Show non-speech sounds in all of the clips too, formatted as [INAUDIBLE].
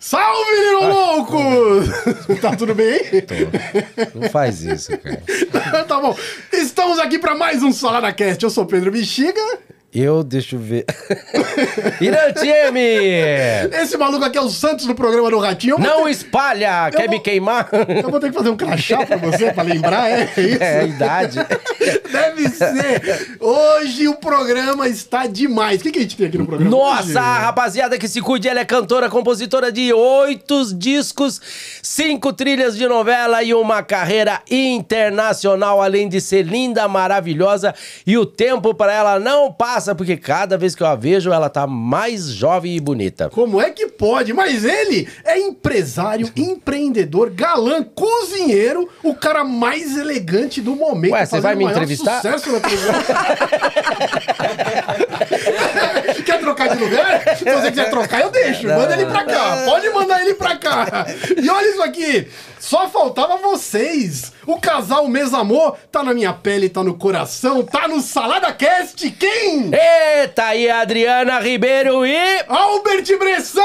Salve, menino ah. louco! [LAUGHS] tá tudo bem? Tô. Não faz isso, cara. [LAUGHS] tá bom. Estamos aqui para mais um Solaracast. Eu sou Pedro Bexiga. Eu, deixa eu ver. Irantime! [LAUGHS] Esse maluco aqui é o Santos do programa do Ratinho. Não ter... espalha! Eu quer vou... me queimar? Eu vou ter que fazer um crachá pra você, pra lembrar, é, [LAUGHS] é isso? É, a idade. [LAUGHS] Deve ser. Hoje o programa está demais. O que, que a gente tem aqui no programa? Nossa, hoje? rapaziada que se cuide, ela é cantora, compositora de oito discos, cinco trilhas de novela e uma carreira internacional, além de ser linda, maravilhosa. E o tempo para ela não passa graça, porque cada vez que eu a vejo, ela tá mais jovem e bonita. Como é que pode? Mas ele é empresário, [LAUGHS] empreendedor, galã, cozinheiro, o cara mais elegante do momento. Ué, você vai me entrevistar? Sucesso na [LAUGHS] trocar de lugar, se você quiser trocar, eu deixo. Manda ele pra cá. Pode mandar ele pra cá. E olha isso aqui. Só faltava vocês. O casal Mesamor tá na minha pele, tá no coração, tá no Salada Cast. Quem? Eita, aí Adriana Ribeiro e Albert Bressan!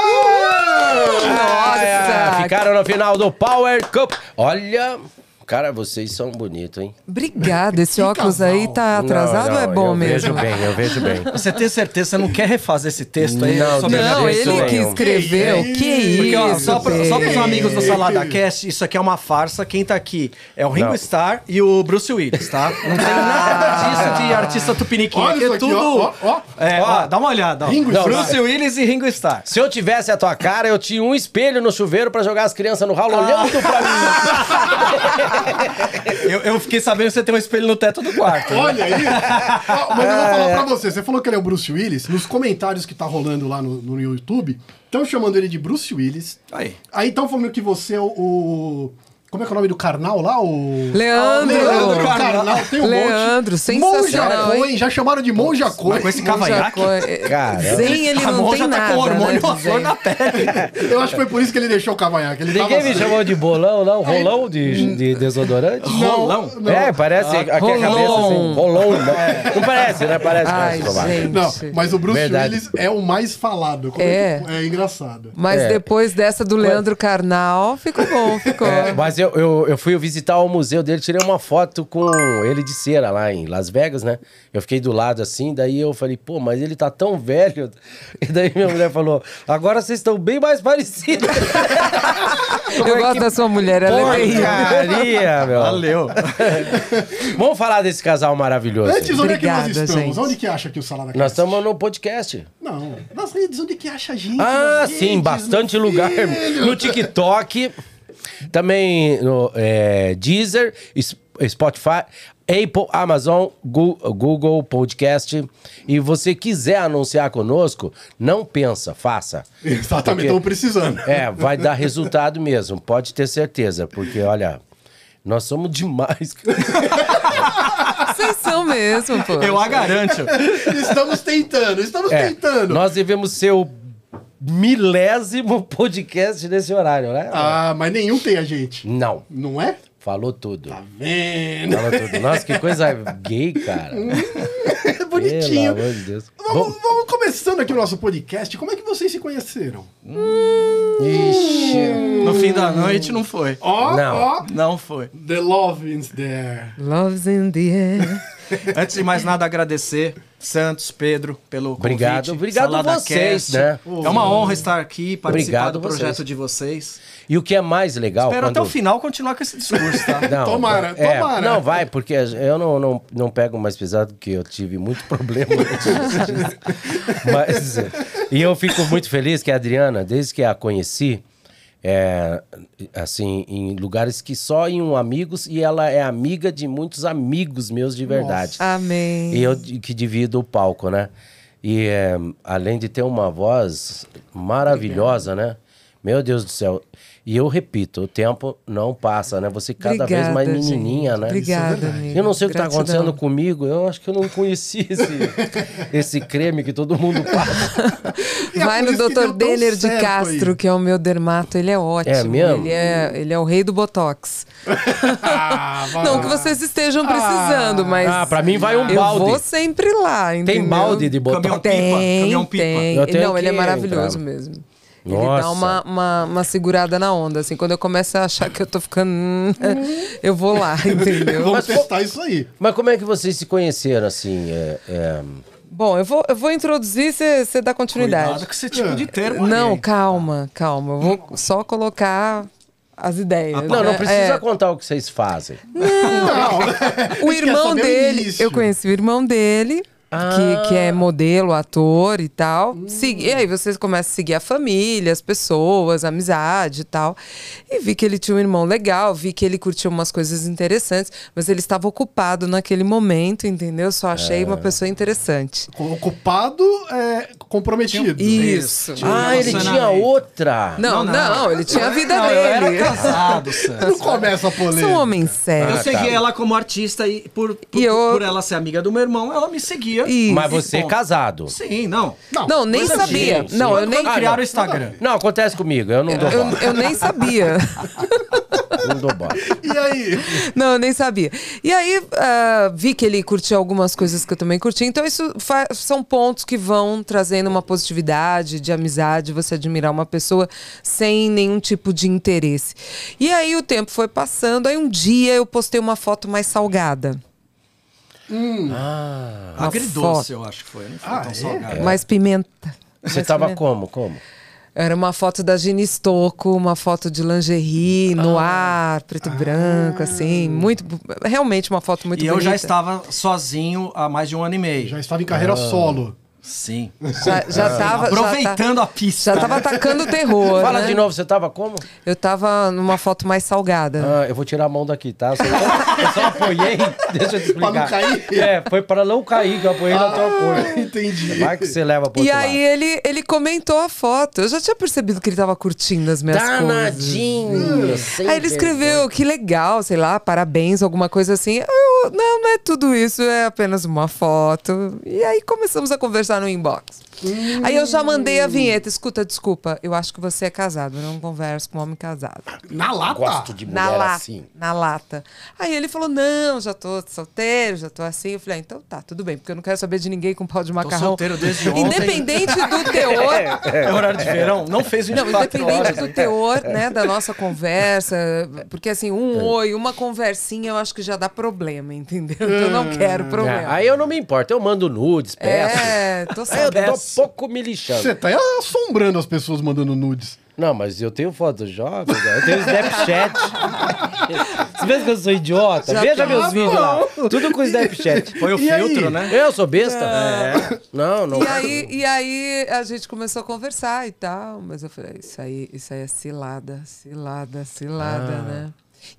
Nossa! Ficaram no final do Power Cup. Olha, Cara, vocês são bonitos, hein? Obrigada. Esse [LAUGHS] que óculos casal. aí tá atrasado não, não, ou é bom eu mesmo? Eu vejo bem, eu vejo bem. Você tem certeza, você não quer refazer esse texto aí? Não, sobre não, ele nenhum. que escreveu. Que, que isso? Porque, ó, só, pra, só pros amigos do Salada Cast, isso aqui é uma farsa. Quem tá aqui é o Ringo Starr e o Bruce Willis, tá? Não tem nada disso de artista tupiniquim. Olha aqui é tudo. Ó, ó, é, ó. É, ó, dá uma olhada. Ó. Ringo não, Bruce Willis e Ringo Starr. Se eu tivesse a tua cara, eu tinha um espelho no chuveiro pra jogar as crianças no ralo olhando pra mim. [LAUGHS] [LAUGHS] eu, eu, fiquei sabendo que você tem um espelho no teto do quarto. Né? Olha aí. [LAUGHS] Mas eu vou falar é. pra você. Você falou que ele é o Bruce Willis. Nos comentários que tá rolando lá no, no YouTube, estão chamando ele de Bruce Willis. Aí. Aí estão falando que você é o, o como é que é o nome do carnal lá? O... Leandro! Ah, Leandro Carnal, tem um Leandro, monte. sensacional. Monja Coen, já chamaram de Monja Coen. Com esse cavanhaque? Cara, Sem ele a não monja tem tá nada. com hormônio né, na pele. [LAUGHS] Eu acho que foi por isso que ele deixou o cavanhaque. Ele Ninguém me assim. chamou de bolão, lá, Rolão de, de desodorante? Não, rolão? Não. É, parece ah, aqui rolão. a cabeça assim. Rolão. Não, né? não parece, né? Parece. Ai, gente. Não, mas o Bruce Verdade. Willis é o mais falado. É, é. é. engraçado. Mas é. depois dessa do Leandro Carnal, ficou bom, ficou. É, mas eu eu, eu, eu fui visitar o museu dele, tirei uma foto com ele de cera lá em Las Vegas, né? Eu fiquei do lado assim, daí eu falei, pô, mas ele tá tão velho. E daí minha mulher falou, agora vocês estão bem mais parecidos. [LAUGHS] eu é gosto da sua mulher, ela é Porcaria, [LAUGHS] meu. Valeu. [LAUGHS] Vamos falar desse casal maravilhoso. Antes, onde Obrigada, é que nós estamos? Gente. Onde que acha que o Salada Nós estamos no podcast. Não, nas redes, onde que acha a gente? Ah, sim, redes, bastante lugar. Filho. No TikTok. Também no é, Deezer, Spotify, Apple, Amazon, Google Podcast. E você quiser anunciar conosco, não pensa, faça. Exatamente, estão precisando. É, vai dar resultado mesmo, pode ter certeza, porque olha, nós somos demais. Vocês são mesmo, pô. Eu a garanto. Estamos tentando, estamos é, tentando. Nós devemos ser o milésimo podcast nesse horário, né? Ah, mas nenhum tem a gente. Não. Não é? Falou tudo. Tá vendo? Falou tudo. Nossa, que coisa gay, cara. [LAUGHS] é bonitinho. Pelo amor de Deus. Vamos, vamos, começando aqui o nosso podcast. Como é que vocês se conheceram? Hum. Ixi. No fim da noite não foi. Ó, oh, não. Oh. não foi. The love is there. Love's in the air. Antes de mais nada, agradecer Santos, Pedro, pelo obrigado, convite. Obrigado, obrigado a vocês. Né? né? É uma honra estar aqui, participar obrigado do projeto vocês. de vocês. E o que é mais legal... Espero quando... até o final continuar com esse discurso, tá? [LAUGHS] não, tomara, é, tomara. Não, vai, porque eu não, não, não pego mais pesado, porque eu tive muito problema. [LAUGHS] Mas, e eu fico muito feliz que a Adriana, desde que a conheci é, assim, em lugares que só iam amigos e ela é amiga de muitos amigos meus de verdade. Nossa. Amém. E eu que divido o palco, né? E é, além de ter uma voz maravilhosa, né? Meu Deus do céu. E eu repito, o tempo não passa, né? Você cada Obrigada, vez mais menininha, gente. né? É Obrigada, é Eu não sei o que está acontecendo comigo, eu acho que eu não conheci esse, [LAUGHS] esse creme que todo mundo passa. [LAUGHS] Vai no Dr. Denner de Castro, aí. que é o meu dermato, ele é ótimo. É mesmo? Ele é, ele é o rei do Botox. ah, [LAUGHS] não que vocês estejam precisando, ah, mas... Ah, pra mim vai um balde. Eu vou sempre lá, entendeu? Tem balde de Botox? Caminhão pipa. Tem, Caminhão pipa. tem. Não, ele é maravilhoso mesmo. Ele dá uma, uma, uma, segurada na onda, assim. Quando eu começo a achar que eu tô ficando. Hum, [LAUGHS] eu vou lá, [LAUGHS] entendeu? Vamos mas, testar isso aí. Mas como é que vocês se conheceram, assim? É, é... Bom, eu vou, eu vou introduzir e você dá continuidade. Cuidado que você tipo de termo Não, aí. calma, calma. Eu vou só colocar as ideias. Não, né? não precisa é. contar o que vocês fazem. Não. não. o é irmão dele, eu conheci o irmão dele ah. Que, que é ah. modelo, ator e tal. Hum. E aí vocês começam a seguir a família, as pessoas, a amizade e tal. E vi que ele tinha um irmão legal, vi que ele curtiu umas coisas interessantes, mas ele estava ocupado naquele momento, entendeu? Só achei é. uma pessoa interessante. Ocupado é comprometido. Isso. Isso. Ah, ele tinha outra. Não, não, não, não ele tinha a vida não, dele. era casado, [LAUGHS] Santos. Não começa a polêmica. É um homem sério. Ah, eu segui tá. ela como artista e por, por, e eu... por ela ser amiga do meu irmão, ela me seguia isso. mas você é casado. Sim, não. Não, nem sabia. Não, eu nem- Quando criaram o Instagram. Não, acontece comigo, eu não dou bola. eu nem sabia. [LAUGHS] Não dou bola. E aí? Não, eu nem sabia. E aí, ah, vi que ele curtiu algumas coisas que eu também curti. Então, isso são pontos que vão trazendo uma positividade, de amizade, você admirar uma pessoa sem nenhum tipo de interesse. E aí, o tempo foi passando. Aí, um dia, eu postei uma foto mais salgada. Hum. Ah, agridoce, eu acho que foi. Não né? foi ah, tão é? salgado. É. Mais pimenta. Você Mais tava pimenta. como? Como? Era uma foto da Gina Stocco, uma foto de lingerie, ah. no ar, preto e ah. branco, assim. Muito, realmente uma foto muito e bonita. E eu já estava sozinho há mais de um ano e meio. Já estava em carreira ah. solo. Sim. Já, já é. tava, Aproveitando já tá, a pista. Já tava atacando o terror. Fala né? de novo, você tava como? Eu tava numa foto mais salgada. Ah, eu vou tirar a mão daqui, tá? Eu só, apoiei, [LAUGHS] deixa eu te explicar. Pra não cair? É, foi pra não cair que eu apoiei ah, na tua ah, cor. Entendi. Vai é que você leva pro E aí lado. ele, ele comentou a foto. Eu já tinha percebido que ele tava curtindo as minhas Danadinho, coisas. Danadinho! Aí ele escreveu, que legal, sei lá, parabéns, alguma coisa assim. Eu não, não é tudo isso, é apenas uma foto. E aí começamos a conversar no inbox. Hum. Aí eu já mandei a vinheta. Escuta, desculpa, eu acho que você é casado. Eu não converso com um homem casado. Na lata? Eu gosto de mulher na lata, assim. Na lata. Aí ele falou: não, já tô solteiro, já tô assim. Eu falei: ah, então tá, tudo bem, porque eu não quero saber de ninguém com pau de macarrão. Tô solteiro desde ontem. Independente do [LAUGHS] teor. É, é, horário de verão, não fez 24 Não, independente horas. do teor, né, da nossa conversa. Porque assim, um é. oi, uma conversinha, eu acho que já dá problema me entendeu? Então não quero hum. problema. É, aí eu não me importo, eu mando nudes, é, peço. É, tô sabendo. eu tô pouco me lixando. Você tá assombrando as pessoas mandando nudes. Não, mas eu tenho Photoshop, eu tenho Snapchat. [LAUGHS] Você vê que eu sou idiota? Já Veja tá meus bom. Ah, vídeos lá. Tudo com [LAUGHS] Snapchat. Foi o e filtro, aí? né? É, eu sou besta? É. é. Não, não. E aí, e aí a gente começou a conversar e tal, mas eu falei, ah, isso aí, isso aí é cilada, cilada, cilada, ah. né?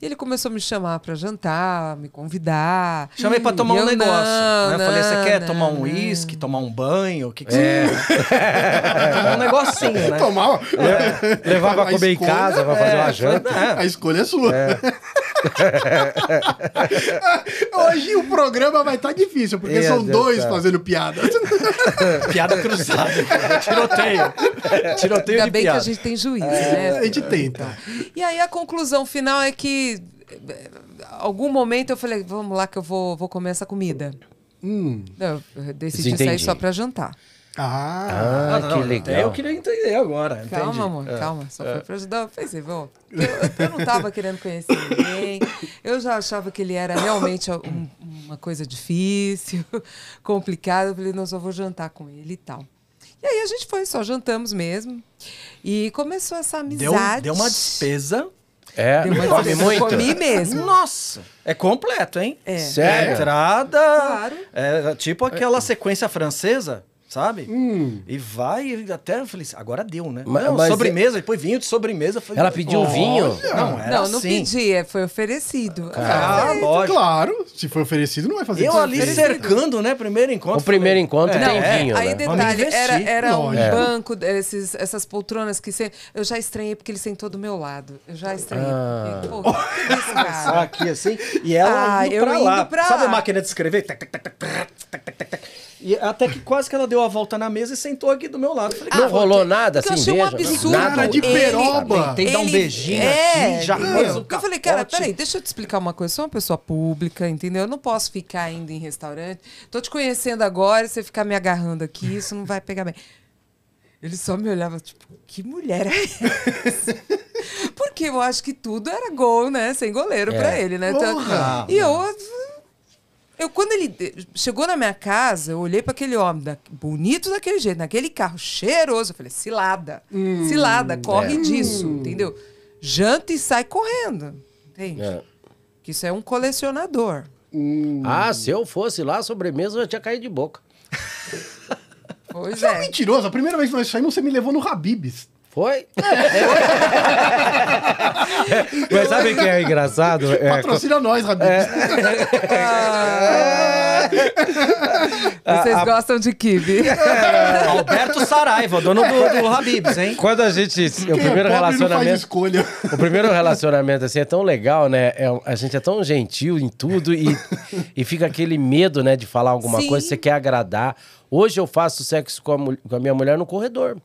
E ele começou a me chamar para jantar, me convidar. Chamei para tomar um negócio. Não, né? não, eu falei, você quer não, tomar um uísque, tomar um banho? O que, que é. você é. quer? tomar um negocinho, né? Tomar. É. Levar para comer escolha, em casa, para fazer uma é, janta. Né? A escolha é sua. É. [LAUGHS] Hoje o programa vai estar tá difícil, porque são dois fazendo piada. [LAUGHS] piada cruzada, tiroteio. Tiroteio Ainda de bem piada. que a gente tem juízo, é, né? A gente tenta. E aí a conclusão final é que algum momento eu falei, vamos lá que eu vou, vou comer essa comida. Hum. Eu decidi Desentendi. sair só para jantar. Ah, ah não, ah, que legal. eu queria entender agora. Entendi. Calma, amor, é, calma. Só é. foi pra ajudar. Eu pensei, bom, eu, eu não tava querendo conhecer ninguém. Eu já achava que ele era realmente um, uma coisa difícil, [LAUGHS] complicada. Eu falei, não, só vou jantar com ele e tal. E aí a gente foi, só jantamos mesmo. E começou essa amizade. Deu, deu uma despesa. É, deu uma come muito. Comi mesmo. Nossa, é completo, hein? É. é. Sério? Entrada. Claro. É, tipo aquela sequência francesa sabe? Hum. E vai, até eu falei assim, agora deu, né? Mas, não, mas sobremesa, é... depois vinho de sobremesa. Foi... Ela pediu oh, vinho? Não, era não, não assim. pedi, é, foi oferecido. Ah, tá. ah lógico. Claro, se foi oferecido, não vai fazer Eu ali cercando, né? Primeiro encontro. O falei, primeiro encontro é, tem é, vinho. Aí, né? detalhe, era, era um banco, esses, essas poltronas que você. eu já estranhei porque ele sentou do meu lado. Eu já estranhei. Ah. pô, que é isso, cara? Aqui assim, e ela ah, indo eu pra indo lá. Pra Sabe lá. a máquina de escrever? tac, tac, tac, tac, tac. E até que quase que ela deu a volta na mesa e sentou aqui do meu lado. Falei, não rolou nada assim, eu um absurdo. Nada de peroba. Tá tem dar um beijinho é, aqui, já é. Eu falei, cara, peraí, deixa eu te explicar uma coisa. Eu sou uma pessoa pública, entendeu? Eu não posso ficar indo em restaurante. Tô te conhecendo agora, você ficar me agarrando aqui, isso não vai pegar bem. Ele só me olhava, tipo, que mulher é essa? [LAUGHS] Porque eu acho que tudo era gol, né? Sem goleiro é. pra ele, né? Então, e eu eu, quando ele chegou na minha casa, eu olhei para aquele homem da, bonito daquele jeito, naquele carro cheiroso. Eu falei, cilada, hum, cilada, corre é. disso, hum. entendeu? Janta e sai correndo, entende? É. Que isso é um colecionador. Hum. Ah, se eu fosse lá, a sobremesa eu tinha caído de boca. [LAUGHS] Pois você é. é mentiroso. A primeira vez que nós saímos, você me levou no Habibs. Foi? [LAUGHS] Mas sabe o que é engraçado? É, Patrocina nós, Rabinho. É... Ah... É, é, Vocês a... gostam de kibe. É... Alberto Saraiva, dono do, do Habibs, hein? Quando a gente... Quem o primeiro é relacionamento... escolha. O primeiro relacionamento, assim, é tão legal, né? a gente é tão gentil em tudo e, e fica aquele medo, né? De falar alguma Sim. coisa, você quer agradar. Hoje eu faço sexo com a, com a minha mulher no corredor.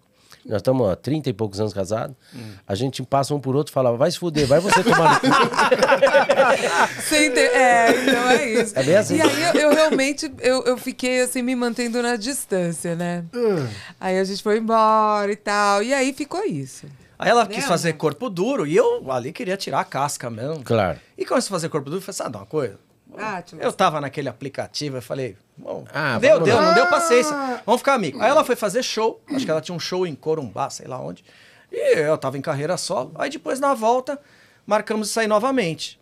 Nós estamos há 30 e poucos anos casados. Hum. A gente passa um por outro e falava, vai se fuder, vai você tomar no Sim, [LAUGHS] é, então é isso. É bem assim. E aí eu, eu realmente, eu, eu fiquei assim, me mantendo na distância, né? Hum. Aí a gente foi embora e tal, e aí ficou isso. Aí ela quis fazer corpo duro e eu ali queria tirar a casca mesmo. Claro. E quando a fazer corpo duro, eu falei, sabe uma coisa? Ah, eu tava naquele aplicativo, eu falei, bom, ah, deu, deu, não deu paciência. Ah. Vamos ficar amigo. Aí ela foi fazer show, acho que ela tinha um show em Corumbá, sei lá onde. E eu tava em carreira solo. Aí depois, na volta, marcamos de sair novamente.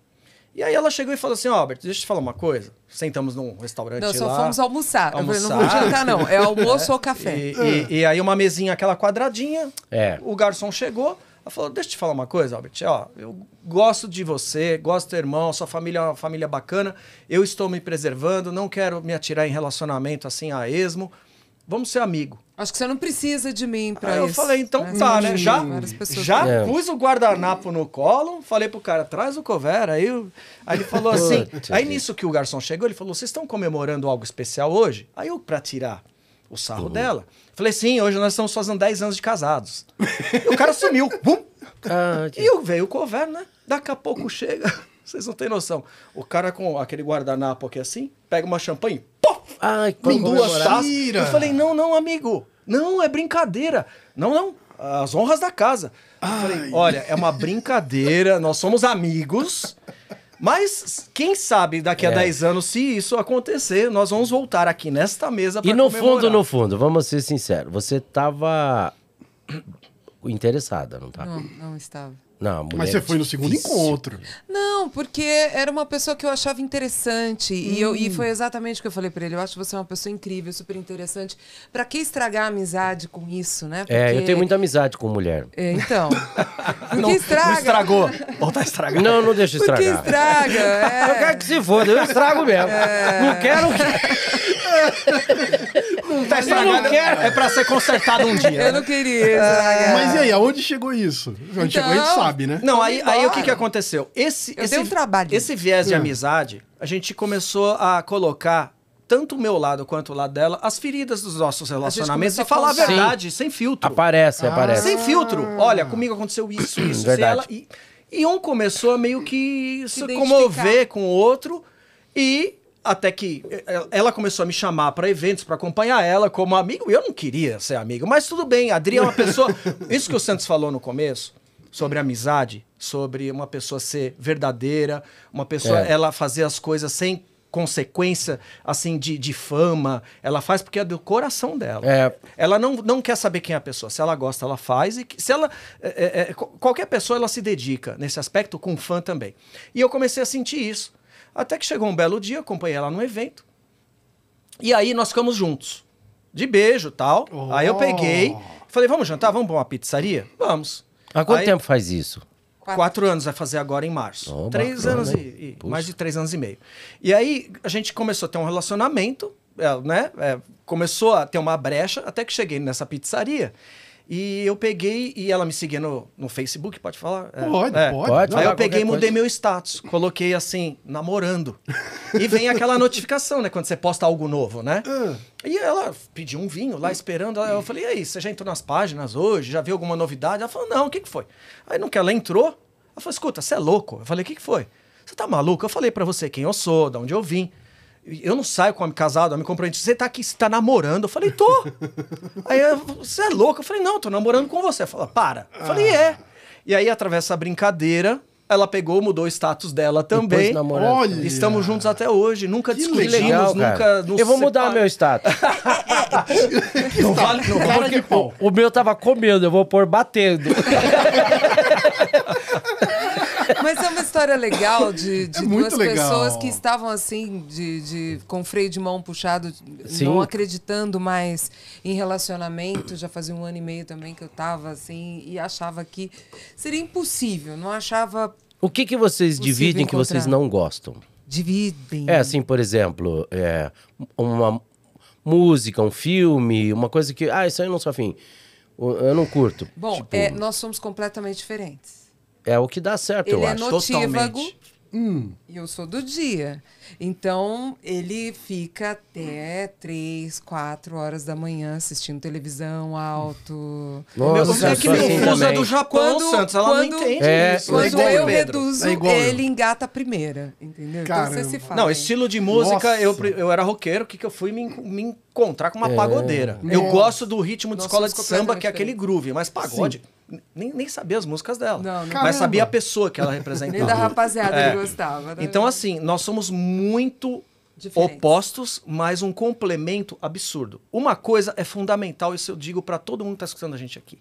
E aí ela chegou e falou assim, ó, Albert, deixa eu te falar uma coisa. Sentamos num restaurante não, lá. Nós só fomos almoçar. almoçar. Eu falei, não vou jantar não, é almoço ou café. [LAUGHS] E, e, e, aí uma mesinha, aquela quadradinha. É. O garçom chegou, ela falou: Deixa eu te falar uma coisa, Albert. Ó, eu gosto de você, gosto do irmão, sua família é uma família bacana. Eu estou me preservando, não quero me atirar em relacionamento assim a esmo. Vamos ser amigo. Acho que você não precisa de mim pra Aí isso. eu falei, então é, tá, né? Já, já é. pus o guardanapo no colo, falei pro cara, traz o cover. Aí, eu, aí ele falou [LAUGHS] assim. aí nisso que o garçom chegou, ele falou: vocês estão comemorando algo especial hoje? Aí eu, pra tirar o sarro uhum. dela. Falei, sim, hoje nós estamos fazendo 10 anos de casados. e o cara sumiu. [LAUGHS] Bum. Ah, que... e veio o cover, né? Daqui a pouco chega. [LAUGHS] Vocês não têm noção. O cara com aquele guardanapo aqui assim, pega uma champanhe, pof! Ai, em duas taças. Eu falei, não, não, amigo. Não, é brincadeira. Não, não. As honras da casa. Eu falei, olha, é uma [LAUGHS] brincadeira. Nós somos amigos. Mas quem sabe daqui a é. 10 anos, se isso acontecer, nós vamos voltar aqui nesta mesa para E no comemorar. fundo, no fundo, vamos ser sinceros, você estava [COUGHS] interessada, não tá? Não, não estava. Não, Mas você é foi no segundo difícil. encontro. Não, porque era uma pessoa que eu achava interessante. Hum. E, eu, e hum. foi exatamente o que eu falei para ele. Eu acho que você é uma pessoa incrível, super interessante. Para que estragar a amizade com isso, né? Porque... É, eu tenho muita amizade com mulher. É, então. [LAUGHS] não, estraga. Não estragou. Ou tá estragado. Não, não deixa estragar. que estraga. É. Eu quero que se foda, eu estrago mesmo. É. Não quero que. [LAUGHS] não tá estragado. É pra ser consertado um dia. Eu né? não queria estragar. Ah, mas e aí, aonde chegou isso? Onde chegou, a gente então, sabe, né? Não, aí, aí o que, que aconteceu? Esse, eu esse, um trabalho. Esse viés de é. amizade, a gente começou a colocar tanto o meu lado quanto o lado dela, as feridas dos nossos relacionamentos e falar a verdade, Sim. sem filtro. Aparece, ah. aparece. Sem filtro. Ah. Olha, comigo aconteceu isso, isso, verdade. Ela, e, e um começou a meio que se, se comover com o outro e até que eh, eh, ela começou a me chamar para eventos, para acompanhar ela como amigo. Eu não queria ser amigo, mas tudo bem. A Adri é uma pessoa. [LAUGHS] Isso que o Santos falou no começo, sobre amizade, sobre uma pessoa ser verdadeira, uma pessoa é. ela fazer as coisas sem consequência assim de, de fama. Ela faz porque é do coração dela. É. Ela não, não quer saber quem é a pessoa. Se ela gosta, ela faz. E se ela. É, é, qualquer pessoa ela se dedica nesse aspecto, com fã também. E eu comecei a sentir isso. Até que chegou um belo dia, acompanhei ela no evento. E aí nós ficamos juntos. De beijo tal. Oh. Aí eu peguei, oh. falei, vamos jantar? Vamos pra uma pizzaria? Vamos. Há quanto aí, tempo faz isso? Quatro. quatro anos vai fazer agora em março. Oh, três bacana, anos e, mais de três anos e meio. E aí a gente começou a ter um relacionamento, é, né? É, começou a ter uma brecha até que cheguei nessa pizzaria. E eu peguei, e ela me seguia no, no Facebook, pode falar? É, pode, é. pode. Aí eu peguei e mudei meu status. Coloquei assim, namorando. e vem aquela notificação, né? Quando você posta algo novo, né? Uh. E ela pediu um vinho lá esperando. Eu falei, e aí, você já entrou nas páginas hoje? Já viu alguma novidade? Ela falou, não, o que, que foi? Aí não que ela entrou. Ela falou, escuta, você é louco. Eu falei, o que, que foi? Você tá maluco? Eu falei para você quem eu sou, de onde eu vim. Eu não saio com homem casado, homem comprometido. Você tá aqui, você tá namorando? Eu falei, tô. [LAUGHS] Aí eu, você é louco? Eu falei, não, tô namorando com você. Fala, para. Eu falei, ah. é. E aí, através dessa brincadeira, ela pegou, mudou o status dela também. Olha. Estamos juntos até hoje, nunca discutimos, legal, nunca nos Eu vou mudar separa. meu status. [LAUGHS] não vale, não vale. porque, o meu tava comendo, eu vou pôr batendo. [LAUGHS] história legal de, de [LAUGHS] é duas legal. pessoas que estavam assim, de, de, com freio de mão puxado, Sim. não acreditando mais em relacionamento. Já fazia um ano e meio também que eu estava assim e achava que seria impossível, não achava. O que, que vocês dividem encontrar. que vocês não gostam? Dividem. É assim, por exemplo, é, uma música, um filme, uma coisa que. Ah, isso aí eu não sou afim. Eu não curto. Bom, tipo... é, nós somos completamente diferentes. É o que dá certo, ele eu é acho. Notívago, Totalmente. Hum. E eu sou do dia. Então, ele fica até três, quatro horas da manhã assistindo televisão alto. Nossa, Como é que é assim do Japão, quando, Santos? Ela quando, não entende é, isso. Quando é eu Pedro. reduzo, é ele né? engata a primeira. Entendeu? Caramba. Então, você se fala. Não, estilo de música, eu, eu era roqueiro, o que, que eu fui me, me encontrar com uma é. pagodeira. Nossa. Eu é. gosto do ritmo de escola de samba, que é aquele groove. Mas pagode... Sim nem, nem sabia as músicas dela. Não, não. Mas sabia a pessoa que ela representava. nem da rapaziada é. gostava. Tá então, vendo? assim, nós somos muito Diferentes. opostos, mas um complemento absurdo. Uma coisa é fundamental, isso eu digo para todo mundo que está escutando a gente aqui.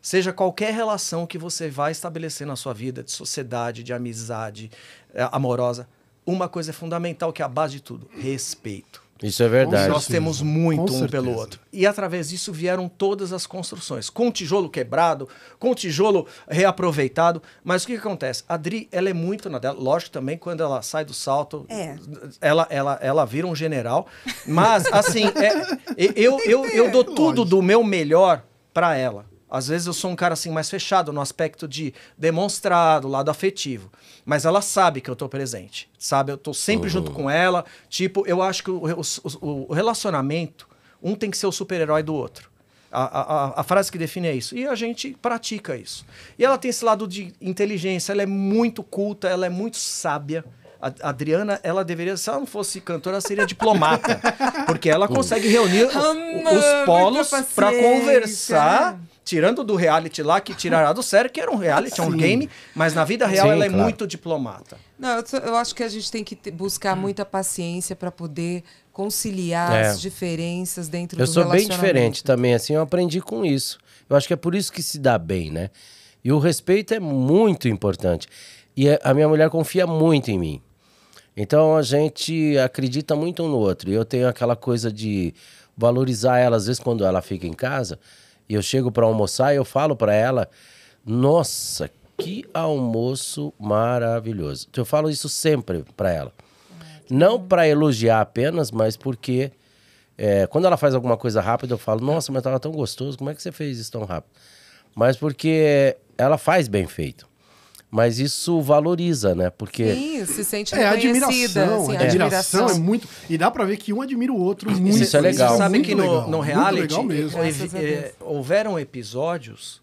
Seja qualquer relação que você vai estabelecer na sua vida, de sociedade, de amizade, eh, amorosa, uma coisa é fundamental, que é a base de tudo: respeito. Isso é verdade. Nós temos muito um pelo outro. E através disso vieram todas as construções, com tijolo quebrado, com tijolo reaproveitado. Mas o que, que acontece? A Dri, ela é muito na dela. Lógico também, quando ela sai do salto, é. ela, ela, ela vira um general. Mas, assim, é, eu, eu, eu, eu dou [LAUGHS] tudo do meu melhor para ela. Às vezes eu sou um cara assim mais fechado no aspecto de demonstrar do lado afetivo, mas ela sabe que eu tô presente, sabe? Eu tô sempre uhum. junto com ela. Tipo, eu acho que o, o, o relacionamento, um tem que ser o super-herói do outro. A, a, a, frase que define é isso. E a gente pratica isso. E ela tem esse lado de inteligência, ela é muito culta, ela é muito sábia. A Adriana, ela deveria, se ela não fosse cantora, ela seria diplomata. porque ela consegue reunir os, os polos para conversar tirando do reality lá, que tirará do sério, que era um reality, é um game, mas na vida real Sim, ela é claro. muito diplomata. Não, eu, eu, acho que a gente tem que buscar hum. muita paciência para poder conciliar é. as diferenças dentro eu do relacionamento. Eu sou bem diferente também, assim, eu aprendi com isso. Eu acho que é por isso que se dá bem, né? E o respeito é muito importante. E é, a minha mulher confia muito em mim. Então a gente acredita muito um no outro. E eu tenho aquela coisa de valorizar ela, às vezes, quando ela fica em casa. E eu chego para almoçar e eu falo para ela: "Nossa, que almoço maravilhoso". Então, eu falo isso sempre para ela. Ah, Não para elogiar apenas, mas porque é, quando ela faz alguma coisa rápida, eu falo: "Nossa, mas estava tão gostoso. Como é que você fez isso tão rápido?" Mas porque ela faz bem feito. Mas isso valoriza, né? Porque. Sim, se sente é, admiração, assim, é. admiração. É muito. E dá pra ver que um admira o outro muito. Isso, é isso é legal. Você sabe muito que no, legal, no reality legal mesmo. É, houveram episódios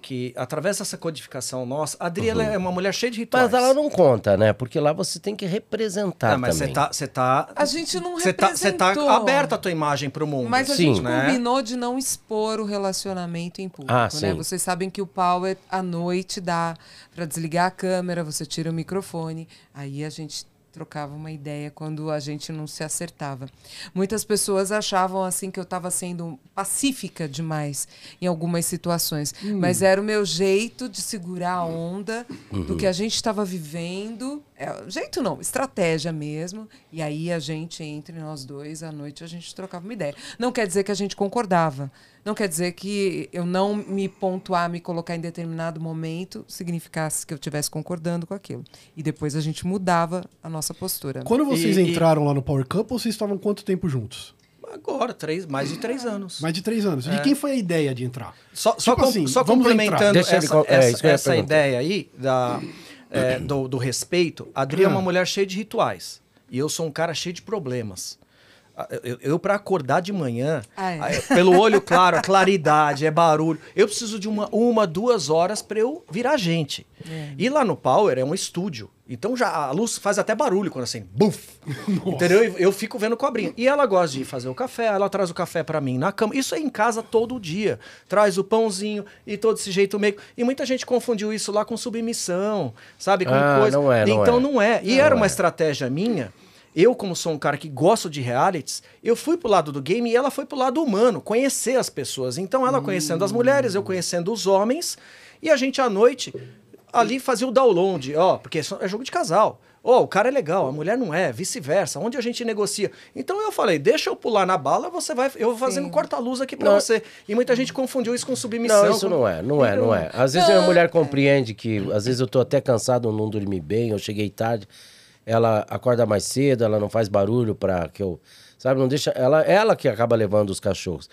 que através dessa codificação nossa, a Adri uhum. é uma mulher cheia de rituais. Mas ela não conta, né? Porque lá você tem que representar não, ah, mas também. Mas você tá, tá, A gente não cê tá, tá representou. Você tá, tá aberta a tua imagem para o mundo. Mas a sim. gente né? combinou de não expor o relacionamento em público, ah, né? Vocês sabem que o power é, à noite dá para desligar a câmera, você tira o microfone, aí a gente trocava uma ideia quando a gente não se acertava. Muitas pessoas achavam assim que eu estava sendo pacífica demais em algumas situações, hum. mas era o meu jeito de segurar a onda uhum. do que a gente estava vivendo é, jeito não, estratégia mesmo. E aí a gente, entre nós dois, à noite a gente trocava uma ideia. Não quer dizer que a gente concordava. Não quer dizer que eu não me pontuar, me colocar em determinado momento, significasse que eu estivesse concordando com aquilo. E depois a gente mudava a nossa postura. Quando vocês e, entraram e... lá no Power Camp, vocês estavam quanto tempo juntos? Agora, três, mais de três ah, anos. Mais de três anos. É. De quem foi a ideia de entrar? Só, tipo só, assim, só complementando essa, é, essa, essa ideia aí da é, do, do respeito, a Adri é uma hum. mulher cheia de rituais. E eu sou um cara cheio de problemas. Ah, eu, eu para acordar de manhã, pelo olho claro, a claridade, é barulho. Eu preciso de uma, uma duas horas para eu virar gente. É. E lá no Power é um estúdio. Então já a luz faz até barulho quando assim, buf. [LAUGHS] Entendeu? Eu, eu fico vendo cobrinha. E ela gosta de fazer o café, ela traz o café para mim na cama. Isso é em casa todo dia. Traz o pãozinho e todo esse jeito meio. E muita gente confundiu isso lá com submissão, sabe? Com ah, coisa. Não é, não então é. não é. E não era é. uma estratégia minha eu, como sou um cara que gosto de realities, eu fui pro lado do game e ela foi pro lado humano, conhecer as pessoas. Então, ela conhecendo as mulheres, eu conhecendo os homens, e a gente à noite ali fazia o download, ó, porque é jogo de casal. Ó, o cara é legal, a mulher não é, vice-versa, onde a gente negocia. Então eu falei, deixa eu pular na bala, você vai, eu vou fazendo corta-luz aqui para você. E muita gente confundiu isso com submissão. Não, isso com... não é, não é, não é. Às vezes a mulher compreende que, às vezes eu tô até cansado, não dormi bem, eu cheguei tarde ela acorda mais cedo, ela não faz barulho para que eu, sabe, não deixa ela ela que acaba levando os cachorros.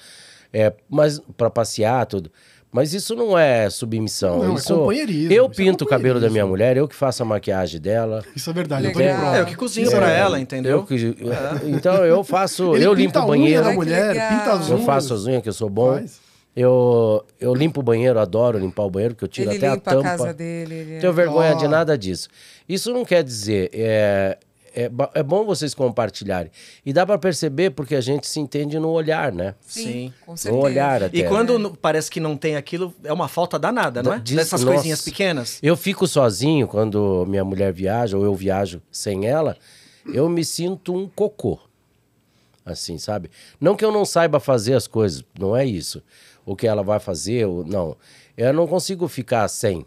É, mas para passear tudo. Mas isso não é submissão. Não, é isso... é companheirismo. Eu isso é pinto é o cabelo da minha mulher, eu que faço a maquiagem dela. Isso é verdade, eu tô é, eu que cozinho é. ela, entendeu? Eu que... É. Então eu faço, Ele eu limpo o banheiro. mulher, pinta as unhas. Eu faço as unhas, que eu sou bom. Faz. Eu, eu limpo o banheiro, adoro limpar o banheiro, porque eu tiro ele até a tampa. a casa dele. Ele... É. Tenho vergonha de nada disso. Isso não quer dizer... É, é, é bom vocês compartilharem. E dá para perceber porque a gente se entende no olhar, né? Sim, com certeza. No olhar até. E né? quando é. parece que não tem aquilo, é uma falta danada, não é? Diz, Dessas nossa. coisinhas pequenas. Eu fico sozinho quando minha mulher viaja, ou eu viajo sem ela, eu me sinto um cocô. Assim, sabe? Não que eu não saiba fazer as coisas, não é isso o que ela vai fazer, ou não. Eu não consigo ficar sem.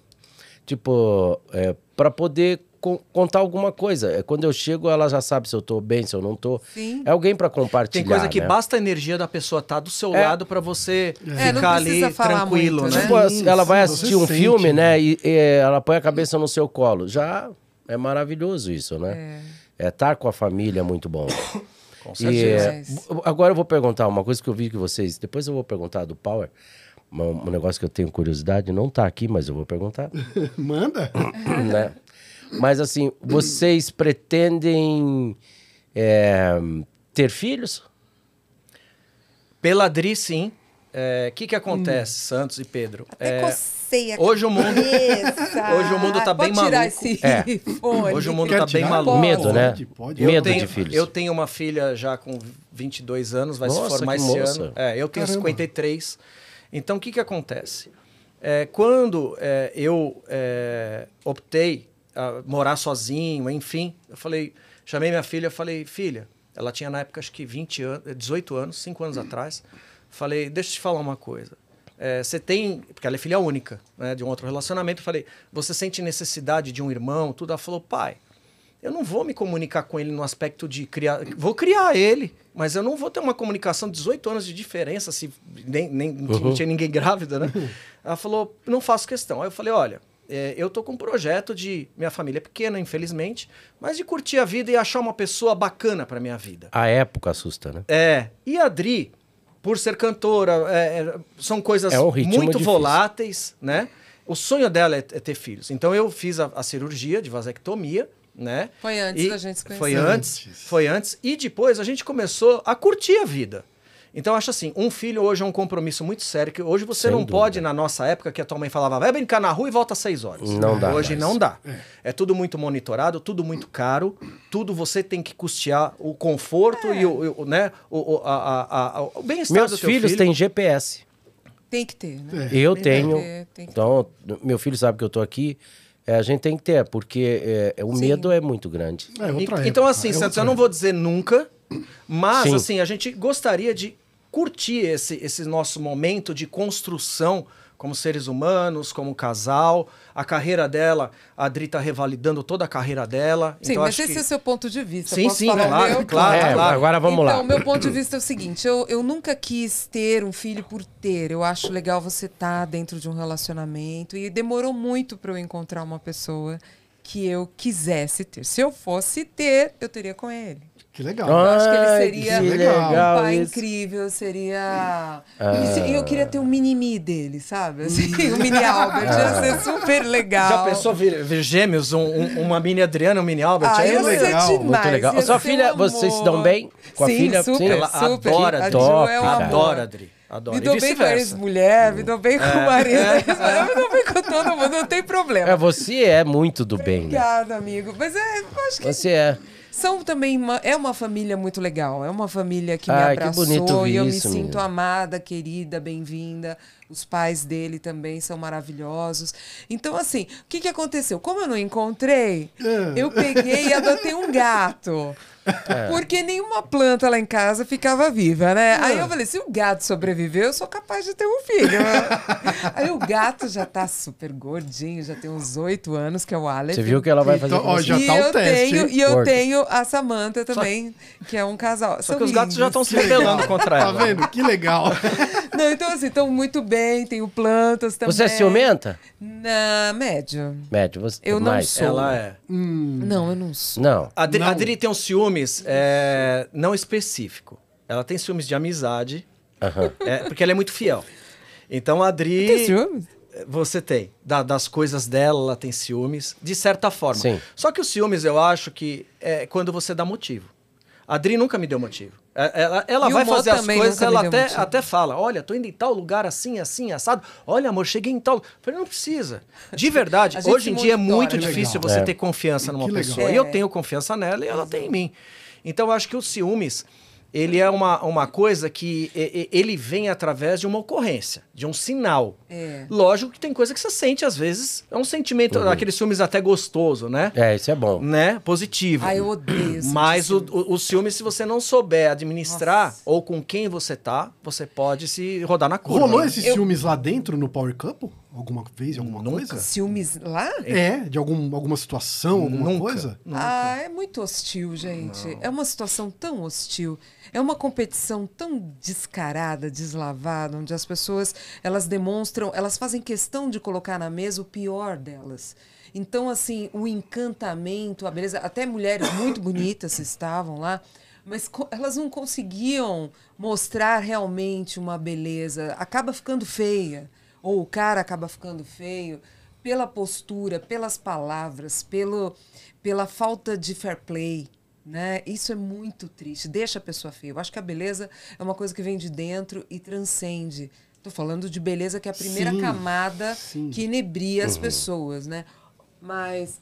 Tipo, é, para poder co contar alguma coisa. É, quando eu chego, ela já sabe se eu tô bem, se eu não tô. Sim. É alguém para compartilhar. Tem coisa que né? basta a energia da pessoa estar tá do seu é. lado para você é. ficar ali tranquilo, muito, né? Tipo, né? ela vai assistir um sente, filme, né? né? E, e, ela põe a cabeça no seu colo. Já é maravilhoso isso, né? É, estar é, tá com a família é muito bom. [COUGHS] Com certeza. É e, é, agora eu vou perguntar uma coisa que eu vi que vocês. Depois eu vou perguntar do Power. Um, um negócio que eu tenho curiosidade, não tá aqui, mas eu vou perguntar. [LAUGHS] Manda! [COUGHS] né? Mas assim, vocês pretendem é, ter filhos? Pela Dri, sim é, que que acontece, hum. Santos e Pedro? Até é, cocei hoje o mundo [LAUGHS] hoje o mundo tá bem pode maluco. Esse é. Hoje o mundo Quer tá bem maluco. Pode, Medo, né? Pode, pode. Medo tenho, de filhos. Eu tenho uma filha já com 22 anos, vai nossa, se formar esse moça. ano. É, eu tenho Caramba. 53. Então o que que acontece? É, quando é, eu é, optei a morar sozinho, enfim, eu falei, chamei minha filha, falei, filha, ela tinha na época acho que 20 anos, 18 anos, 5 anos hum. atrás. Falei, deixa eu te falar uma coisa. É, você tem. Porque ela é filha única, né? De um outro relacionamento. Falei, você sente necessidade de um irmão? Tudo. Ela falou, pai, eu não vou me comunicar com ele no aspecto de criar. Vou criar ele, mas eu não vou ter uma comunicação de 18 anos de diferença, se nem, nem uhum. não tinha ninguém grávida, né? Ela falou, não faço questão. Aí eu falei, olha. É, eu tô com um projeto de. Minha família é pequena, infelizmente, mas de curtir a vida e achar uma pessoa bacana para minha vida. A época assusta, né? É. E a Adri, por ser cantora. É, é são coisas é um é muito voláteis, né? O sonho dela é, é, ter filhos. Então eu fiz a, a cirurgia de vasectomia, né? Foi antes e da gente se conhecer. Foi antes, foi antes. E depois a gente começou a curtir a vida. Então, acho assim, um filho hoje é um compromisso muito sério, que hoje você Sem não dúvida. pode, na nossa época, que a tua mãe falava, vai brincar na rua e volta às seis horas. Não dá. Hoje não dá. É. é. tudo muito monitorado, tudo muito caro, tudo você tem que custear o conforto é. e o, né, o, a, a, a, o bem-estar Meus do teu filhos filho. têm GPS. Tem que ter, né? É. Eu tem tenho. Ter, tem então, meu filho sabe que eu tô aqui. É, a gente tem que ter, porque é, o Sim. medo é muito grande. É, outra e, então, assim, é Santos, eu não vou dizer nunca, mas, Sim. assim, a gente gostaria de curtir esse, esse nosso momento de construção como seres humanos, como casal. A carreira dela, a Dri está revalidando toda a carreira dela. Sim, então, mas esse que... é o seu ponto de vista. Sim, sim, falar claro, meu? claro, é, claro. Agora vamos então, lá. Então, meu ponto de vista é o seguinte: eu, eu nunca quis ter um filho por ter. Eu acho legal você estar tá dentro de um relacionamento. E demorou muito para eu encontrar uma pessoa que eu quisesse ter. Se eu fosse ter, eu teria com ele. Que legal. Eu acho que ele seria que legal. um pai isso. incrível, seria. Ah. E eu queria ter um mini-mi dele, sabe? Assim, um mini Albert, ah. ia ser ah. super legal. Já pensou ver, ver gêmeos, um, um, uma mini Adriana e um mini Albert? Ah, é legal. Ser Muito legal. Ia Sua filha, amor. vocês se dão bem? Com Sim, a filha? Super, Sim, ela super. adora, a é adora, Adri. Adoro. Me dou bem com a ex-mulher, me dou bem é. com o marido, é. [LAUGHS] me dou bem com todo mundo, não tem problema. É, você é muito do bem. Né? Obrigada, né? amigo. Mas é, acho que. Você é. São também uma, é uma família muito legal, é uma família que me abraçou que e eu me sinto minha. amada, querida, bem-vinda. Os pais dele também são maravilhosos. Então, assim, o que, que aconteceu? Como eu não encontrei, é. eu peguei e adotei um gato. [LAUGHS] É. Porque nenhuma planta lá em casa ficava viva, né? Não. Aí é. eu falei, se o gato sobreviveu, eu sou capaz de ter um filho. [LAUGHS] Aí o gato já tá super gordinho, já tem uns oito anos, que é o Alex. Você viu que ela vai fazer então, ó, já tá e eu o teste. Tenho, e eu Gordo. tenho a Samanta também, Só... que é um casal. Só São que os gatos já estão se rebelando contra tá ela. Tá vendo? Que legal. [LAUGHS] Não, então assim, estão muito bem, tenho plantas também. Você é ciumenta? Na médio. Médio, você Eu mais. não sou. Ela é. Hum. Não, eu não sou. Não. A Adri, não. Adri tem um ciúme ciúmes é, não específico. Ela tem ciúmes de amizade, é, porque ela é muito fiel. Então a Adri. Tem ciúmes? É, você tem. Da, das coisas dela, ela tem ciúmes, de certa forma. Sim. Só que os ciúmes, eu acho que é quando você dá motivo. A Adri nunca me deu motivo. É, ela, ela vai fazer as coisas, ela até, até fala: olha, tô indo em tal lugar assim, assim, assado. Olha, amor, cheguei em tal. Falei, não precisa. De [LAUGHS] verdade, hoje em dia é muito é difícil legal. você é. ter confiança é. numa pessoa. E eu é. tenho confiança nela e ela tem em mim. Então, eu acho que os ciúmes ele é uma, uma coisa que ele vem através de uma ocorrência, de um sinal. É. Lógico que tem coisa que você sente, às vezes, é um sentimento, uhum. daqueles filmes até gostoso, né? É, isso é bom. Né? Positivo. Ai, eu odeio tipo Mas o, o, o ciúme, se você não souber administrar Nossa. ou com quem você tá, você pode se rodar na curva. Rolou esses eu... ciúmes lá dentro no Power Couple? alguma vez, alguma Nunca. coisa? Ciúmes lá? É, de algum, alguma situação, alguma Nunca. coisa? Nunca. Ah, é muito hostil, gente. Não. É uma situação tão hostil. É uma competição tão descarada, deslavada, onde as pessoas, elas demonstram, elas fazem questão de colocar na mesa o pior delas. Então, assim, o encantamento, a beleza, até mulheres muito bonitas [COUGHS] estavam lá, mas elas não conseguiam mostrar realmente uma beleza. Acaba ficando feia ou o cara acaba ficando feio pela postura, pelas palavras, pelo, pela falta de fair play. Né? Isso é muito triste, deixa a pessoa feia. Eu acho que a beleza é uma coisa que vem de dentro e transcende. Estou falando de beleza que é a primeira sim, camada sim. que inebria uhum. as pessoas, né? Mas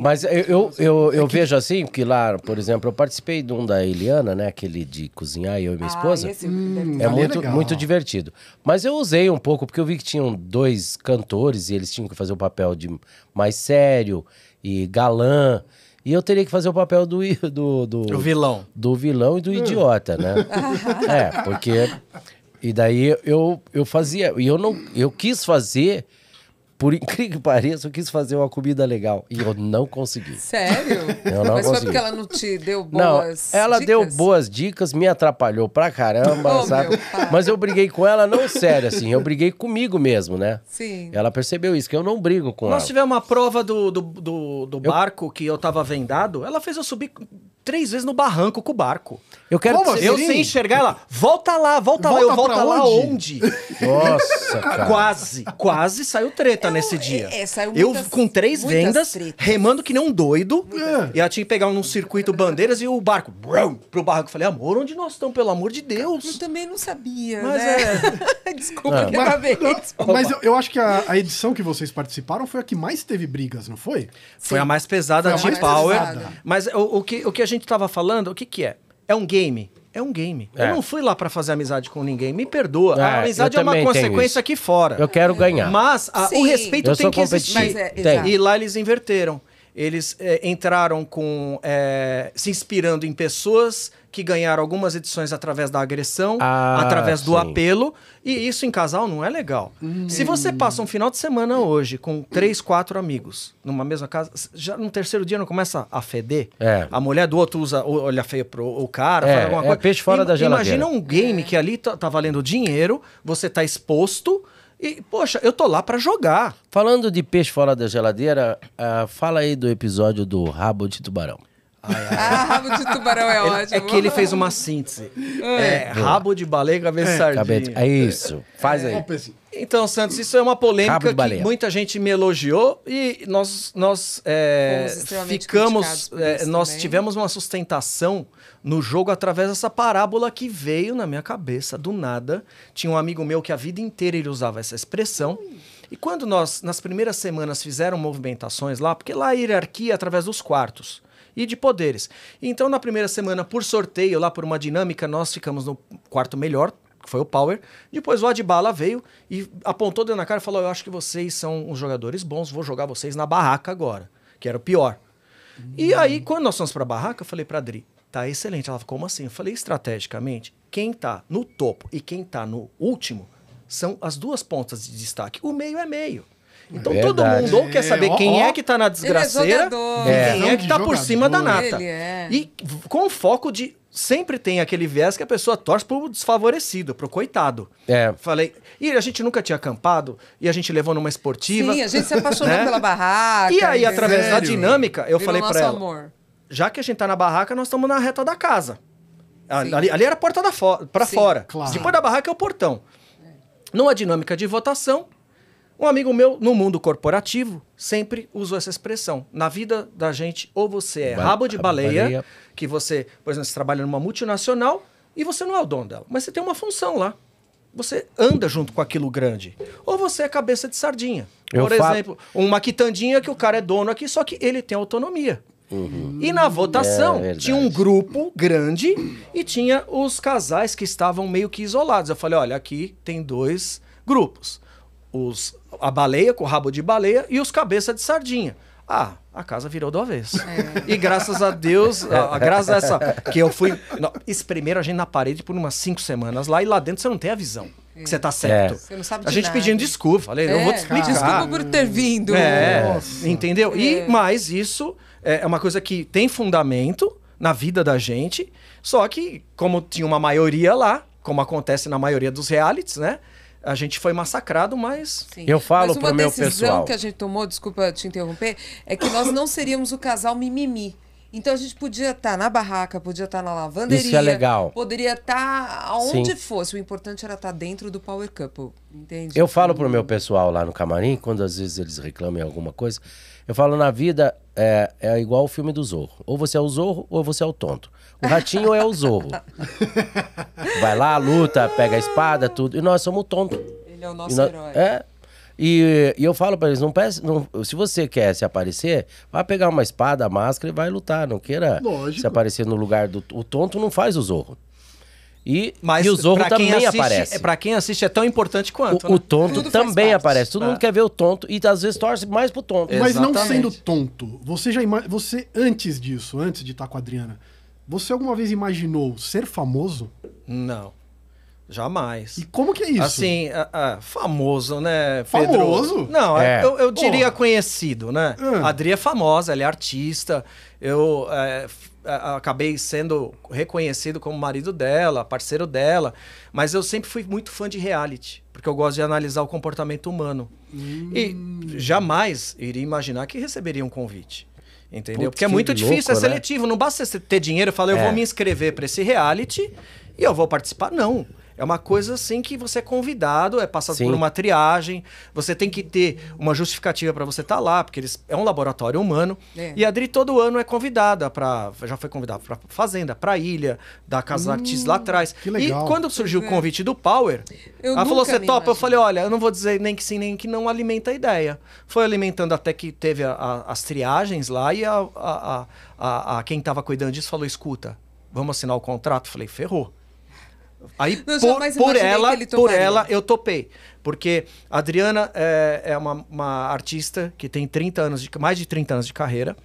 mas eu, eu, eu, eu é vejo assim, que lá, por exemplo, eu participei de um da Eliana, né? Aquele de cozinhar eu e minha ah, esposa. Ah, esse hum, é muito, muito divertido. Mas eu usei um pouco, porque eu vi que tinham dois cantores e eles tinham que fazer o papel de mais sério e galã. E eu teria que fazer o papel do. do, do o vilão. Do vilão e do hum. idiota, né? é, porque. E daí eu, eu fazia. E eu, não, eu quis fazer por incrível que pareça, eu quis fazer uma comida legal. E eu não consegui. Sério? Eu não Mas consegui. foi porque ela não te deu boas não, ela deu boas dicas, me atrapalhou pra caramba, oh, sabe? Mas eu briguei com ela, não sério, assim. Eu briguei comigo mesmo, né? Sim. Ela percebeu isso, que eu não brigo com Nós ela. Nós tivemos uma prova do, do, do, do eu... barco que eu tava vendado. Ela fez eu subir três vezes no barranco com o barco. Eu quero Como que você... Assim? Eu sem enxergar ela. Volta lá, volta, volta lá. Eu volto lá onde? Nossa, [LAUGHS] cara. Quase, quase saiu treta nesse dia. É, é eu com três vendas, tretas. remando que nem um doido. É. E ela tinha que pegar num circuito bandeiras e o barco brum, pro barco Eu falei, amor, onde nós estamos, pelo amor de Deus? Eu também não sabia. Mas né? é. [LAUGHS] Desculpa, é. Mas, não, mas eu, eu, acho que a, a, edição que vocês participaram foi a que mais teve brigas, não foi? Sim. Foi a mais pesada foi a de mais Power. Pesada. Mas o, o, que, o que a gente tava falando, o que, que é? É um game é um game. É. Eu não fui lá para fazer amizade com ninguém. Me perdoa. É, a amizade é uma consequência aqui fora. Eu quero ganhar. Mas a, o respeito eu tem que existir. Mas é, tem. E lá eles inverteram. Eles é, entraram com é, se inspirando em pessoas que ganharam algumas edições através da agressão, ah, através do apelo, e isso em casal não é legal. Hum. Se você hum. passa um final de semana hoje com três, quatro amigos numa mesma casa, já no terceiro dia não começa a feder? É. A mulher do outro usa, olha feio pro o cara, é, alguma é coisa. peixe fora I, da geladeira. Imagina um game é. que ali tá, tá valendo dinheiro, você tá exposto, e, poxa, eu tô lá para jogar. Falando de peixe fora da geladeira, uh, fala aí do episódio do rabo de tubarão. Ah, rabo de tubarão é, é ótimo. É que ele fez uma síntese. Ah. É, é, rabo de baleia, cabeça é. sardinha. é isso. É. Faz aí. Então, Santos, isso é uma polêmica que muita gente me elogiou e nós, nós é, ficamos. É, nós também. tivemos uma sustentação no jogo através dessa parábola que veio na minha cabeça do nada. Tinha um amigo meu que a vida inteira ele usava essa expressão. E quando nós, nas primeiras semanas, fizeram movimentações lá, porque lá a hierarquia é através dos quartos e de poderes. Então, na primeira semana, por sorteio, lá por uma dinâmica, nós ficamos no quarto melhor, que foi o Power. Depois o Adbala veio e apontou dentro na cara e falou: Eu acho que vocês são os jogadores bons, vou jogar vocês na barraca agora, que era o pior. E hum. aí, quando nós fomos pra barraca, eu falei pra Adri: Tá excelente. Ela falou: Como assim? Eu falei: Estrategicamente, quem tá no topo e quem tá no último são as duas pontas de destaque. O meio é meio. Então é todo mundo ou quer saber é, quem é que tá na desgraceira, e é quem é, que tá por cima da nata. E com foco de. Sempre tem aquele viés que a pessoa torce pro desfavorecido, pro coitado. É. Falei, e a gente nunca tinha acampado, e a gente levou numa esportiva. Sim, a gente se apaixonou né? pela barraca. E aí, através da dinâmica, eu Virou falei para pra ela: amor. já que a gente tá na barraca, nós estamos na reta da casa. Ali, ali- era a porta da fo pra fora. claro. Depois da barraca é o portão. Numa dinâmica de votação, um amigo meu, no mundo corporativo, sempre usou essa expressão. Na vida da gente, ou você é ba rabo de baleia, baleia, que você, por exemplo, você trabalha numa multinacional e você não é o dono dela, mas você tem uma função lá. Você anda junto com aquilo grande. Ou você é cabeça de sardinha. Eu por exemplo, uma quitandinha que o cara é dono aqui, só que ele tem autonomia. Uhum. E na uhum. votação é tinha um grupo grande e tinha os casais que estavam meio que isolados. Eu falei: olha, aqui tem dois grupos os, a baleia com o rabo de baleia e os cabeça de sardinha. Ah, a casa virou do avesso. É. E graças a Deus, a, a, graças a é essa. Que eu fui. Não, espremeram a gente na parede por umas cinco semanas lá e lá dentro você não tem a visão. Que você tá é. certo. É. Você não sabe de A gente nada. pedindo desculpa. Falei, não vou te é. explicar. Me desculpa por ter vindo. É, Nossa. entendeu? E, mais isso é uma coisa que tem fundamento na vida da gente. Só que, como tinha uma maioria lá, como acontece na maioria dos realities, né? a gente foi massacrado, mas Sim. eu falo para o meu pessoal. uma decisão que a gente tomou, desculpa te interromper, é que nós não seríamos o casal mimimi. Então a gente podia estar tá na barraca, podia estar tá na lavanderia. Isso é legal. Poderia estar tá aonde Sim. fosse. O importante era estar tá dentro do Power Couple, entende? Eu falo para o meu pessoal lá no camarim, quando às vezes eles reclamam alguma coisa, eu falo, na vida é, é igual o filme do Zorro. Ou você é o Zorro ou você é o tonto. O ratinho é o zorro. Vai lá, luta, pega a espada, tudo. E nós somos tonto. Ele é o nosso nós... herói. É. E, e, eu falo para eles, não peça, não, se você quer se aparecer, vai pegar uma espada, máscara e vai lutar. Não queira Lógico. se aparecer no lugar do... O tonto não faz o zorro. E, Mas e o Zorro também assiste, aparece. Para quem assiste é tão importante quanto. O, né? o tonto Tudo também aparece. Todo é. mundo quer ver o tonto e às vezes torce mais pro tonto. Mas Exatamente. não sendo tonto, você já você antes disso, antes de estar tá com a Adriana, você alguma vez imaginou ser famoso? Não. Jamais. E como que é isso? Assim, ah, ah, famoso, né, Pedro? Famoso? Não, é. eu, eu, diria Porra. conhecido, né? Hum. Ah. A Adri é famosa, ela é artista. Eu é, acabei sendo reconhecido como marido dela, parceiro dela. Mas eu sempre fui muito fã de reality, porque eu gosto de analisar o comportamento humano. Hum. E jamais iria imaginar que receberia um convite. Entendeu? Putz, Porque é muito difícil, é né? seletivo. Né? Não basta você ter dinheiro e falar, eu é. vou me inscrever para esse reality e eu vou participar. Não. É uma coisa assim que você é convidado, é passado Sim. por uma triagem, você tem que ter uma justificativa para você estar tá lá, porque eles é um laboratório humano. É. E a Adri todo ano é convidada para já foi convidada para fazenda, para ilha, da Casa hum, Artes lá atrás. Que legal. E quando surgiu o é. convite do Power, eu ela falou: "Você topa?" Eu falei: "Olha, eu não vou dizer nem que sim, nem que não alimenta a ideia". Foi alimentando até que teve a, a, as triagens lá e a, a, a, a quem estava cuidando disso falou: "Escuta, vamos assinar o contrato?" Eu falei: "Ferrou". Aí, Não, por, por ela, por ela, eu topei. Porque a Adriana é, é uma, uma, artista que tem 30 anos de, mais de 30 anos de carreira.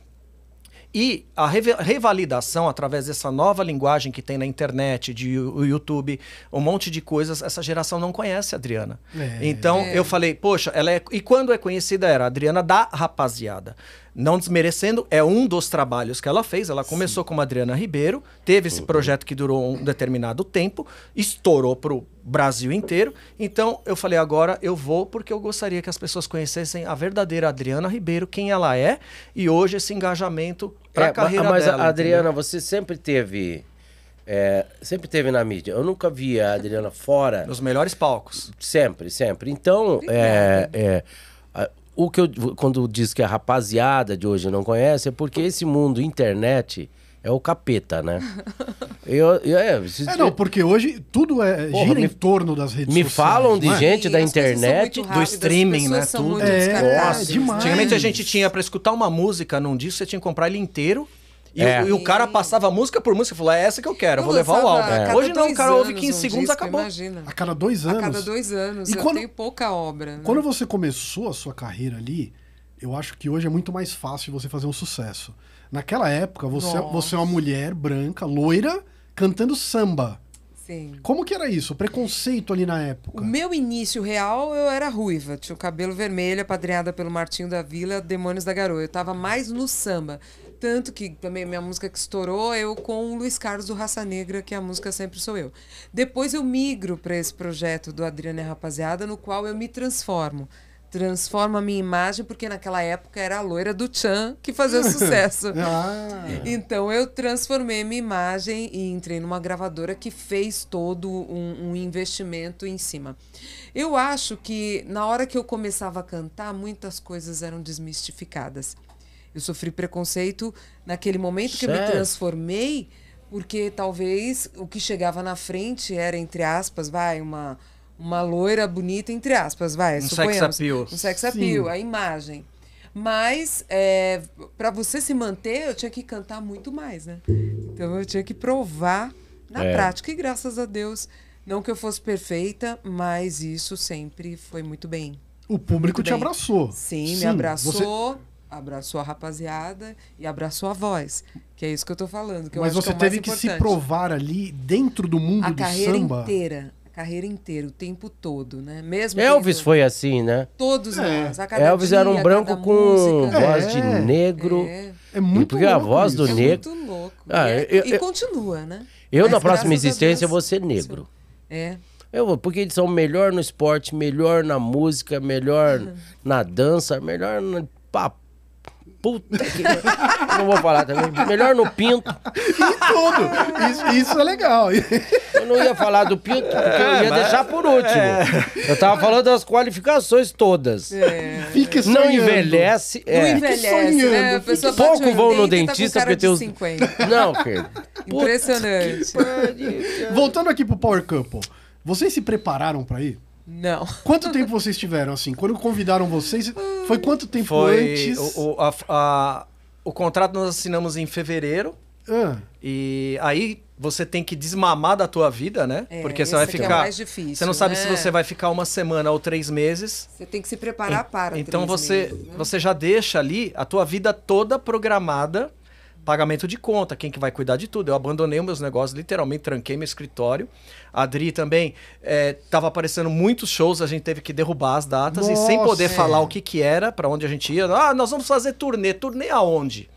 E a revalidação através dessa nova linguagem que tem na internet, de o YouTube, um monte de coisas, essa geração não conhece a Adriana. É, então é. eu falei, poxa, ela é. E quando é conhecida era a Adriana da rapaziada. Não desmerecendo, é um dos trabalhos que ela fez. Ela começou Sim. com a Adriana Ribeiro, teve esse uhum. projeto que durou um determinado tempo, estourou para o Brasil inteiro. Então eu falei, agora eu vou porque eu gostaria que as pessoas conhecessem a verdadeira Adriana Ribeiro, quem ela é, e hoje esse engajamento para é, a carreira mas dela. Mas, Adriana, você sempre teve. É, sempre teve na mídia. Eu nunca vi a Adriana fora. Nos melhores palcos. Sempre, sempre. Então, é, é o que eu, quando diz que a rapaziada de hoje não conhece, é porque esse mundo internet é o capeta, né? [LAUGHS] eu, eu, é, se, é, não, porque hoje tudo é, porra, gira me, em torno das redes me sociais. Me falam de é? gente e da internet, do streaming, né? Tudo. É, é, demais. Antigamente a gente tinha, para escutar uma música num disco, você tinha que comprar ele inteiro e, é. o, e, o, cara passava música por música e falou: é essa que eu quero, eu vou levar o álbum. É. Hoje não, o cara ouve 15 um segundos e acabou. Imagina. A cada dois anos. A cada dois anos. E eu quando, tenho pouca obra. Né? Quando você começou a sua carreira ali, eu acho que hoje é muito mais fácil você fazer um sucesso. Naquela época, você, é- você é uma mulher branca, loira, cantando samba. Sim. Como que era isso? O preconceito ali na época? O meu início real, eu era ruiva. Tinha o cabelo vermelho, apadrinhada pelo Martinho da Vila, Demônios da Garoa. Eu tava mais no samba. Tanto que também minha música que estourou eu é com o Luiz Carlos do Raça Negra, que a música sempre sou eu. Depois eu migro para esse projeto do Adriana Rapaziada, no qual eu me transformo transforma a minha imagem, porque naquela época era a loira do Chan que fazia [LAUGHS] sucesso. ah. Então eu transformei minha imagem e entrei numa gravadora que fez todo um, um, investimento em cima. Eu acho que na hora que eu começava a cantar, muitas coisas eram desmistificadas. Eu sofri preconceito naquele momento que eu me transformei, porque talvez o que chegava na frente era, entre aspas, vai, uma, uma loira bonita, entre aspas, vai. Um sex appeal. Um sex appeal, Sim. a imagem. Mas é, para você se manter, eu tinha que cantar muito mais, né? Então eu tinha que provar na é. prática. E graças a Deus, não que eu fosse perfeita, mas isso sempre foi muito bem. O público muito te bem. abraçou. Sim, Sim, me abraçou. Você abraçou a rapaziada e abraçou a voz. Que é isso que eu tô falando. Mas você que é teve que se provar ali dentro do mundo a do carreira samba. Inteira, a carreira inteira, o tempo todo, né? Mesmo Elvis foi assim, né? Todos é. nós. Elvis dia, era um branco com música. voz de é. negro. É, é muito Porque a voz isso. do é negro. É muito louco. Ah, e, eu, eu, e, continua, né? Eu, Mas na próxima existência, Deus, vou ser negro. É. Eu, porque eles são melhor no esporte, melhor na música, melhor uhum. na dança, melhor no papo Puta que. não vou falar também. Melhor no pinto. E tudo. Isso, isso, é legal. Eu não ia falar do pinto, porque é, eu ia é, mas... deixar por último. É. Eu tava falando das qualificações todas. É. Fique sonhando. Não envelhece. Não é. envelhece. né? Pouco vão no tá dentista tá porque tem os. Não, querido. [LAUGHS] Impressionante. Voltando aqui pro Power Couple. Vocês se prepararam para ir? Não. Quanto tempo vocês tiveram, assim? Quando convidaram vocês, foi quanto tempo foi antes? O, o, a, a, o contrato nós assinamos em fevereiro. Ah. E aí você tem que desmamar da tua vida, né? É, Porque você vai é ficar. É mais difícil, você não sabe né? se você vai ficar uma semana ou três meses. Você tem que se preparar para. Então você meses, né? você já deixa ali a tua vida toda programada pagamento de conta, quem que vai cuidar de tudo. Eu abandonei meus negócios, literalmente tranquei meu escritório. A Adri também estava é, aparecendo muitos shows, a gente teve que derrubar as datas Nossa. e sem poder falar o que que era, para onde a gente ia. Ah, nós vamos fazer turnê. Turnê aonde?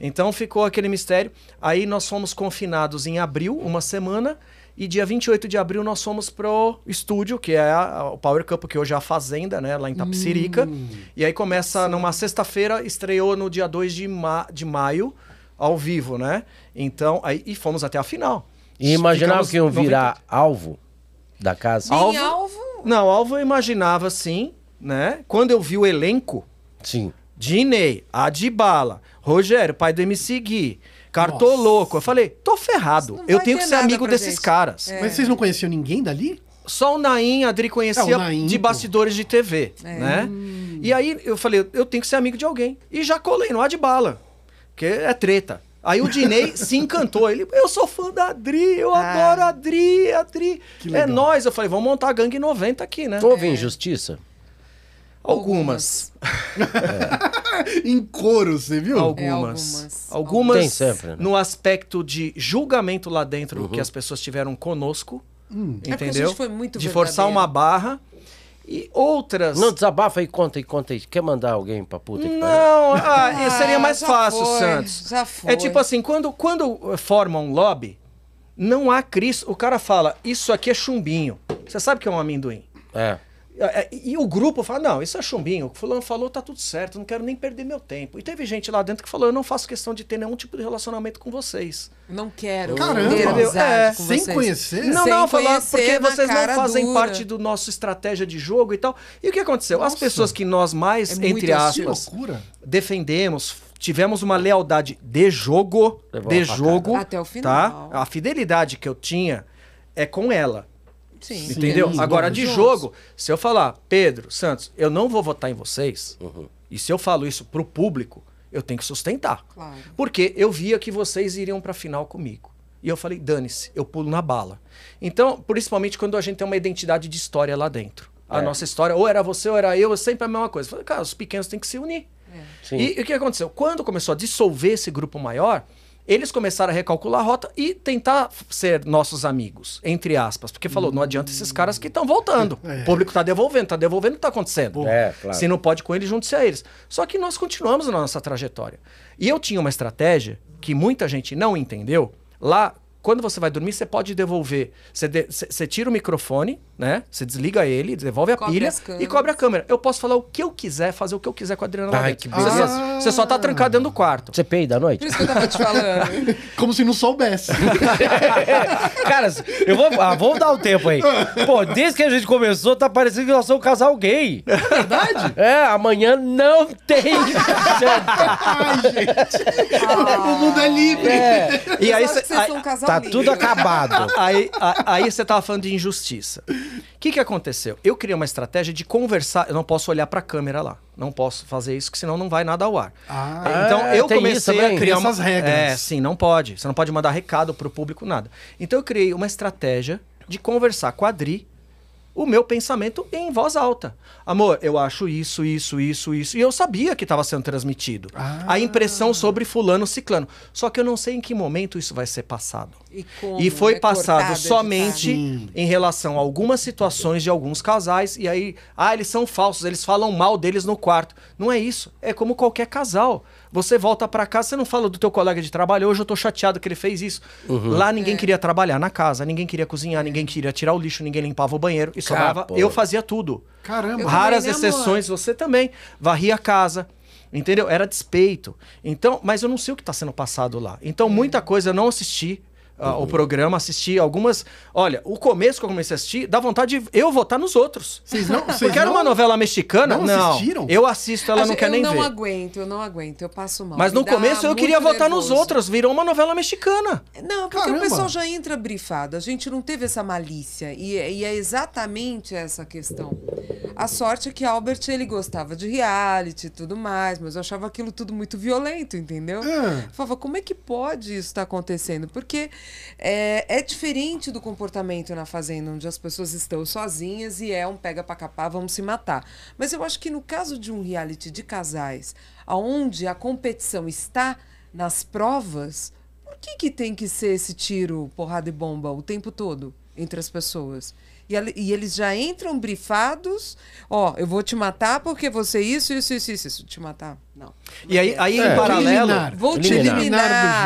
Então ficou aquele mistério. Aí nós fomos confinados em abril, uma semana, e dia 28 de abril nós fomos pro estúdio, que é a, a, o Power Cup, que hoje é a Fazenda, né? Lá em Tapsirica. Hum, e aí começa sim. numa sexta-feira, estreou no dia 2 de, ma de maio ao vivo, né? Então, aí e fomos até a final. E imaginava Ficamos que iam virar 90. alvo da casa? alvo, alvo? Não, alvo eu imaginava sim, né? Quando eu vi o elenco. Sim. Dinei, Adibala, Rogério, pai do MC Gui, Louco. Eu falei, tô ferrado. Eu tenho que ser amigo desses gente. caras. É. Mas vocês não conheciam ninguém dali? Só o Nain a Adri conhecia é, Naim, de bastidores pô. de TV, é. né? Hum. E aí eu falei, eu tenho que ser amigo de alguém. E já colei no Adibala. Porque é treta. Aí o Dinei [LAUGHS] se encantou. Ele, eu sou fã da Adri, eu ah. adoro a Adri, a Adri. É nós. Eu falei, vamos montar a Gangue 90 aqui, né? Houve é. injustiça? Algumas. É. [LAUGHS] em coro, você viu? Algumas. É, algumas. algumas. Tem sempre. Né? No aspecto de julgamento lá dentro uhum. que as pessoas tiveram conosco. Hum. É entendeu? É de verdadeiro. forçar uma barra. E outras. Não desabafa e conta e conta e quer mandar alguém pra puta que Não, ah, [LAUGHS] ah, seria mais fácil, foi, Santos. Já é foi. É tipo assim, quando, quando eh, forma um lobby, não há cristo O cara fala, isso aqui é chumbinho. Você sabe que é um amendoim. É. É, é, e o grupo fala: não, isso é chumbinho. O fulano falou, tá tudo certo, não quero nem perder meu tempo. E teve gente lá dentro que falou: eu não faço questão de ter nenhum tipo de relacionamento com vocês. Não quero. Caramba, é, com sem vocês. conhecer? Não, sem não, falar ah, porque vocês não fazem dura. parte do nosso estratégia de jogo e tal. E o que aconteceu? Nossa, As pessoas que nós mais, é entre aspas, defendemos, tivemos uma lealdade de jogo, Levou de jogo, até o tá? final. Tá? A fidelidade que eu tinha é com ela. Sim. Entendeu? Sim, Agora, de jogo, se eu falar, Pedro, Santos, eu não vou votar em vocês, uhum. e se eu falo isso pro público, eu tenho que sustentar. Claro. Porque eu via que vocês iriam pra final comigo. E eu falei, dane-se, eu pulo na bala. Então, principalmente quando a gente tem uma identidade de história lá dentro. A é. nossa história, ou era você, ou era eu, é sempre a mesma coisa. Eu falei, cara, os pequenos têm que se unir. É. E, e o que aconteceu? Quando começou a dissolver esse grupo maior, eles começaram a recalcular a rota e tentar ser nossos amigos, entre aspas. Porque falou, não adianta esses caras que estão voltando. [LAUGHS] É. O público está devolvendo, está devolvendo, está acontecendo. É, é claro. Se não pode com eles, junte-se a eles. Só que nós continuamos na nossa trajetória. E eu tinha uma estratégia que muita gente não entendeu lá quando você vai dormir, você pode devolver. Você, de, você tira o microfone, né? Você desliga ele, devolve a cobre pilha e cobre a câmera. Eu posso falar o que eu quiser, fazer o que eu quiser com a Adriana Ai, lá Que você, ah. você só tá trancado dentro do quarto. Você peida à noite? Por isso que eu tava te falando. [LAUGHS] Como se não soubesse. [LAUGHS] Cara, eu vou. Ah, dar um tempo aí. Pô, desde que a gente começou, tá parecendo que nós somos um casal gay. É verdade? É, amanhã não tem. [LAUGHS] Ai, gente. Ah. O mundo é livre. É. E aí, você, vocês aí, são um casal tá Tá tudo acabado. [LAUGHS] aí, a, aí você tava falando de injustiça. O que, que aconteceu? Eu criei uma estratégia de conversar. Eu não posso olhar pra câmera lá. Não posso fazer isso, que senão não vai nada ao ar. Ah, então é, eu comecei né? a criar. essas uma... regras. É, sim, não pode. Você não pode mandar recado pro público, nada. Então eu criei uma estratégia de conversar com a Adri o meu pensamento em voz alta. Amor, eu acho isso, isso, isso, isso. E eu sabia que estava sendo transmitido. Ah. A impressão sobre fulano ciclano. Só que eu não sei em que momento isso vai ser passado. E, e foi é passado é somente em relação a algumas situações de alguns casais. E aí, ah, eles são falsos, eles falam mal deles no quarto. Não é isso. É como qualquer casal. Você volta para casa, você não fala do teu colega de trabalho, hoje eu tô chateado que ele fez isso. Uhum. Lá ninguém é. queria trabalhar na casa, ninguém queria cozinhar, é. ninguém queria tirar o lixo, ninguém limpava o banheiro. E sobrava, eu fazia tudo. Caramba. Eu Raras também, né, exceções, você também. Varria a casa, entendeu? Era despeito. Então, mas eu não sei o que está sendo passado lá. Então, muita coisa eu não assisti, uhum. o programa, assisti algumas. Olha, o começo que eu comecei a assistir, dá vontade de eu votar nos outros. Vocês não. Vocês Porque não, era uma novela mexicana. Não, não assistiram? Eu assisto, ela não quer nem ver. Eu não aguento, eu não aguento, eu passo mal. Mas no começo eu queria nervoso. votar nos outros, virou uma novela mexicana. Não, porque Caramba. o pessoal já entra brifado. A gente não teve essa malícia. E, é, e é exatamente essa questão. A sorte é que Albert ele gostava de reality e tudo mais, mas eu achava aquilo tudo muito violento, entendeu? É. Eu falava, como é que pode isso estar tá acontecendo? Porque é, é diferente do comportamento na fazenda, onde as pessoas estão sozinhas e é um pega para capar, vamos se matar. Mas eu acho que no caso de um reality de casais, aonde a competição está nas provas, por que, que tem que ser esse tiro, porrada e bomba o tempo todo entre as pessoas? E, e eles já entram brifados, ó, eu vou te matar porque você isso, isso, isso, isso, isso te matar. Não. E aí, aí é. em paralelo, eliminar. vou te eliminar,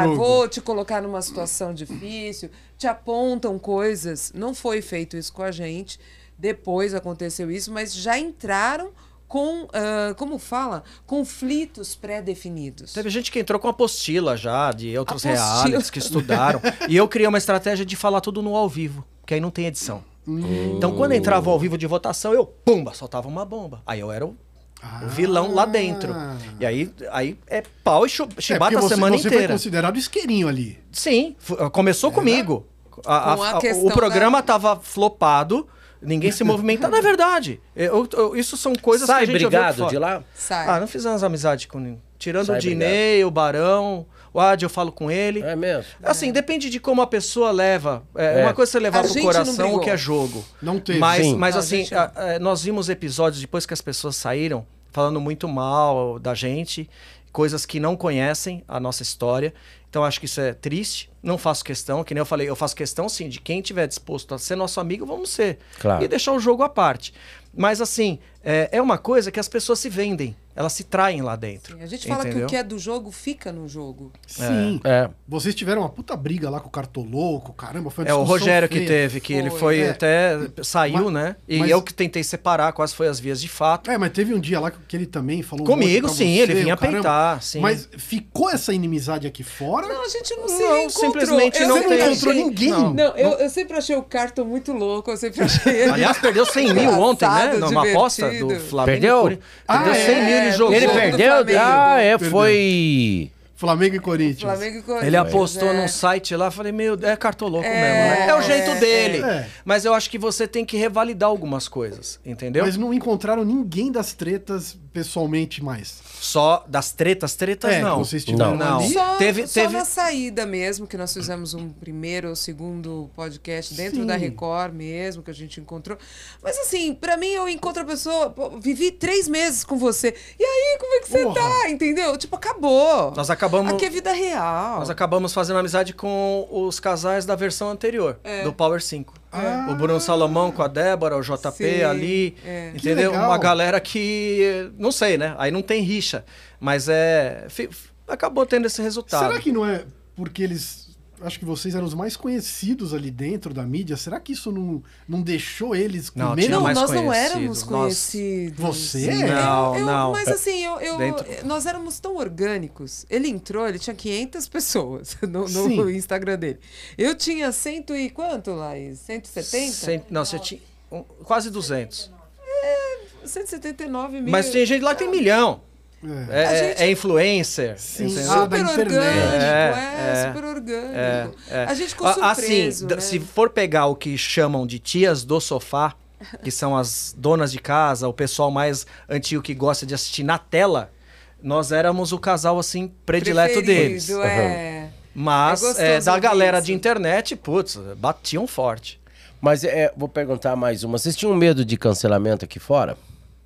eliminar vou te colocar numa situação difícil, te apontam coisas. Não foi feito isso com a gente. Depois aconteceu isso, mas já entraram com, uh, como fala, conflitos pré-definidos. Teve gente que entrou com apostila já, de outros apostila. reais que estudaram. [LAUGHS] e eu criei uma estratégia de falar tudo no ao vivo, que aí não tem edição. Hum. Então, quando entrava ao vivo de votação, eu, pumba, soltava uma bomba. Aí eu era o, ah. o vilão lá dentro. E aí, aí é pau e é, chibata é a semana você inteira. Você foi considerado isqueirinho ali. Sim, começou é, comigo. A, a, a, o programa da... tava flopado, ninguém se movimenta. Na é verdade, eu, eu, isso são coisas Sai que a gente brigado de lá? Sai. Ah, não fizemos amizade com ninguém. Tirando Sai o Dinei, o Barão, o Adi, eu falo com ele. É mesmo? Assim, é. depende de como a pessoa leva. É, é. Uma coisa é você levar a pro coração o que é jogo. Não tem. Mas, mas assim, a, a, é, nós vimos episódios depois que as pessoas saíram falando muito mal da gente, coisas que não conhecem a nossa história. Então acho que isso é triste. Não faço questão, que nem eu falei, eu faço questão sim de quem tiver disposto a ser nosso amigo, vamos ser. Claro. E deixar o jogo à parte. Mas assim, é, é uma coisa que as pessoas se vendem, elas se traem lá dentro. Sim, a gente fala que o que é do jogo fica no jogo. Sim. É. é. Vocês tiveram uma puta briga lá com o Cartoloco, caramba, foi uma É o Rogério feia. que teve, que foi, ele foi é. até. saiu, mas, né? E mas... eu que tentei separar, quase foi as vias de fato. É, mas teve um dia lá que ele também falou. Comigo, um sim, você, ele vinha caramba. peitar, sim. Mas ficou essa inimizade aqui fora? Não, a gente não, não se não, Simplesmente eu não, não encontrou achei... ninguém. Não, não eu, eu, sempre achei o Carton muito louco, eu sempre achei. Aliás, perdeu 100 mil ontem, né? Numa aposta. Ah, é, é, do, Flamengo. Perdeu? Ah, perdeu 100 é, mil, ele jogou. Ele perdeu? Ah, é, perdeu. foi... Flamengo e Corinthians. Flamengo e Corinthians. Ele apostou é. num site lá, falei, meu, é cartoloco é, mesmo, né? É o jeito é, dele. É. Mas eu acho que você tem que revalidar algumas coisas, entendeu? Mas não encontraram ninguém das tretas pessoalmente mais. Só das tretas, tretas é, não. não. não. Só, teve, só teve... na saída mesmo, que nós fizemos um primeiro ou segundo podcast dentro Sim. da Record mesmo, que a gente encontrou. Mas assim, para mim eu encontro a pessoa, pô, vivi três meses com você. E aí, como é que você Porra. tá? Entendeu? Tipo, acabou. Nós acabamos. Aqui é vida real. Nós acabamos fazendo amizade com os casais da versão anterior, é. do Power 5. O Bruno ah. Salomão com a Débora, o JP Sim, ali. É. Entendeu? Uma galera que. Não sei, né? Aí não tem rixa. Mas é. Acabou tendo esse resultado. Será que não é porque eles acho que vocês eram os mais conhecidos ali dentro da mídia. Será que isso não, não deixou eles com não, medo? Não, nós não éramos conhecidos. Nós... Você? Não, eu, não. Mas assim, eu, eu dentro... nós éramos tão orgânicos. Ele entrou, ele tinha 500 pessoas [LAUGHS] no, no Instagram dele. Eu tinha cento e quanto, Laís? 170? Cent... Não, você tinha um, quase 200. 179. É, 179 mil. Mas tem gente lá que tem milhão. É, é, é, gente... é influencer. Sim, ah, é, é, super orgânico, é, é, super orgânico. A gente ficou assim, surpreso. Assim, né? se for pegar o que chamam de tias do sofá, que são as donas de casa, o pessoal mais antigo que gosta de assistir na tela, nós éramos o casal assim predileto Preferido, deles. É. Mas é da galera isso. de internet, putz, batiam forte. Mas é, vou perguntar mais uma. Vocês tinham medo de cancelamento aqui fora?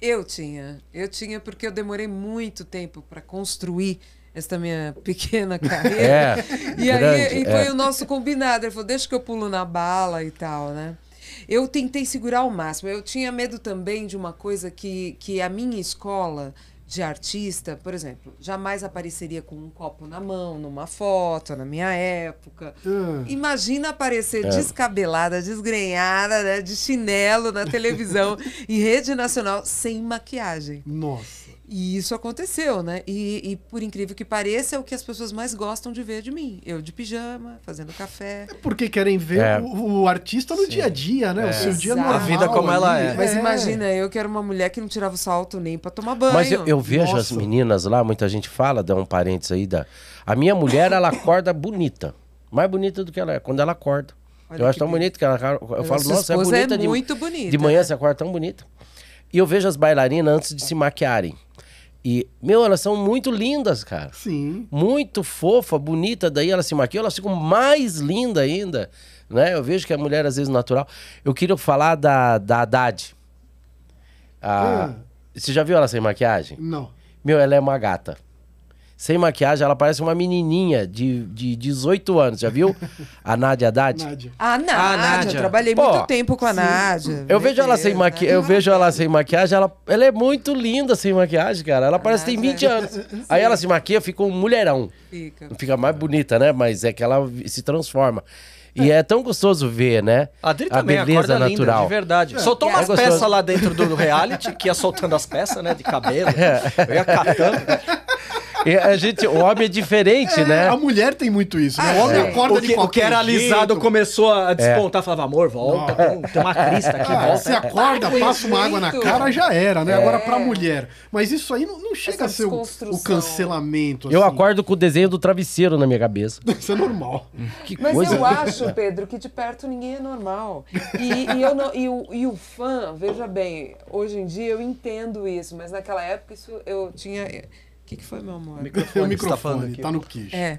Eu tinha, eu tinha porque eu demorei muito tempo para construir esta minha [LAUGHS] pequena carreira. É, e grande, aí e foi é. o nosso combinado. Ele falou: deixa que eu pulo na bala e tal, né? Eu tentei segurar ao máximo. Eu tinha medo também de uma coisa que, que a minha escola de artista, por exemplo, jamais apareceria com um copo na mão, numa foto, na minha época. Uh. Imagina aparecer é. descabelada, desgrenhada, né, de chinelo na televisão, [LAUGHS] em rede nacional, sem maquiagem. Nossa. E isso aconteceu, né? E, e, por incrível que pareça, é o que as pessoas mais gostam de ver de mim. Eu de pijama, fazendo café. É porque querem ver é. o, o, artista no Sim. dia a dia, né? É. O seu dia normal. A vida como ela é. Mas é. imagina, eu que era uma mulher que não tirava o salto nem para tomar banho. Mas eu, eu vejo Nossa. as meninas lá, muita gente fala, dá um parênteses aí. Da... A minha mulher, ela acorda bonita. Mais bonita do que ela é, quando ela acorda. Olha eu acho tão bonito que ela. Eu falo, nossa, é, é bonita. É muito de, bonita. De manhã né? você acorda tão bonita. E eu vejo as bailarinas antes de se maquiarem. E, meu, elas são muito lindas, cara. Sim. Muito fofa, bonita. Daí ela se maquiou, elas ficam mais linda ainda. Né? Eu vejo que a mulher, às vezes, natural. Eu queria falar da, da Haddad. A... Ah, hum. Você já viu ela sem maquiagem? Não. Meu, ela é uma gata sem maquiagem, ela parece uma menininha de, de 18 anos, já viu? [LAUGHS] A Nádia Haddad? Nádia. Ah, ah, a Nádia, a Nádia. eu trabalhei Pô, muito tempo com a sim. Nádia. Eu vejo, ela sem maqui... eu vejo ela sem maquiagem, ela, ela é muito linda sem maquiagem, cara. Ela ah, parece que tem 20 anos. [LAUGHS] Sim. Aí ela se maquia, fica um mulherão. Fica. Fica mais bonita, né? Mas é que ela se transforma. E é. é tão gostoso ver, né? A Adri também, beleza natural. Linda, de verdade. É. Soltou é umas é peças lá dentro do reality, que ia soltando as peças, né? De cabelo. [LAUGHS] É. Eu ia catando a gente, o homem é diferente, é, né? A mulher tem muito isso, né? É, o homem é. acorda o que, de qualquer O que era alisado jeito. começou a é. despontar, falava, amor, volta, não. tem uma crista aqui, ah, volta. Você acorda, tá passa uma água na cara, já era, né? Agora pra é. mulher. Mas isso aí não, não chega Essa a ser o, o cancelamento. Assim. Eu acordo com o desenho do travesseiro na minha cabeça. [LAUGHS] Isso é normal. Que Mas coisa. eu acho, Pedro, que de perto ninguém é normal. E, e eu não, e, o, e o fã, veja bem, hoje em dia eu entendo isso, mas naquela época isso eu tinha que, que foi, meu amor? O microfone, o microfone está tá no quiche. É.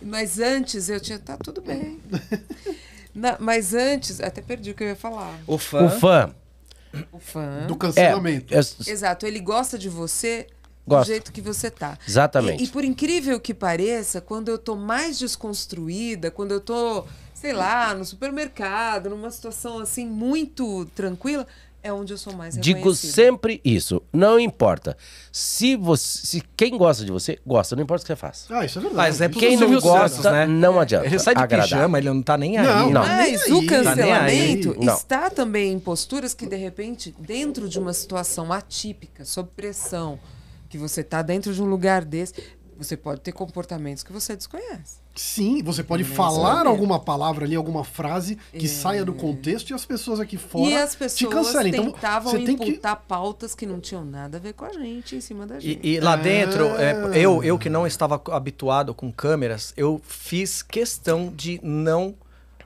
Mas antes eu tinha. Tá tudo bem. [LAUGHS] Na, mas antes, até perdi o que eu ia falar. O fã. O fã. O fã. Do cancelamento. É, é... Exato. Ele gosta de você Gosta do jeito que você tá. Exatamente. E, e, por incrível que pareça, quando eu tô mais desconstruída, quando eu tô, sei lá, no supermercado, numa situação assim muito tranquila, é onde eu sou mais Digo sempre isso. Não importa. Se você, se quem gosta de você, gosta. Não importa o que você faça. Ah, isso é verdade. Mas é porque quem não gosta, né? não adianta. Ele sai de agradar. pijama, ele não tá nem aí. Não, né? tá tá não. Mas aí, o cancelamento tá está também em posturas que, de repente, dentro de uma situação atípica, sob pressão, que você está dentro de um lugar desse, você pode ter comportamentos que você desconhece. Sim, você pode falar é. alguma palavra ali, alguma frase que é. saia do contexto e as pessoas aqui fora as pessoas te cancelem. Então, tentavam você tem que... pautas que não tinham nada a ver com a gente em cima da gente. E, e lá ah. dentro, é, eu, eu que não estava habituado com câmeras, eu fiz questão de não.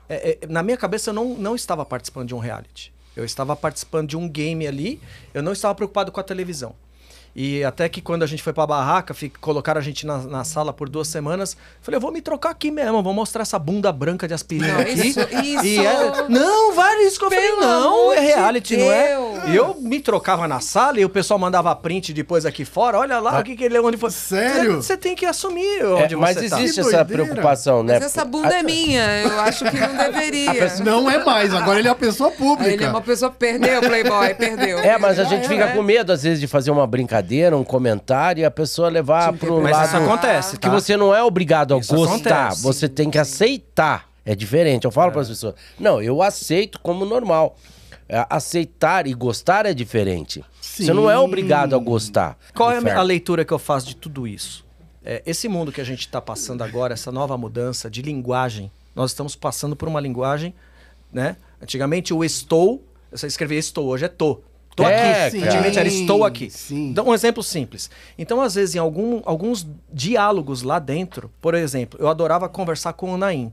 É, é, na minha cabeça, eu não, não estava participando de um reality. Eu estava participando de um game ali, eu não estava preocupado com a televisão. E até que quando a gente foi pra barraca, fico, colocaram a gente na, na, sala por duas semanas. Falei, eu vou me trocar aqui mesmo, vou mostrar essa bunda branca de aspirina aqui. Isso, isso. E ela, é, não, vai isso que eu falei, é não, é reality, Deus. não é? E eu me trocava na sala e o pessoal mandava print depois aqui fora, olha lá ah. o que, que ele é, onde foi. Sério? Você tem que assumir onde é, Mas tá. existe essa preocupação, né? Mas essa bunda a... é minha, eu acho que não deveria. Pessoa... Não é mais, agora ele é uma pessoa pública. Ele é uma pessoa, perdeu, Playboy, perdeu. É, mas a gente fica com medo às vezes de fazer uma brincadeira brincadeira, um comentário e a pessoa levar para o lado. Mas isso acontece, tá? Que você não é obrigado a isso gostar, acontece. você tem que aceitar. É diferente. Eu falo é. para as pessoas: não, eu aceito como normal. É, aceitar e gostar é diferente. Sim. Você não é obrigado a gostar. Qual é a leitura que eu faço de tudo isso? É, esse mundo que a gente está passando agora, essa nova mudança de linguagem, nós estamos passando por uma linguagem, né? Antigamente o estou, você escrevia estou, hoje é tô. Tô é, aqui. cara, estou aqui. Sim. Então, um exemplo simples. Então, às vezes, em algum, alguns diálogos lá dentro, por exemplo, eu adorava conversar com o Naim.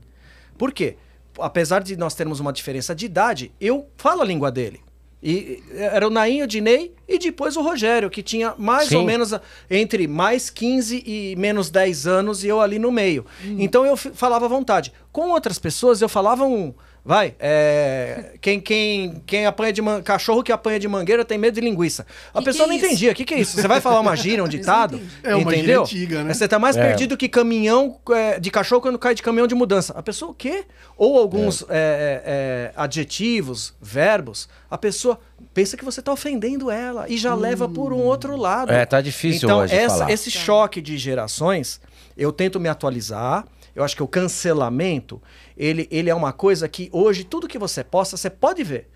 Por quê? Apesar de nós termos uma diferença de idade, eu falo a língua dele. E era o Nain, o Dinei e depois o Rogério, que tinha mais Sim. ou menos entre mais 15 e menos 10 anos e eu ali no meio. Hum. Então eu falava à vontade. Com outras pessoas eu falava um Vai. É, quem, quem, quem apanha de man... cachorro que apanha de mangueira tem medo de linguiça. A que pessoa que é não entendia. O que, que é isso? Você vai falar uma gira um [LAUGHS] ditado? É uma entendeu? antiga, né? Você tá mais é. perdido que caminhão é, de cachorro quando cai de caminhão de mudança. A pessoa o quê? Ou alguns é. É, adjetivos, verbos. A pessoa pensa que você tá ofendendo ela e já hum. leva por um hum. outro lado. É, tá difícil então, hoje falar. Então, esse choque de gerações, eu tento me atualizar eu acho que o cancelamento, ele, ele é uma coisa que hoje tudo que você posta, você pode ver.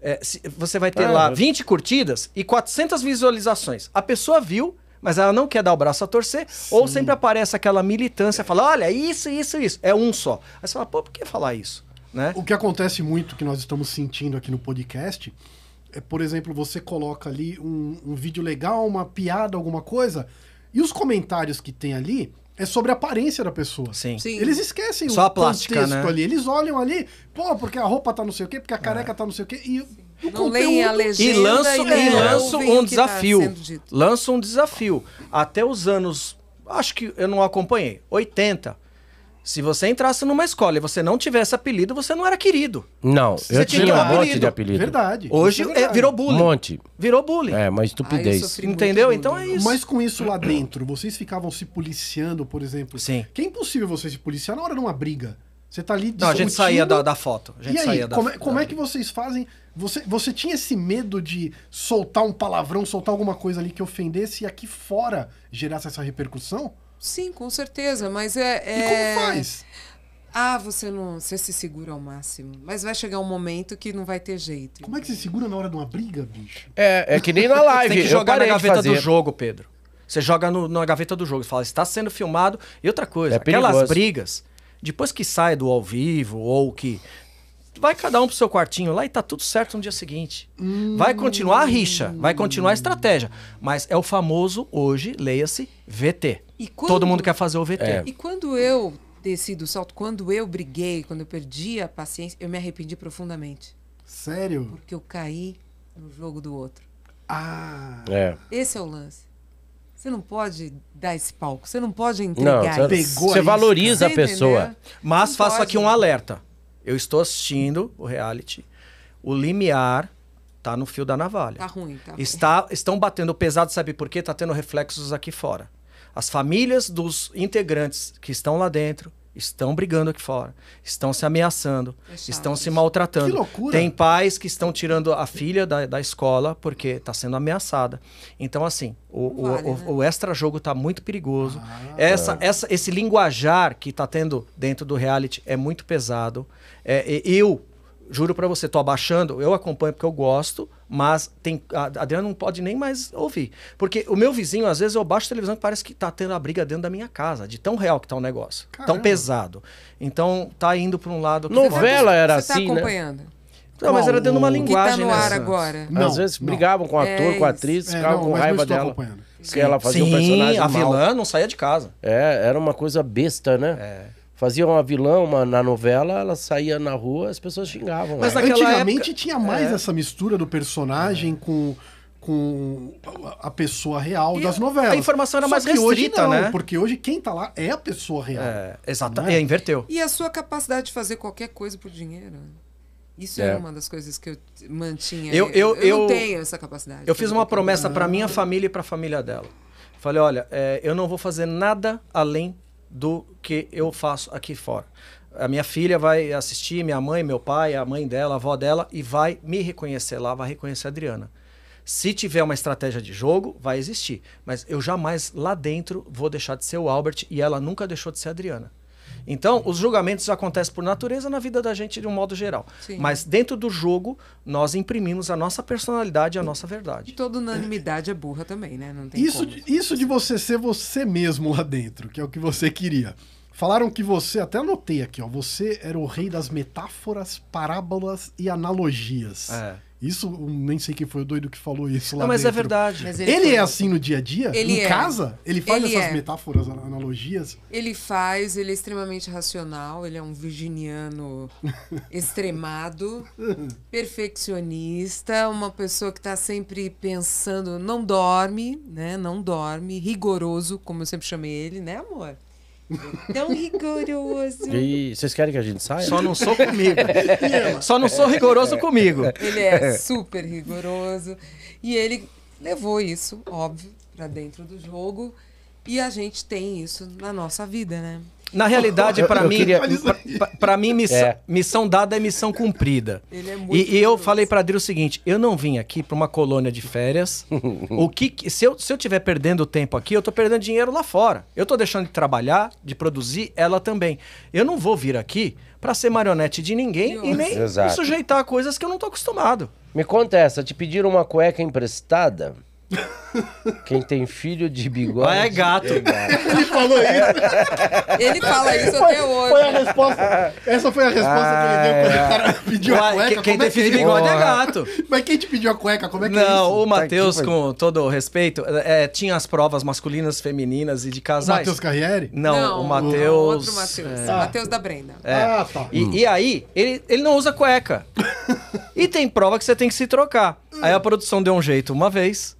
É, se, você vai ter ah, é, lá 20 curtidas e 400 visualizações. A pessoa viu, mas ela não quer dar o braço a torcer, Sim. ou sempre aparece aquela militância, fala, olha, isso, isso, isso, é um só. Aí você fala, pô, por que falar isso? Né? O que acontece muito, que nós estamos sentindo aqui no podcast, é, por exemplo, você coloca ali um, um vídeo legal, uma piada, alguma coisa, e os comentários que tem ali é sobre a aparência da pessoa. Sim. Sim. Eles esquecem Só o a plástica, contexto né? ali. Eles olham ali, pô, porque a roupa tá não sei o quê, porque a é. careca é. tá não sei o quê. E o não conteúdo... a legenda. E lanço, e, e lanço um tá desafio. Tá lanço um desafio. Até os anos, acho que eu não acompanhei, 80. Se você entrasse numa escola e você não tivesse apelido, você não era querido. Não, você eu tinha um apelido. monte de apelido. Verdade. Hoje é, é verdade. virou bullying. Um monte. Virou bullying. É, uma estupidez. Ah, Entendeu? Então é isso. Mas com isso lá dentro, vocês ficavam se policiando, por exemplo? Sim. Que é impossível você se policiar na hora de uma briga. Você tá ali Não, a gente saía da, da foto. e aí, como, da, é, como da... é que vocês fazem? Você, você tinha esse medo de soltar um palavrão, soltar alguma coisa ali que ofendesse e aqui fora gerasse essa repercussão? Sim, com certeza, mas é. é... E como é faz? Ah, você não. Você se segura ao máximo. Mas vai chegar um momento que não vai ter jeito. Como é que você segura na hora de uma briga, bicho? É, é que nem na [LAUGHS] live. Tem que jogar na gaveta do jogo, Pedro. Você joga no, na gaveta do jogo, você fala, está sendo filmado. E outra coisa, é aquelas brigas, depois que sai do ao vivo ou que. Vai cada um pro seu quartinho lá e tá tudo certo no dia seguinte. Hum. Vai continuar a rixa, vai continuar a estratégia. Mas é o famoso, hoje, leia-se, VT quando, todo mundo quer fazer o VT. É. E quando eu desci do salto, quando eu briguei, quando eu perdi a paciência, eu me arrependi profundamente. Sério? Porque eu caí no jogo do outro. Ah! É. Esse é o lance. Você não pode dar esse palco, você não pode entregar. Não, você, você valoriza isso, a pessoa. Entender? Mas faço pode. aqui um alerta. Eu estou assistindo o reality. O limiar tá no fio da navalha. Tá ruim, tá ruim. Está, estão batendo pesado, sabe por quê? Tá tendo reflexos aqui fora. As famílias dos integrantes que estão lá dentro estão brigando aqui fora, estão se ameaçando, estão se maltratando. Que loucura. Tem pais que estão tirando a filha da, da escola porque está sendo ameaçada. Então, assim, o, vale, o, né? o, o extra-jogo está muito perigoso. Ah, essa, é. essa, esse linguajar que está tendo dentro do reality é muito pesado. É, eu, juro para você, estou abaixando, eu acompanho porque eu gosto, mas tem, a Adriana não pode nem mais ouvir. Porque o meu vizinho, às vezes, eu baixo a televisão e parece que tá tendo a briga dentro da minha casa, de tão real que tá o um negócio. Caramba. Tão pesado. Então tá indo para um lado. Que Novela tá era Você tá assim. Tá acompanhando? Né? Não, mas era dentro de uma linguagem. Que tá no né? ar agora. Não, Às vezes não. brigavam com o ator, é com a atriz, é, ficavam não, com raiva dela. Porque ela fazia Sim, um personagem. A vilã não saía de casa. É, era uma coisa besta, né? É fazia uma vilã uma, na novela, ela saía na rua, as pessoas xingavam. Mas ela. antigamente época... tinha mais é. essa mistura do personagem é. com com a pessoa real e das novelas. A informação era Só mais restrita, não, né? Porque hoje quem tá lá é a pessoa real. É, né? exatamente. É? inverteu. E a sua capacidade de fazer qualquer coisa por dinheiro. Isso é. era é. uma das coisas que eu mantinha. Eu, eu, eu, eu não tenho essa capacidade. Eu fiz uma promessa para minha família e para a família dela. Falei, olha, é, eu não vou fazer nada além do que eu faço aqui fora. A minha filha vai assistir, minha mãe, meu pai, a mãe dela, a avó dela, e vai me reconhecer lá, vai reconhecer a Adriana. Se tiver uma estratégia de jogo, vai existir. Mas eu jamais lá dentro vou deixar de ser o Albert e ela nunca deixou de ser a Adriana. Então, os julgamentos acontecem por natureza na vida da gente de um modo geral. Sim. Mas dentro do jogo, nós imprimimos a nossa personalidade e a nossa verdade. E toda unanimidade é burra também, né? Não tem isso, de, isso de você ser você mesmo lá dentro, que é o que você queria. Falaram que você, até anotei aqui, ó, você era o rei das metáforas, parábolas e analogias. É. Isso, nem sei quem foi o doido que falou isso lá. Não, mas é dentro. é verdade. Mas ele, ele foi... é assim no dia a dia? Ele em é. casa? Ele faz ele essas é. metáforas, analogias? Ele faz, ele é extremamente racional, ele é um virginiano [LAUGHS] extremado, perfeccionista, uma pessoa que está sempre pensando, não dorme, né? Não dorme, rigoroso, como eu sempre chamei ele, né, amor? Tão rigoroso. E vocês querem que a gente saia? Só não sou comigo. Só não sou rigoroso comigo. Ele é super rigoroso. E ele levou isso, óbvio, para dentro do jogo. E a gente tem isso na nossa vida, né? Na realidade, para mim, para mim missão, é. missão, dada é missão cumprida. É e, e, eu falei para Adri o seguinte: eu não vim aqui para uma colônia de férias. o que se eu se eu tiver perdendo tempo aqui, eu tô perdendo dinheiro lá fora. Eu tô deixando de trabalhar, de produzir, ela também. Eu não vou vir aqui para ser marionete de ninguém e nem me sujeitar a coisas que eu não tô acostumado. Me conta essa, te pediram uma cueca emprestada? Quem tem filho de bigode. Ah, é gato. É gato. Ele falou isso. Ele fala isso foi, até hoje. Foi a resposta. Essa foi a resposta ah, que ele deu quando é. o ah. cara pediu a cueca. Quem tem é filho de bigode é gato. Mas quem te pediu a cueca? Como é que é Não, é isso? Não, o tá Matheus, com todo o respeito, é, tinha as provas masculinas, femininas e de casais. O Matheus Carriere? Não, não, o Matheus. O outro Matheus. É... Matheus da Brenda. É. Ah, tá. E, hum. e aí, ele, ele não usa cueca. [LAUGHS] e tem prova que você tem que se trocar. Hum. Aí a produção deu um jeito uma vez,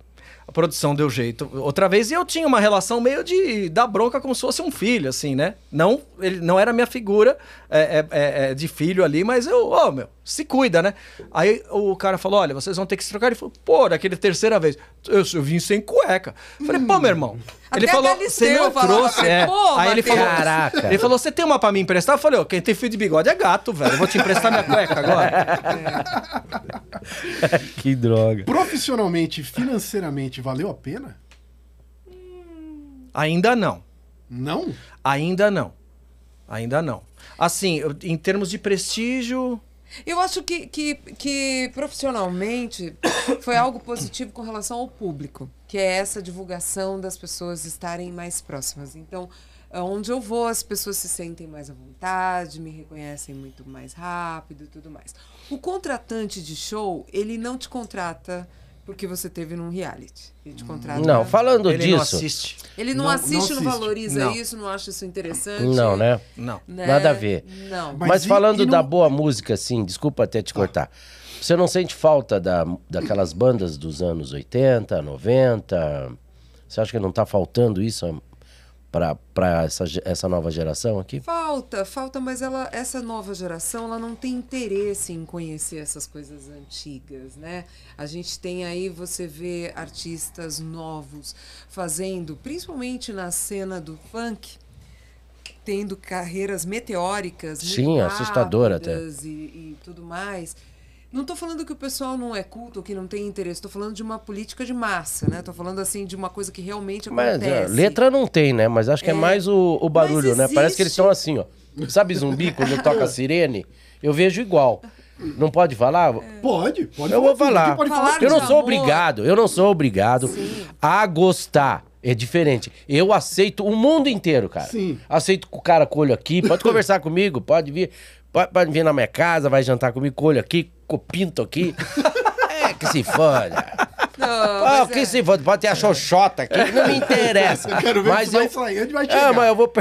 a produção deu jeito outra vez. E eu tinha uma relação meio de dar bronca como se fosse um filho, assim, né? Não, ele não era minha figura, é é, é, é, de filho ali, mas eu, ô, oh, meu, se cuida, né? Aí o cara falou: olha, vocês vão ter que se trocar. Ele falou: pô, daquele terceira vez, eu, eu vim sem cueca. Eu falei: pô, meu irmão. Ele Até falou, você não trouxe, é. Aí ele falou, caraca. Ele falou, você tem uma pra me emprestar? Eu falei, ó, oh, quem tem filho de bigode é gato, velho. Eu vou te emprestar minha cueca agora. [LAUGHS] que droga. Profissionalmente, financeiramente, valeu a pena? Ainda não. Não? Ainda não. Ainda não. Assim, em termos de prestígio. Eu acho que, que, que profissionalmente foi algo positivo com relação ao público, que é essa divulgação das pessoas estarem mais próximas. Então, onde eu vou, as pessoas se sentem mais à vontade, me reconhecem muito mais rápido e tudo mais. O contratante de show, ele não te contrata porque você teve num reality. E te Não, falando ele disso. Ele não assiste. Ele não, não assiste, não, não valoriza não. isso, não acha isso interessante. Não, né? Não. Né? Nada a ver. Não. Mas, Mas falando e da boa música, assim, desculpa até te cortar. Você não sente falta da, daquelas bandas dos anos 80, 90? Você acha que não está faltando isso para essa, essa nova geração aqui? Falta, falta, mas ela, essa nova geração ela não tem interesse em conhecer essas coisas antigas, né? A gente tem aí, você vê artistas novos fazendo, principalmente na cena do funk, tendo carreiras meteóricas, sim, assustadora até e, e tudo mais não estou falando que o pessoal não é culto, que não tem interesse. Estou falando de uma política de massa, né? Estou falando assim de uma coisa que realmente é, acontece. Mas, letra não tem, né? Mas acho que é, é mais o, o barulho, né? Parece que eles são assim, ó. Sabe zumbi quando toca sirene? Eu vejo igual. Não pode falar? É. Pode, pode. Eu vou falar. Pode falar. Eu não sou amor. obrigado, eu não sou obrigado Sim. a gostar. É diferente. Eu aceito o mundo inteiro, cara. Sim. Aceito o cara com o olho aqui, pode [LAUGHS] conversar comigo, pode vir. Pode, pode vir na minha casa, vai jantar comigo, colho aqui, copinto aqui. [LAUGHS] é que se foda. Não, oh, que é. se foda, pode ter a xoxota aqui, não me interessa. [LAUGHS] Eu quero ver mas que eu... vai sair, onde vai ah, chegar. É, mas eu vou... [LAUGHS]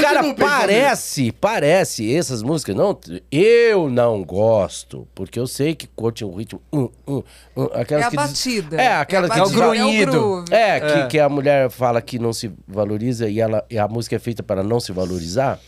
Cara, parece, parece, essas músicas, não, eu não gosto, porque eu sei que curte um ritmo... Hum, hum, hum, aquelas é a que batida. Diz... É, aquelas é, é, é que... É o grunhido. É, é, que, que a mulher fala que não se valoriza e, ela, e a música é feita para não se valorizar.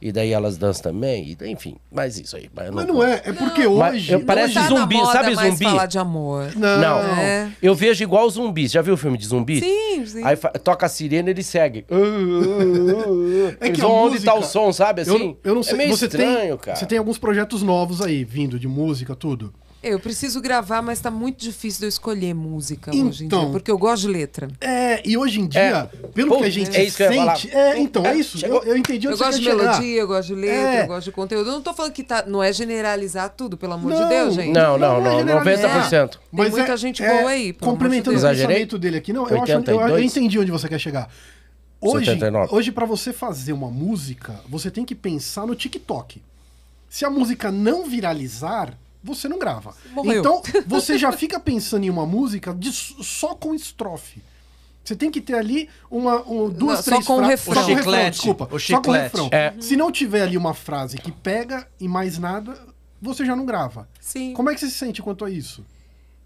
E daí elas dançam também, e enfim, mas isso aí. Mas, mas não, é, é porque não. hoje. parece tá zumbi, sabe zumbi? falar de amor. Não. não. É. Eu vejo igual zumbi. Já viu o filme de zumbi? Sim, sim. Aí toca a sirene e ele segue. [LAUGHS] é que vão música, onde tá o som, sabe? Assim? Eu, eu não é sei. É meio você estranho, tem, cara. Você tem alguns projetos novos aí, vindo de música, tudo. É, eu preciso gravar, mas tá muito difícil eu escolher música então, hoje em dia, então. porque eu gosto de letra. É, e hoje em dia, é, pelo pô, que a gente é sente, é, então, é, é isso. Eu, eu, entendi onde Eu gosto de chegar. melodia, eu gosto de letra, é. eu gosto de conteúdo. Eu não tô falando que tá, não é generalizar tudo, pelo amor não, de Deus, gente. Não, não, não, não 90%. Tem mas muita gente boa aí. Complementando o pensamento dele aqui, não, eu, acho, eu, eu entendi onde você quer chegar. Hoje, hoje para você fazer uma música, você tem que pensar no TikTok. Se a música não viralizar, você não grava. Morreu. Então, [LAUGHS] você já fica pensando em uma música de, só com estrofe. Você tem que ter ali uma, um, duas, não, três frases. Só com refrão. O chiclete, refrão, desculpa. O só com refrão. É. Se não tiver ali uma frase que pega e mais nada, você já não grava. Sim. Como é que você se sente quanto a isso?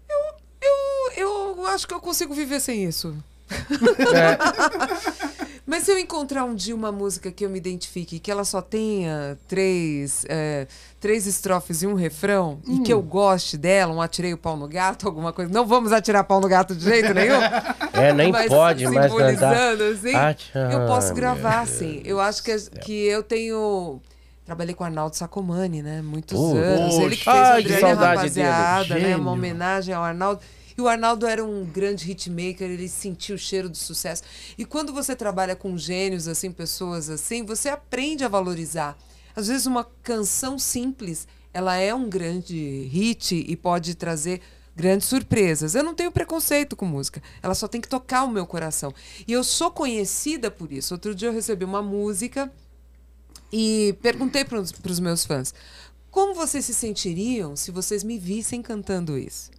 Eu, eu, eu acho que eu consigo viver sem isso. É. [LAUGHS] Mas se eu encontrar um dia uma música que eu me identifique que ela só tenha três, é, três estrofes e um refrão, hum. e que eu hum. goste dela, um atirei o pau no gato, alguma coisa. Não vamos atirar pau no gato de jeito nenhum. [LAUGHS] É, nem mas, pode mais cantar. Assim, eu posso gravar, sim. Eu acho que, que eu tenho... Trabalhei com Arnaldo Sacomani, né? Muitos anos. Ele que fez ai, Adriane Rapaziada, dele. né? Uma homenagem ao Arnaldo. E o Arnaldo era um grande hitmaker, ele sentiu o cheiro do sucesso. E quando você trabalha com gênios, assim, pessoas assim, você aprende a valorizar. Às vezes uma canção simples, ela é um grande hit e pode trazer grandes surpresas. Eu não tenho preconceito com música, ela só tem que tocar o meu coração. E eu sou conhecida por isso. Outro dia eu recebi uma música e perguntei para os meus fãs: como vocês se sentiriam se vocês me vissem cantando isso?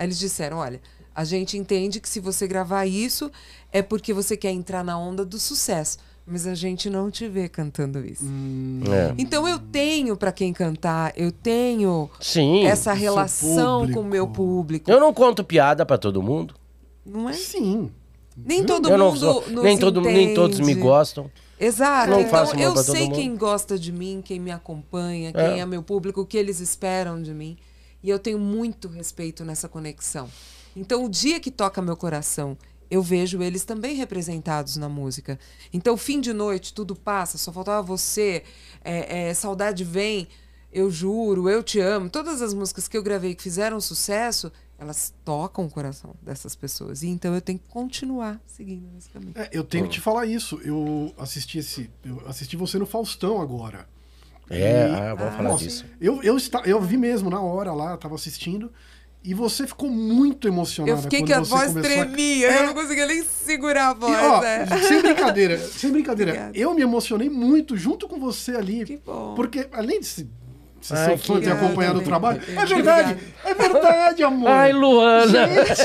Aí eles disseram: olha, a gente entende que se você gravar isso é porque você quer entrar na onda do sucesso. Mas a gente não te vê cantando isso. Hum, é. Então eu tenho para quem cantar, eu tenho Sim, essa relação com o meu público. Eu não conto piada para todo mundo. Não é? Sim. Nem todo eu mundo. Sou, nem, todo, nem todos me gostam. Exato. Não então eu sei quem gosta de mim, quem me acompanha, quem é. é meu público, o que eles esperam de mim. E eu tenho muito respeito nessa conexão. Então, o dia que toca meu coração, eu vejo eles também representados na música. Então, fim de noite, tudo passa, só faltava você, é, é, saudade vem, eu juro, eu te amo. Todas as músicas que eu gravei que fizeram sucesso, elas tocam o coração dessas pessoas. E então eu tenho que continuar seguindo nesse caminho. É, eu tenho que te falar isso. Eu assisti esse, eu assisti você no Faustão agora. É, e, ah, vamos ah, falar nossa, disso. Eu, eu, está, eu vi mesmo na hora lá, tava assistindo. E você ficou muito emocionada. Eu fiquei que a voz tremia, a... É... eu não conseguia nem segurar a voz. E, ó, é. Sem brincadeira, sem brincadeira. [LAUGHS] Obrigada. Eu me emocionei muito junto com você ali. Que bom. Porque além de vocês Ai, são fã de acompanhado o trabalho? É, é verdade, é verdade, amor. Ai, Luana. Gente,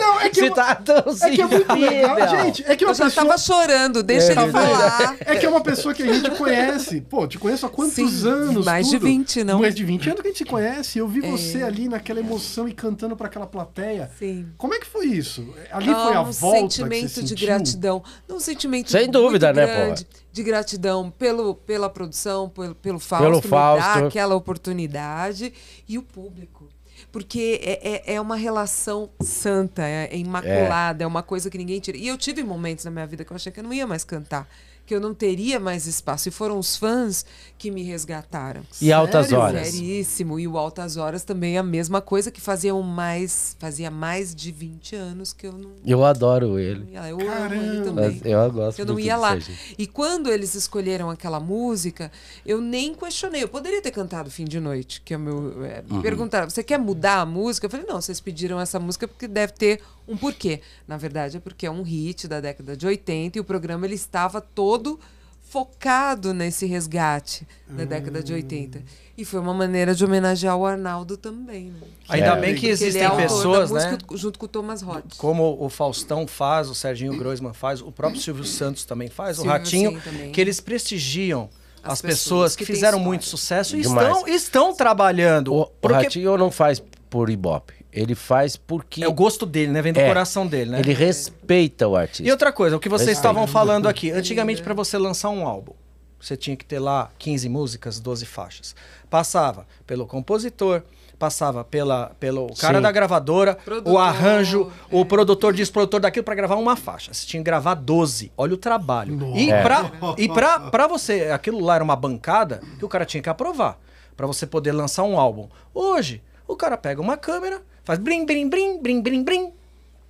não, é que Você eu, tá tão é que é muito legal. Gente, é que uma eu pessoa... já tava chorando, deixa é, ele falar. É que é uma pessoa que a gente conhece. Pô, te conheço há quantos Sim, anos? Mais tudo? de 20, não? Mais de 20 anos que a gente se conhece. Eu vi é. você ali naquela emoção e cantando para aquela plateia. Sim. Como é que foi isso? Ali ah, foi a um volta sentimento que você de sentiu? gratidão. Um sentimento Sem dúvida, né, grande. Paula? de gratidão pelo, pela produção, pelo, pelo Fausto, pelo Fausto. me dar aquela oportunidade e o público. Porque é, é, é uma relação santa, é, é imaculada, é. é uma coisa que ninguém tira. E eu tive momentos na minha vida que eu achei que eu não ia mais cantar que eu não teria mais espaço. E foram os fãs que me resgataram. E Sério? Altas Horas. Seríssimo. E o Altas Horas também é a mesma coisa que fazia mais, fazia mais de 20 anos que eu não. Eu adoro ele. Eu Caramba. amo ele também. Mas eu gosto Eu não ia lá. Seja. E quando eles escolheram aquela música, eu nem questionei. Eu poderia ter cantado Fim de Noite, que é o meu. É, uhum. Perguntaram: você quer mudar a música? Eu falei, não, vocês pediram essa música porque deve ter um porquê. Na verdade, é porque é um hit da década de 80 e o programa ele estava todo focado nesse resgate da hum. década de 80. Hum. E foi uma maneira de homenagear o Arnaldo também. Né? Ainda é. bem que existem é pessoas, né? Junto com o Thomas Roth. Como o Faustão faz, o Serginho Groisman faz, o próprio Silvio Santos também faz, Silvio o Ratinho, que eles prestigiam as, as pessoas, pessoas, que, fizeram muito sucesso e estão, estão trabalhando. O, porque... o Ratinho não faz por Ibope. Ele faz porque. É o gosto dele, né? Vem do é. coração dele, né? Ele respeita o artista. E outra coisa, o que vocês estavam falando aqui. Antigamente, para você lançar um álbum, você tinha que ter lá 15 músicas, 12 faixas. Passava pelo compositor, passava pela, pelo cara Sim. da gravadora, produtor, o arranjo, o produtor diz produtor daquilo para gravar uma faixa. Você tinha que gravar 12. Olha o trabalho. Nossa. E para e pra, [LAUGHS] pra você, aquilo lá era uma bancada que o cara tinha que aprovar para você poder lançar um álbum. Hoje, o cara pega uma câmera, Faz brim, brim, brim, brim, brim, brim.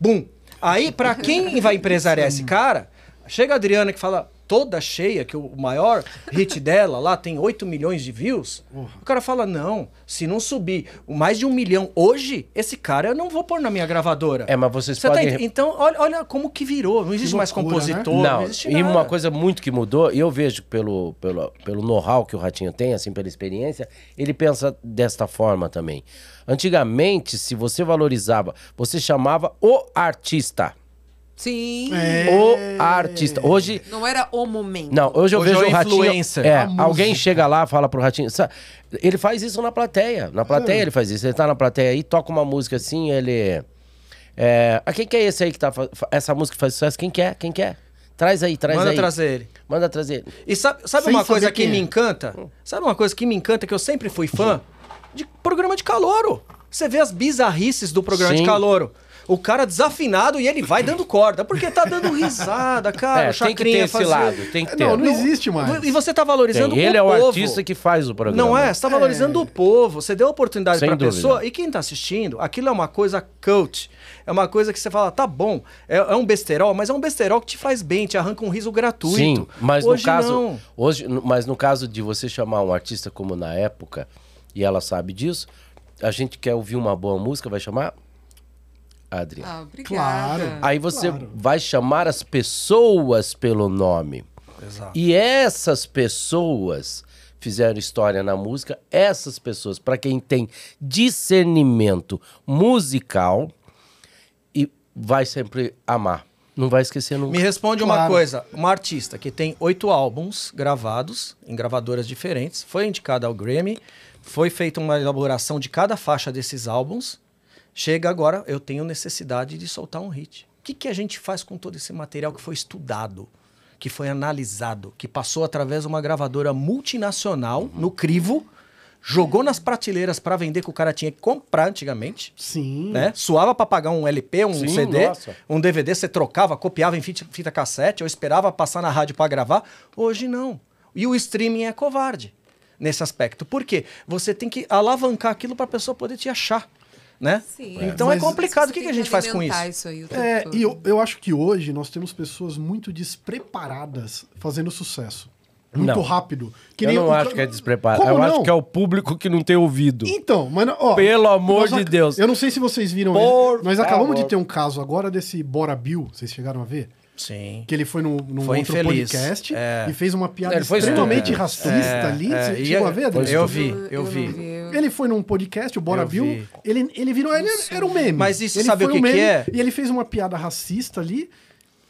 Bum. Aí, para quem vai empresariar esse cara, chega a Adriana que fala: toda cheia, que o maior hit dela lá tem 8 milhões de views. Uhum. O cara fala: não, se não subir mais de um milhão hoje, esse cara eu não vou pôr na minha gravadora. É, mas vocês Você tá podem. Tá então, olha, olha como que virou. Não existe loucura, mais compositor. Né? Não, não existe nada. E uma coisa muito que mudou, e eu vejo pelo, pelo, pelo know-how que o Ratinho tem, assim, pela experiência, ele pensa desta forma também. Antigamente, se você valorizava, você chamava o artista. Sim. É. O artista. Hoje. Não era o momento. Não, hoje eu hoje é vejo é o Ratinho. É, alguém chega lá, fala pro Ratinho. Sabe? Ele faz isso na plateia. Na plateia é. ele faz isso. Ele tá na plateia aí, toca uma música assim, ele. É, ah, quem que é esse aí que tá. Essa música faz sucesso? Quem quer? É? Quem quer? É? Traz aí, traz Manda aí. Manda trazer ele. Manda trazer ele. E sabe, sabe uma coisa que, me encanta? Hum. Sabe uma coisa que me encanta, que eu sempre fui fã? De programa de calouro. Você vê as bizarrices do programa Sim. de calouro o cara desafinado e ele vai dando corda. Porque tá dando [LAUGHS] risada, cara. É, tem que ter esse lado, tem que ter. Não, não, existe mais. E você tá valorizando tem, é o povo. Ele é o artista que faz o programa. Não é? Você tá é. valorizando é. o povo. Você deu a oportunidade Sem pra dúvida. pessoa. E quem tá assistindo, aquilo é uma coisa coach. É uma coisa que você fala, tá bom, é, é um besterol, mas é um besterol que te faz bem, te arranca um riso gratuito. Sim, mas hoje no caso, não. hoje, mas no caso de você chamar um artista como na época, e ela sabe disso, a gente quer ouvir uma boa música, vai chamar Adriana. Ah, obrigada. Claro. Aí você claro. vai chamar as pessoas pelo nome. Exato. E essas pessoas fizeram história na música, essas pessoas, para quem tem discernimento musical, e vai sempre amar. Não vai esquecer nunca. Me responde claro. uma coisa. Uma artista que tem oito álbuns gravados em gravadoras diferentes, foi indicada ao Grammy, foi feita uma elaboração de cada faixa desses álbuns, Chega agora, eu tenho necessidade de soltar um hit. O que, que a gente faz com todo esse material que foi estudado, que foi analisado, que passou através de uma gravadora multinacional no crivo, jogou nas prateleiras para vender que o cara tinha que comprar antigamente. Sim. Né? Suava para pagar um LP, um Sim, CD, nossa. um DVD, você trocava, copiava em fita, fita cassete, ou esperava passar na rádio para gravar. Hoje não. E o streaming é covarde nesse aspecto. Por quê? Você tem que alavancar aquilo para a pessoa poder te achar né? Sim. É. Então é Mas é complicado. O que, que a gente faz com isso? isso aí, é, e eu, eu acho que hoje nós temos pessoas muito despreparadas fazendo sucesso muito não. rápido. Que eu não o... acho que é despreparado. Como eu não? acho que é o público que não tem ouvido. Então, mas ó, pelo amor de Deus. Eu não sei se vocês viram. Por Nós acabamos de ter um caso agora desse Bora Bill. Vocês chegaram a ver? Sim. Que ele foi num, num foi outro infeliz. podcast é. e fez uma piada ele foi extremamente é, racista é. ali. Você é, chegou é, a ver? Eu, eu vi, eu vi. Ele foi num podcast, o Bora viu ele, ele virou, ele era um meme. Mas isso ele sabe o que, um meme, que é? E ele fez uma piada racista ali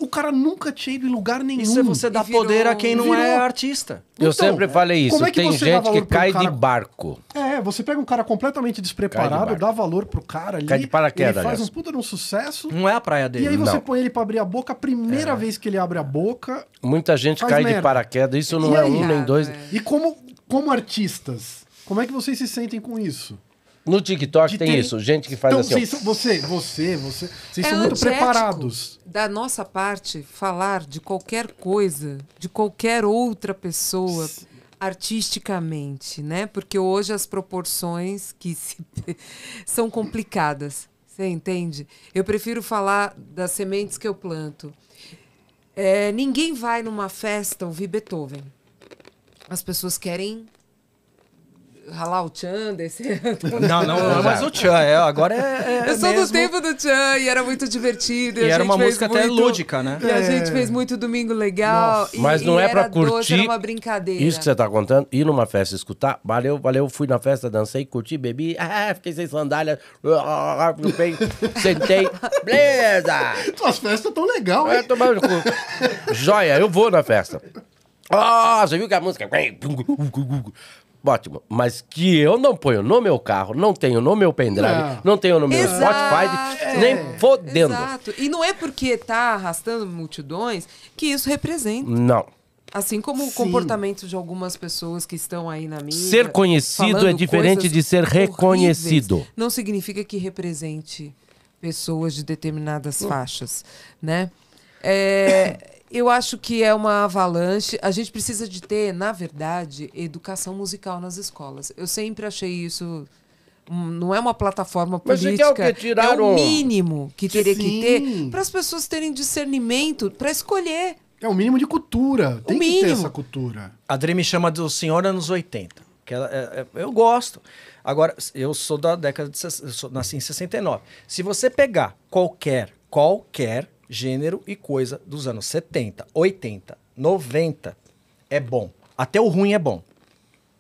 o cara nunca tinha ido em lugar nenhum. Isso é você dar virou, poder a quem não virou. é artista. Eu então, sempre falei isso. É tem gente que cai cara... de barco. É, você pega um cara completamente despreparado, dá valor pro cara ali. Cai de paraquedas. Ele faz um uns puta um sucesso. Não é a praia dele. E aí você não. põe ele pra abrir a boca, a primeira é. vez que ele abre a boca. Muita gente cai merda. de paraquedas. Isso não e é aí, um nem dois. E como, como artistas, como é que vocês se sentem com isso? No TikTok tem ter... isso, gente que faz então, assim. Então você, você, você. Vocês é são muito preparados. Da nossa parte, falar de qualquer coisa, de qualquer outra pessoa. artisticamente, né? Porque hoje as proporções que se... [LAUGHS] são complicadas, você entende? Eu prefiro falar das sementes que eu planto. É, ninguém vai numa festa ouvir Beethoven. As pessoas querem ralar o Tchan, descer. [LAUGHS] Não, não, não, mas o Tchan, é, agora é. é eu sou mesmo... do tempo do Tchan e era muito divertido. E, e era uma música muito, até lúdica, né? E é. a gente fez muito Domingo Legal. E, mas não é pra curtir. Doce, era uma brincadeira. Isso que você tá contando, ir numa festa escutar, valeu, valeu, fui na festa, dancei, curti, bebi, ah, fiquei sem sandália, [LAUGHS] sentei, beleza! Tuas festas tão legal, é, hein? É, tomando... Joia, eu vou na festa. Ah, oh, você viu que a música. É [LAUGHS] ótimo, mas que eu não ponho no meu carro, não tenho no meu pendrive, não, não tenho no meu Exato. Spotify, nem fodendo. Exato. E não é porque tá arrastando multidões que isso representa. Não. Assim como Sim. o comportamento de algumas pessoas que estão aí na mídia. Ser conhecido é diferente de ser reconhecido. Horríveis. Não significa que represente pessoas de determinadas hum. faixas, né? É, eu acho que é uma avalanche. A gente precisa de ter, na verdade, educação musical nas escolas. Eu sempre achei isso não é uma plataforma política, Mas que tiraram... é o mínimo que teria Sim. que ter para as pessoas terem discernimento para escolher. É o mínimo de cultura, tem o que mínimo. ter essa cultura. A Dre me chama do Senhor anos 80, que ela, é, é, eu gosto. Agora, eu sou da década de... Eu sou, nasci em 69. Se você pegar qualquer, qualquer gênero e coisa dos anos 70, 80, 90 é bom. Até o ruim é bom.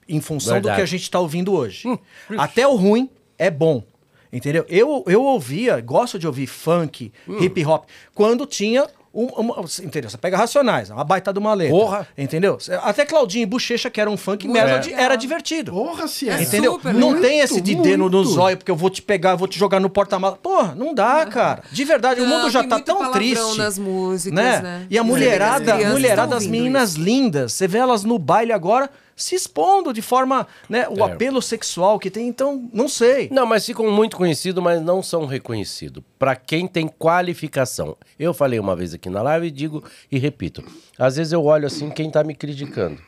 Em função Verdade. do que a gente está ouvindo hoje. Hum, Até o ruim é bom. Entendeu? Eu, eu ouvia, gosto de ouvir funk, hum. hip hop, quando tinha um, um, entendeu? Você pega Racionais, é uma baita de uma letra. Porra. Entendeu? Até Claudinho e Bochecha, que era um funk é. era divertido. Porra, se é, é. Entendeu? Super, não muito, tem esse de dedo no zóio, porque eu vou te pegar, vou te jogar no porta-mala. Porra, não dá, cara. De verdade, não, o mundo já tá tão triste. nas músicas, né? né? E a mulherada, mulherada as meninas isso. lindas. Você vê elas no baile agora se expondo de forma, né, o é. apelo sexual que tem, então não sei. Não, mas ficam muito conhecidos, mas não são reconhecidos. Para quem tem qualificação. Eu falei uma vez aqui na live e digo e repito. Às vezes eu olho assim quem está me criticando.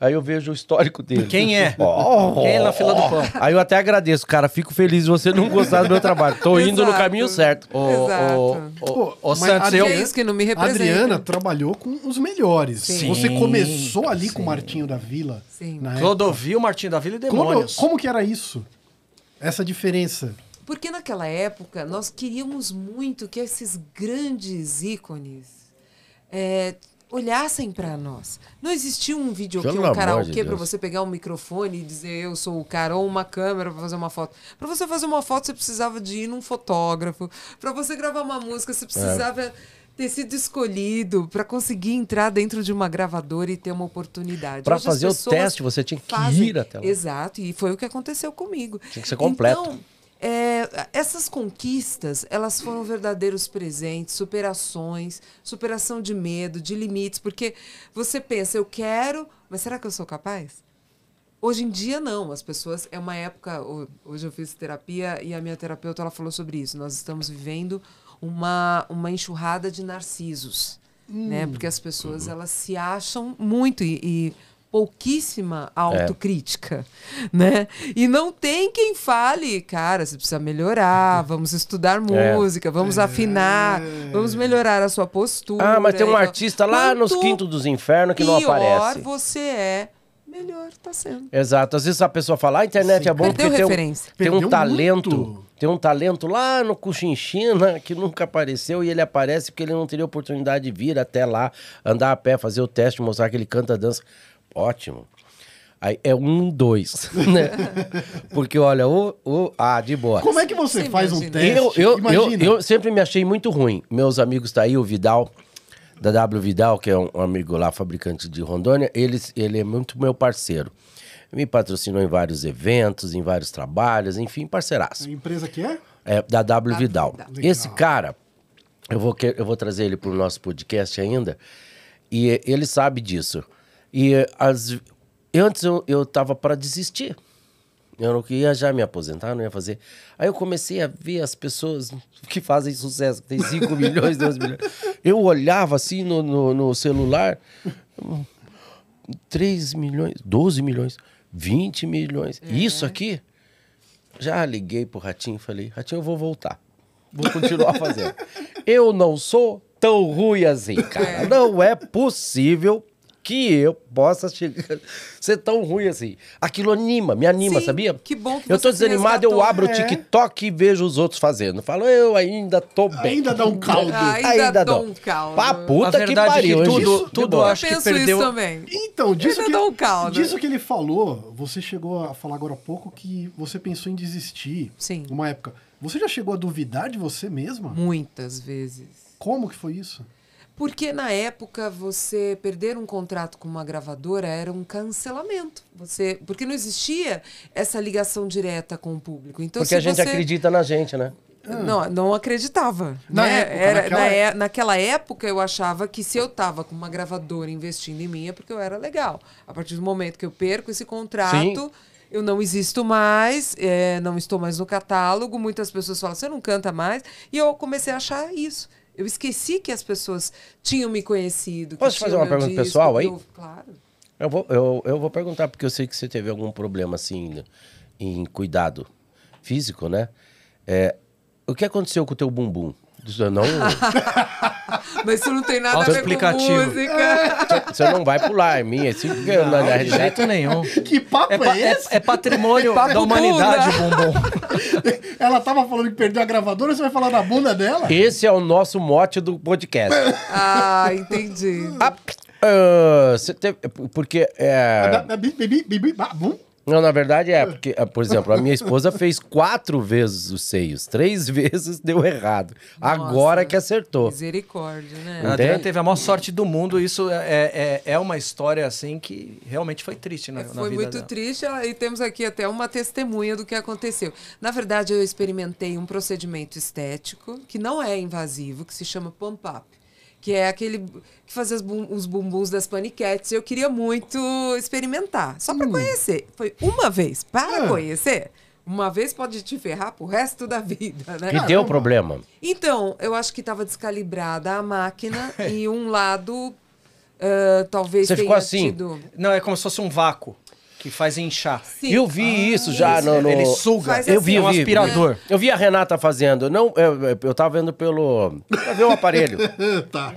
Aí eu vejo o histórico dele. Quem é? Oh, Quem é na fila do pão? Aí eu até agradeço, cara. Fico feliz de você não gostar do meu trabalho. Tô indo no caminho certo. Ô, Santos, eu... É que não me representa. Adriana trabalhou com os melhores. Sim. Você começou ali Sim. com o Martinho da Vila. Sim. Clodovil, Martinho da Vila e Demônios. Como, como que era isso? Essa diferença? Porque naquela época nós queríamos muito que esses grandes ícones... É, olhassem para nós. Não existia um vídeo aqui, um karaokê de para você pegar um microfone e dizer eu sou o cara ou uma câmera para fazer uma foto. Para você fazer uma foto você precisava de ir num fotógrafo. Para você gravar uma música você precisava é. ter sido escolhido para conseguir entrar dentro de uma gravadora e ter uma oportunidade. Para fazer o teste você tinha que fazem... ir até lá. Exato, e foi o que aconteceu comigo. Tinha que ser completo. Então, é, essas conquistas, elas foram verdadeiros presentes, superações, superação de medo, de limites, porque você pensa, eu quero, mas será que eu sou capaz? Hoje em dia não, as pessoas é uma época, hoje eu fiz terapia e a minha terapeuta ela falou sobre isso. Nós estamos vivendo uma uma enxurrada de narcisos, né? hum. né? Porque as pessoas elas se acham muito e, e pouquíssima é. autocrítica, é. né? E não tem quem fale, cara, você precisa melhorar, vamos estudar [LAUGHS] é. música, é. vamos afinar, vamos melhorar a sua postura. Ah, mas tem um artista lá Quanto nos quintos dos infernos que não aparece. Pior você é, melhor tá sendo. Exato. Às vezes a pessoa fala, a ah, internet Sim. é bom Perdeu porque tem um, tem um talento... Muito. Tem um talento lá no Cuxinchina que nunca apareceu e ele aparece porque ele não teria oportunidade de vir até lá, andar a pé, fazer o teste, mostrar que ele canta, dança ótimo. Aí é um, dois, [LAUGHS] né? Porque, olha, o, o... Ah, de boa. Como é que você Sim, faz um teste? Eu, eu, eu, eu, sempre me achei muito ruim. Meus amigos tá aí, o Vidal, da W Vidal, que é um, amigo lá, fabricante de Rondônia, ele, ele é muito meu parceiro. Me patrocinou em vários eventos, em vários trabalhos, enfim, parceiraço. A empresa que é? É, da W Vidal. Vidal. Esse cara, eu vou, eu vou trazer ele para o nosso podcast ainda, e ele sabe disso. E as, antes eu, eu tava para desistir. Eu não ia já me aposentar, não ia fazer. Aí eu comecei a ver as pessoas [LAUGHS] que fazem sucesso, que tem 5 [LAUGHS] milhões, 2 milhões. Eu olhava assim no, no, no celular, 3 milhões, 12 milhões, 20 milhões. É. Isso aqui, já liguei pro Ratinho e falei, Ratinho, eu vou voltar. Vou continuar [LAUGHS] fazendo. eu não sou tão ruim assim, cara. É. Não é possível que eu possa chegar, [LAUGHS] ser tão ruim assim. Aquilo anima, me anima, Sim, sabia? Que bom que Eu tô desanimado, eu abro é. o TikTok e vejo os outros fazendo. Falo, eu ainda tô bem. Ainda dá um caldo. Ainda, [LAUGHS] ainda dá um caldo. Pá, puta é que pariu. É que tudo, isso, tudo acho eu que perdeu. Isso também. Então, disso ainda que, um caldo. disso que ele falou, você chegou a falar agora há pouco que você pensou em desistir. Sim. uma época. Você já chegou a duvidar de você mesma? Muitas vezes. Como que foi isso? Porque na época você perder um contrato com uma gravadora era um cancelamento. Você, porque não existia essa ligação direta com o público. Então, porque a gente você... acredita na gente, né? Não, não acreditava. Na né? época, era, naquela... Na é-, é, naquela... época eu achava que se eu estava com uma gravadora investindo em mim é porque eu era legal. A partir do momento que eu perco esse contrato, Sim. eu não existo mais, é, não estou mais no catálogo. Muitas pessoas falam, você não canta mais. E eu comecei a achar isso. Eu esqueci que as pessoas tinham me conhecido. Posso fazer uma pergunta disco, pessoal aí? Eu, claro. Eu vou, eu, eu vou perguntar porque eu sei que você teve algum problema assim em cuidado físico, né? É, o que aconteceu com o teu bumbum? Você não. Mas isso não tem nada Nossa, a ver aplicativo. com música. Você não vai pular, é minha. Assim, não, na De jeito nenhum. Que papo é, é esse? É, é patrimônio da humanidade, bumbum. bombom. Ela tava falando que perdeu a gravadora, você vai falar da bunda dela? Esse é o nosso mote do podcast. ah, entendi. Ah, uh, teve, porque... É... bum? Não, na verdade é, é. porque, ah, por exemplo, a minha esposa fez quatro vezes os seios, três [LAUGHS] vezes deu errado. Nossa, Agora que acertou. Misericórdia, né? A teve a maior sorte do mundo, isso é, é, é, é uma história assim que realmente foi triste na, é, foi na vida Foi muito dela. triste e temos aqui até uma testemunha do que aconteceu. Na verdade, eu experimentei um procedimento estético que não é invasivo, que se chama pump-up que é aquele que fazia bum, os bumbuns das paniquetes. Eu queria muito experimentar, só para hum. conhecer. Foi uma vez, para ah. conhecer. Uma vez pode te ferrar pro resto da vida, né? E deu problema. Então, eu acho que estava descalibrada a máquina [LAUGHS] e um lado uh, talvez Você ficou assim. Tido... Não, é como se fosse um vácuo que faz inchar. Sim. Eu vi ah, isso já isso. No, no, Ele suga. Faz assim, eu assim, vi, um vi, aspirador. Eu vi a Renata fazendo. Não, eu, eu tava vendo pelo. Eu o aparelho. [LAUGHS] tá.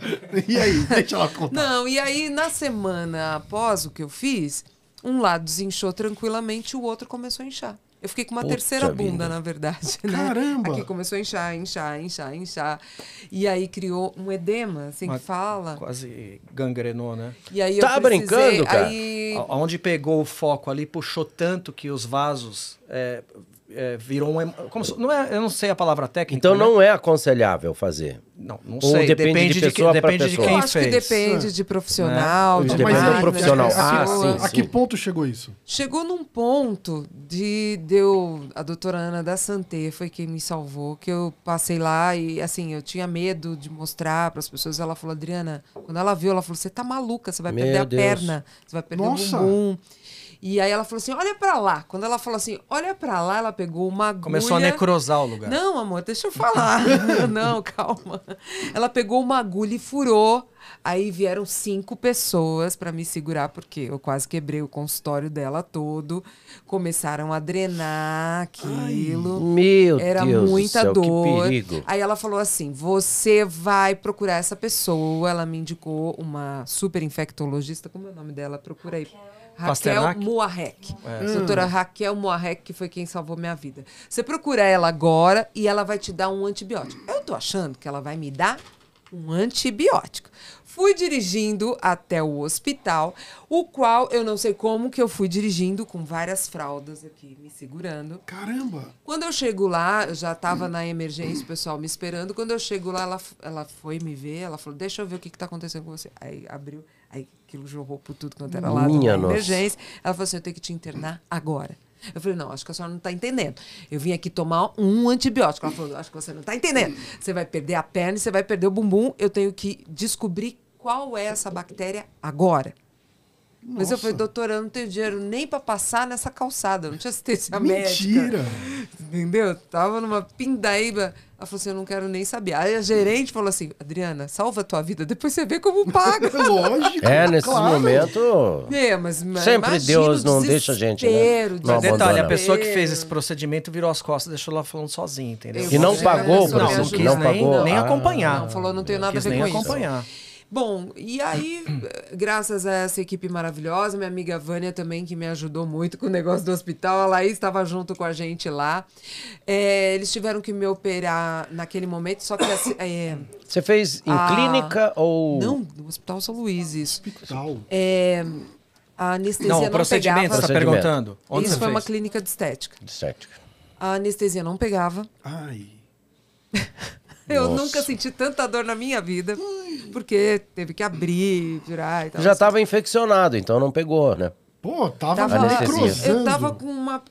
E aí? Deixa ela contar. Não, e aí na semana após o que eu fiz, um lado desinchou tranquilamente, o outro começou a inchar. Eu fiquei com uma Puta terceira bunda, na verdade. Né? Caramba! Aqui começou a inchar, inchar, inchar, inchar. E aí criou um edema, assim que fala. Quase gangrenou, né? E aí tá eu precisei, brincando, cara? Aí... Onde pegou o foco ali, puxou tanto que os vasos é, é, virou um... Como, não é, eu não sei a palavra técnica. Então né? não é aconselhável fazer não, não Ou sei. Depende, depende de, pessoa que, depende pessoa. de quem Eu acho fez. que depende é. de profissional, né? Depende de Mas profissional. Ah, sim, sim. A que ponto chegou isso? Chegou num ponto de deu a doutora Ana da Santé foi quem me salvou, que eu passei lá e assim, eu tinha medo de mostrar para as pessoas, ela falou: "Adriana, quando ela viu, ela falou: "Você tá maluca, você vai Meu perder Deus. a perna, você vai perder Nossa. o bumbum". E aí ela falou assim: olha para lá. Quando ela falou assim, olha para lá, ela pegou uma agulha. Começou a necrosar o lugar. Não, amor, deixa eu falar. [LAUGHS] Não, calma. Ela pegou uma agulha e furou. Aí vieram cinco pessoas para me segurar, porque eu quase quebrei o consultório dela todo. Começaram a drenar aquilo. Ai, meu Era Deus muita do céu, dor. Que perigo. Aí ela falou assim: você vai procurar essa pessoa. Ela me indicou uma super infectologista. Como é o nome dela? Procura aí. Okay. Raquel Moarek. É. Hum. Doutora Raquel Moarek, que foi quem salvou minha vida. Você procura ela agora e ela vai te dar um antibiótico. Eu tô achando que ela vai me dar um antibiótico. Fui dirigindo até o hospital, o qual eu não sei como que eu fui dirigindo com várias fraldas aqui me segurando. Caramba! Quando eu chego lá, eu já estava hum. na emergência, o pessoal me esperando. Quando eu chego lá, ela, ela foi me ver, ela falou: "Deixa eu ver o que está acontecendo com você". Aí abriu, aí aquilo jorrou por tudo quanto era lado, Minha nossa. emergência. Ela falou assim: eu tenho que te internar agora. Eu falei, não, acho que a senhora não está entendendo. Eu vim aqui tomar um antibiótico. Ela falou, acho que você não está entendendo. Você vai perder a perna, você vai perder o bumbum. Eu tenho que descobrir qual é essa bactéria agora. Nossa. Mas eu falei, doutora, eu não tenho dinheiro nem para passar nessa calçada, eu não tinha assistência Mentira. médica. Mentira! Entendeu? Tava numa pindaíba. Ela falou assim: eu não quero nem saber. Aí a gerente falou assim: Adriana, salva a tua vida, depois você vê como paga. [LAUGHS] Lógico. É, nesse claro. momento. É, mas, mas Sempre Deus não deixa a gente. Né? Não mas detalhe: a pessoa que fez esse é. procedimento virou as costas, deixou ela falando sozinha, entendeu? E não pagou, não, não quis não nem, pagou. nem ah. acompanhar. Não, falou: não tenho nada a ver com nem isso. acompanhar. Bom, e aí, eh, graças a essa equipe maravilhosa, minha amiga Vânia também, que me ajudou muito com o negócio do hospital, a Laís estava junto com a gente lá. É, eles tiveram que me operar naquele momento, só que. É, Você fez em a... clínica ou. Não, no Hospital São Luís, isso. Hospital? É. A anestesia não, não procedimento, pegava. você está perguntando. Onde Isso foi fez? uma clínica de estética. De estética. A anestesia não pegava. Ai. [LAUGHS] Eu Nossa. nunca senti tanta dor na minha vida. Hum. Porque teve que abrir, virar e tal. Já estava assim. infeccionado, então não pegou, né? Pô, tava, tava Eu tava com uma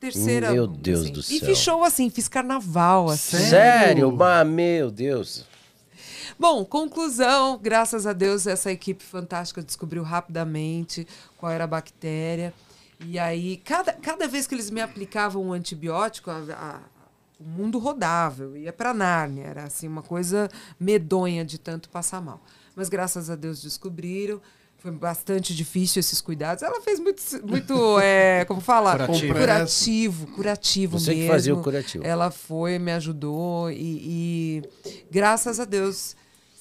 terceira. Meu Deus assim. do céu. E fiz show assim, fiz carnaval assim. Sério? meu Deus. Bom, conclusão, graças a Deus essa equipe fantástica descobriu rapidamente qual era a bactéria. E aí, cada, cada vez que eles me aplicavam um antibiótico, a, a o mundo rodava, eu ia para Nárnia, era assim uma coisa medonha de tanto passar mal. Mas graças a Deus descobriram. Foi bastante difícil esses cuidados. Ela fez muito, muito [LAUGHS] é, como fala? Curativo. Curativo, curativo Você mesmo. Você fazia o curativo. Ela foi, me ajudou e, e graças a Deus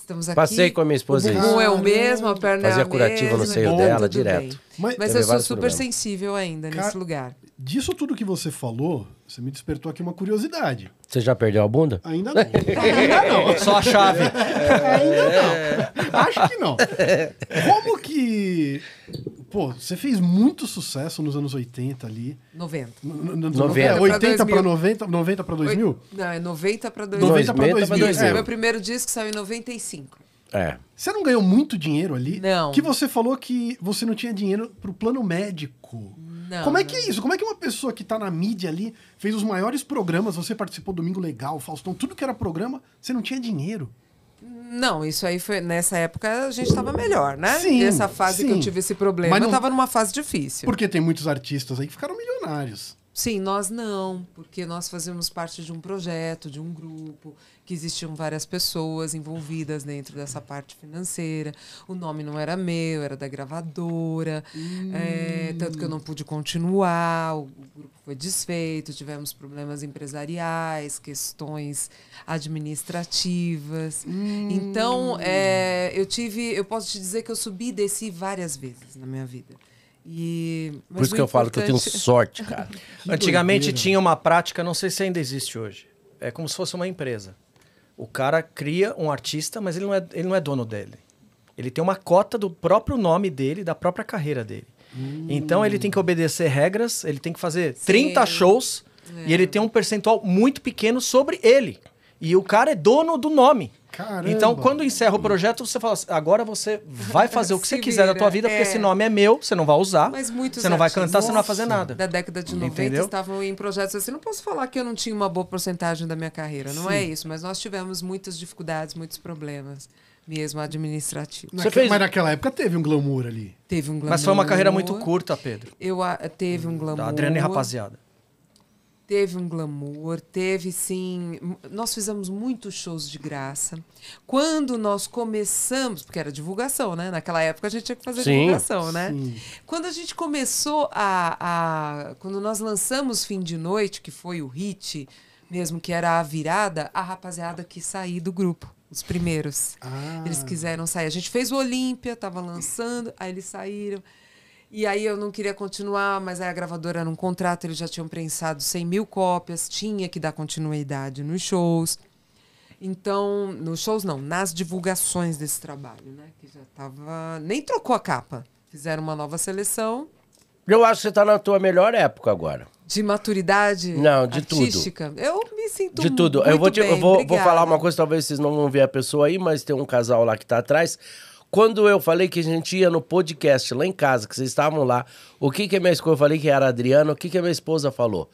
estamos aqui. Passei com a minha esposa. O é o mesmo, a perna é Fazia é a curativa no seio Bom, dela, direto. Bem. Mas, Mas eu sou super problemas. sensível ainda nesse lugar. Disso tudo que você falou, você me despertou aqui uma curiosidade. Você já perdeu a bunda? Ainda [LAUGHS] não. ainda não. É só a chave. É, ainda não. Acho que não. Como que pô, você fez muito sucesso nos anos 80 ali. 90. 90. 80 para 90, 90 para 2000? Oi, não, é 90 para 2000. 90 para 2000. 2000. É, meu primeiro disco saiu em 95. É. Você não ganhou muito dinheiro ali? Não. Que você falou que você não tinha dinheiro pro plano médico. Não, Como é que é isso? Como é que uma pessoa que tá na mídia ali fez os maiores programas, você participou do Domingo Legal, Faustão, tudo que era programa, você não tinha dinheiro? Não, isso aí foi. Nessa época a gente estava melhor, né? Sim. Nessa fase sim. que eu tive esse problema, Mas não... eu estava numa fase difícil. Porque tem muitos artistas aí que ficaram milionários. Sim, nós não, porque nós fazíamos parte de um projeto, de um grupo que existiam várias pessoas envolvidas dentro dessa parte financeira. O nome não era meu, era da gravadora. É, hum. É, tanto que eu não pude continuar, o, o grupo foi desfeito, tivemos problemas empresariais, questões administrativas. Hum. Então, é, eu tive, eu posso te dizer que eu subi e desci várias vezes na minha vida. E, Por isso que eu importante... falo que eu tenho sorte, cara. [LAUGHS] Antigamente doideira. tinha uma prática, não sei se ainda existe hoje. É como se fosse uma empresa. O cara cria um artista, mas ele não é, ele não é dono dele. Ele tem uma cota do próprio nome dele, da própria carreira dele. Hum. Então ele tem que obedecer regras, ele tem que fazer Sim. 30 shows é. e ele é. tem um percentual muito pequeno sobre ele. E o cara é dono do nome. Caramba. Então, quando encerra o projeto, você fala assim, agora você vai fazer o que [LAUGHS] você quiser da tua vida, é. porque esse nome é meu, você não vai usar, Mas muitos você não vai cantar, você não vai fazer nada. Da década de 90 Entendeu? estavam em projetos assim, não posso falar que eu não tinha uma boa porcentagem da minha carreira, não é Sim. é isso, mas nós tivemos muitas dificuldades, muitos problemas mesmo administrativo. Você fez... Mas naquela época teve um glamour ali. Teve um glamour. Mas foi uma carreira muito curta, Pedro. Eu a, teve um glamour. Da Adriana e rapaziada. Teve um glamour, teve sim. Nós fizemos muitos shows de graça. Quando nós começamos, porque era divulgação, né? Naquela época a gente tinha que fazer sim, divulgação, né? Sim. Quando a gente começou a, a. Quando nós lançamos Fim de Noite, que foi o hit mesmo, que era a virada, a rapaziada que sair do grupo. Os primeiros. Ah. Eles quiseram sair. A gente fez o Olímpia, tava lançando, aí eles saíram. E aí eu não queria continuar, mas aí a gravadora num contrato, eles já tinham prensado 100 mil cópias, tinha que dar continuidade nos shows. Então, nos shows não, nas divulgações desse trabalho, né? Que já tava. Nem trocou a capa. Fizeram uma nova seleção. Eu acho que você tá na tua melhor época agora. De maturidade não, de artística. Tudo. Eu me sinto De tudo. Muito eu vou, te, bem, eu vou, vou falar uma coisa, talvez vocês não vão ver a pessoa aí, mas tem um casal lá que tá atrás. Quando eu falei que a gente ia no podcast lá em casa, que vocês estavam lá, o que que a minha esposa, eu falei que era a Adriana, o que que a minha esposa falou?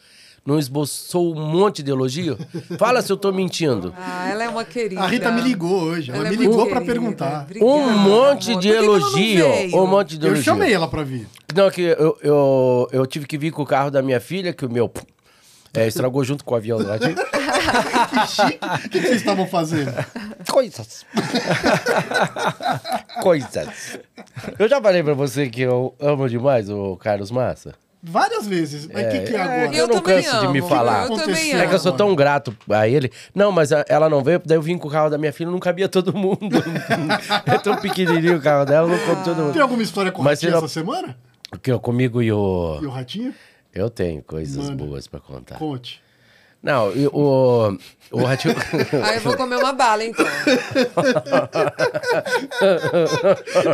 Não esboçou um monte de elogio? [LAUGHS] Fala se eu tô mentindo. Ah, ela é uma querida. A Rita me ligou hoje. Ela, ela é me ligou para perguntar. Obrigada, um monte amor. de elogio. Um monte de elogio. Eu chamei ela para vir. Não, que eu, eu, eu tive que vir com o carro da minha filha, que o meu é, estragou junto com o avião. Né? Lá. [LAUGHS] que chique. O que, eles vocês estavam fazendo? Coisas. Coisas. Eu já falei pra você que eu amo demais o Carlos Massa. Várias vezes. Mas o é, que, que é agora? Eu, eu não canso amo. de me falar. Eu, eu é que eu sou tão grato a ele. Não, mas ela não veio, daí eu vim com o carro da minha filha, não cabia todo mundo. [LAUGHS] é tão pequenininho o carro dela, não cabia todo mundo. Tem alguma história com mas essa semana? Que comigo e o. E o Ratinho? Eu tenho coisas Mano, boas para contar. Conte. Não, o. o [LAUGHS] Ratinho. Aí eu vou comer uma bala, então.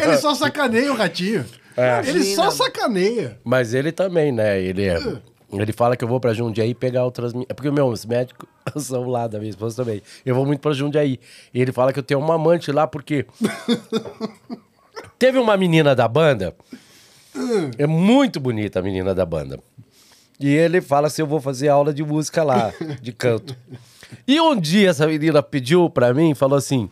ele só sacaneia o ratinho. É. Ele só sacaneia. Mas ele também, né? Ele é- hum. Ele fala que eu vou pra Jundiaí pegar outras. É porque, meus médicos [LAUGHS] são lá da minha esposa também. Eu vou muito pra Jundiaí. E ele fala que eu tenho uma amante lá porque. [LAUGHS] Teve uma menina da banda. Hum. É muito bonita a menina da banda. E ele fala assim: eu vou fazer aula de música lá, de canto. e um dia essa menina pediu para mim, falou assim: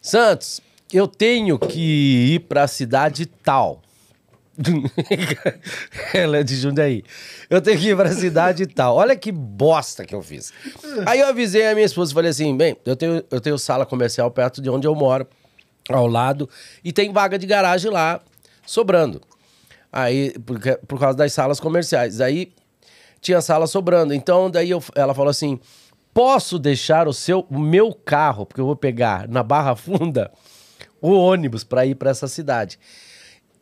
Santos, eu tenho que ir para a cidade tal. [LAUGHS] Ela é de Jundiaí. Eu tenho que ir pra cidade e tal. Olha que bosta que eu fiz. Aí eu avisei a minha esposa, falei assim: bem, eu tenho, eu tenho sala comercial perto de onde eu moro, ao lado, e tem vaga de garagem lá, sobrando. Aí, por causa das salas comerciais. Aí tinha sala sobrando. Então, daí eu, ela falou assim: posso deixar o seu, o meu carro, porque eu vou pegar na Barra Funda o ônibus para ir para essa cidade.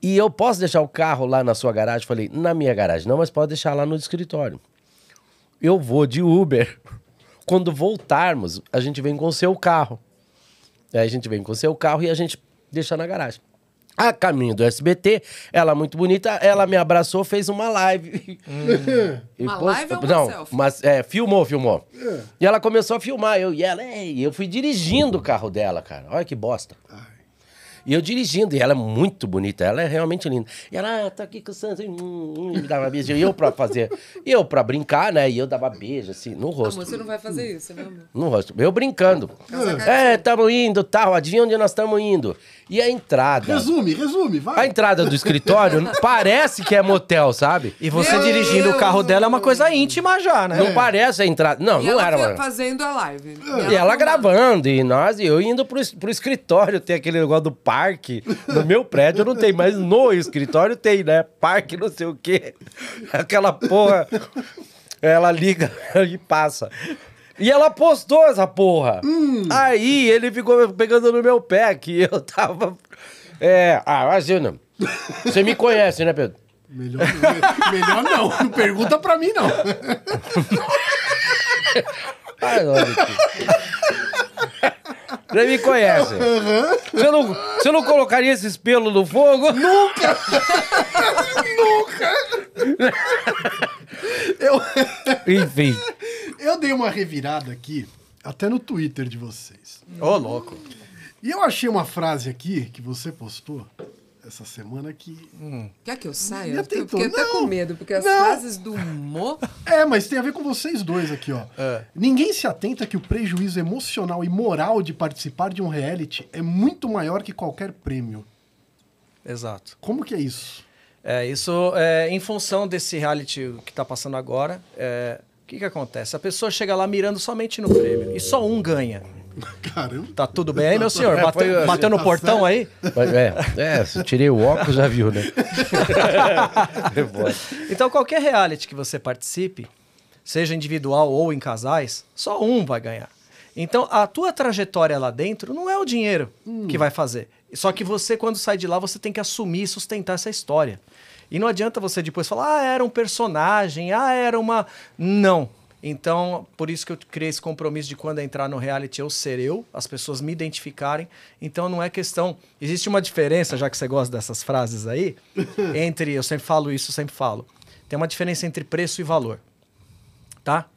E eu posso deixar o carro lá na sua garagem? Falei, na minha garagem não, mas pode deixar lá no escritório. Eu vou de Uber. [LAUGHS] Quando voltarmos, a gente vem com o seu carro. Aí a gente vem com o seu carro e a gente deixa na garagem. A caminho do SBT, ela muito bonita, ela me abraçou, fez uma live. Hum. uma live ou uma Não, selfie? mas é, filmou, filmou. É. E ela começou a filmar, eu e ela, e eu fui dirigindo o carro dela, cara. Olha que bosta. Ah. E eu dirigindo, e ela é muito bonita, ela é realmente linda. E ela, ah, tá aqui com o Santos, hum, hum" me dava beijo. E eu pra fazer, e eu pra brincar, né? E eu dava beijo, assim, no rosto. Amor, você não vai fazer isso, né, amor. No rosto. Eu brincando. É, assim. tamo indo, tal, adivinha onde nós estamos indo. E a entrada. Resume, resume, vai. A entrada do escritório [LAUGHS] parece que é motel, sabe? E você meu dirigindo Deus. o carro dela é uma coisa íntima já, né? Não é. parece a entrada. Não, e não ela era, mano. fazendo a live. E ela, ela gravando, e nós, e eu indo pro, pro escritório, tem aquele negócio do parque. No meu prédio não tem, mas no escritório tem, né? Parque não sei o quê. Aquela porra. Ela liga [LAUGHS] e passa. E ela postou essa porra. Hum. Aí ele ficou pegando no meu pé que eu tava. É, ah, imagina. Você me conhece, né, Pedro? Melhor, melhor não. Não pergunta pra mim, não. Ai, não, já me conhece. Você não, você não colocaria esses pelos no fogo? Nunca! Nunca! Eu... Enfim. Eu dei uma revirada aqui, até no Twitter de vocês. Ô, oh, louco. E eu achei uma frase aqui que você postou essa semana que. Hum. Quer que eu saia? Eu tentou. fiquei até com medo, porque as não. do humor. [LAUGHS] É, mas tem a ver com vocês dois aqui, ó. É. Ninguém se atenta que o prejuízo emocional e moral de participar de um reality é muito maior que qualquer prêmio. Exato. Como que é isso? É, isso é em função desse reality que está passando agora. É, o que, que acontece? A pessoa chega lá mirando somente no prêmio e só um ganha. [LAUGHS] Caramba. Tá tudo bem aí, meu senhor? É, bateu, foi, bateu no tá portão certo. aí? É, é, se tirei o óculos, já viu, né? [LAUGHS] então, qualquer reality que você participe, seja individual ou em casais, só um vai ganhar. Então, a tua trajetória lá dentro não é o dinheiro hum. que vai fazer. Só que você, quando sai de lá, você tem que assumir e sustentar essa história. E não adianta você depois falar, ah, era um personagem, ah, era uma. Não. Então, por isso que eu criei esse compromisso de quando entrar no reality eu ser eu, as pessoas me identificarem. Então, não é questão. Existe uma diferença, já que você gosta dessas frases aí, [LAUGHS] entre. Eu sempre falo isso, sempre falo. Tem uma diferença entre preço e valor. Tá?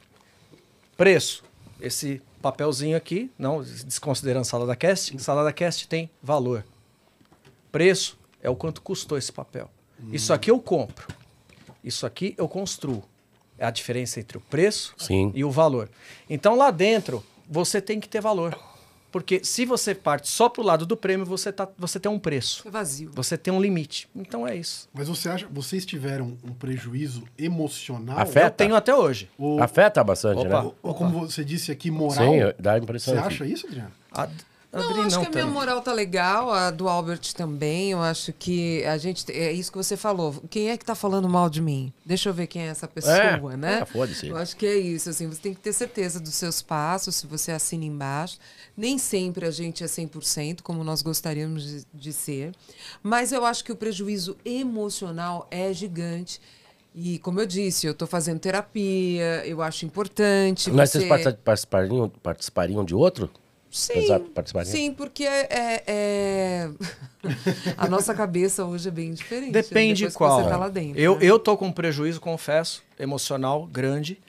Preço. Esse papelzinho aqui, não desconsiderando sala da cast, sala da cast tem valor. Preço é o quanto custou esse papel. Hum. Isso aqui eu compro. Isso aqui eu construo. É a diferença entre o preço Sim. e o valor. Então lá dentro você tem que ter valor. Porque se você parte só para o lado do prêmio, você, tá, você tem um preço. É vazio. Você tem um limite. Então é isso. Mas você acha, vocês tiveram um prejuízo emocional? Afeta. Eu tenho até hoje. Ou, Afeta bastante, Opa. né? Ou, ou como você disse aqui, moral. Sim, dá a impressão. Você acha isso, Adriano? A, Adri, não, acho não, que a minha moral tá legal, a do Albert também. Eu acho que a gente. É isso que você falou. Quem é que tá falando mal de mim? Deixa eu ver quem é essa é, pessoa, é, né? É, pode ser. Eu acho que é isso, assim. Você tem que ter certeza dos seus passos, se você assina embaixo. Nem sempre a gente é 100%, como nós gostaríamos de, de ser. Mas eu acho que o prejuízo emocional é gigante. E como eu disse, eu estou fazendo terapia, eu acho importante. Mas você... vocês participariam, participariam de outro? Sim, sim, porque é, é... é [LAUGHS] a nossa cabeça hoje é bem diferente. Né? Depende né? qual. Tá dentro, eu, né? eu tô com um prejuízo, confesso, emocional grande.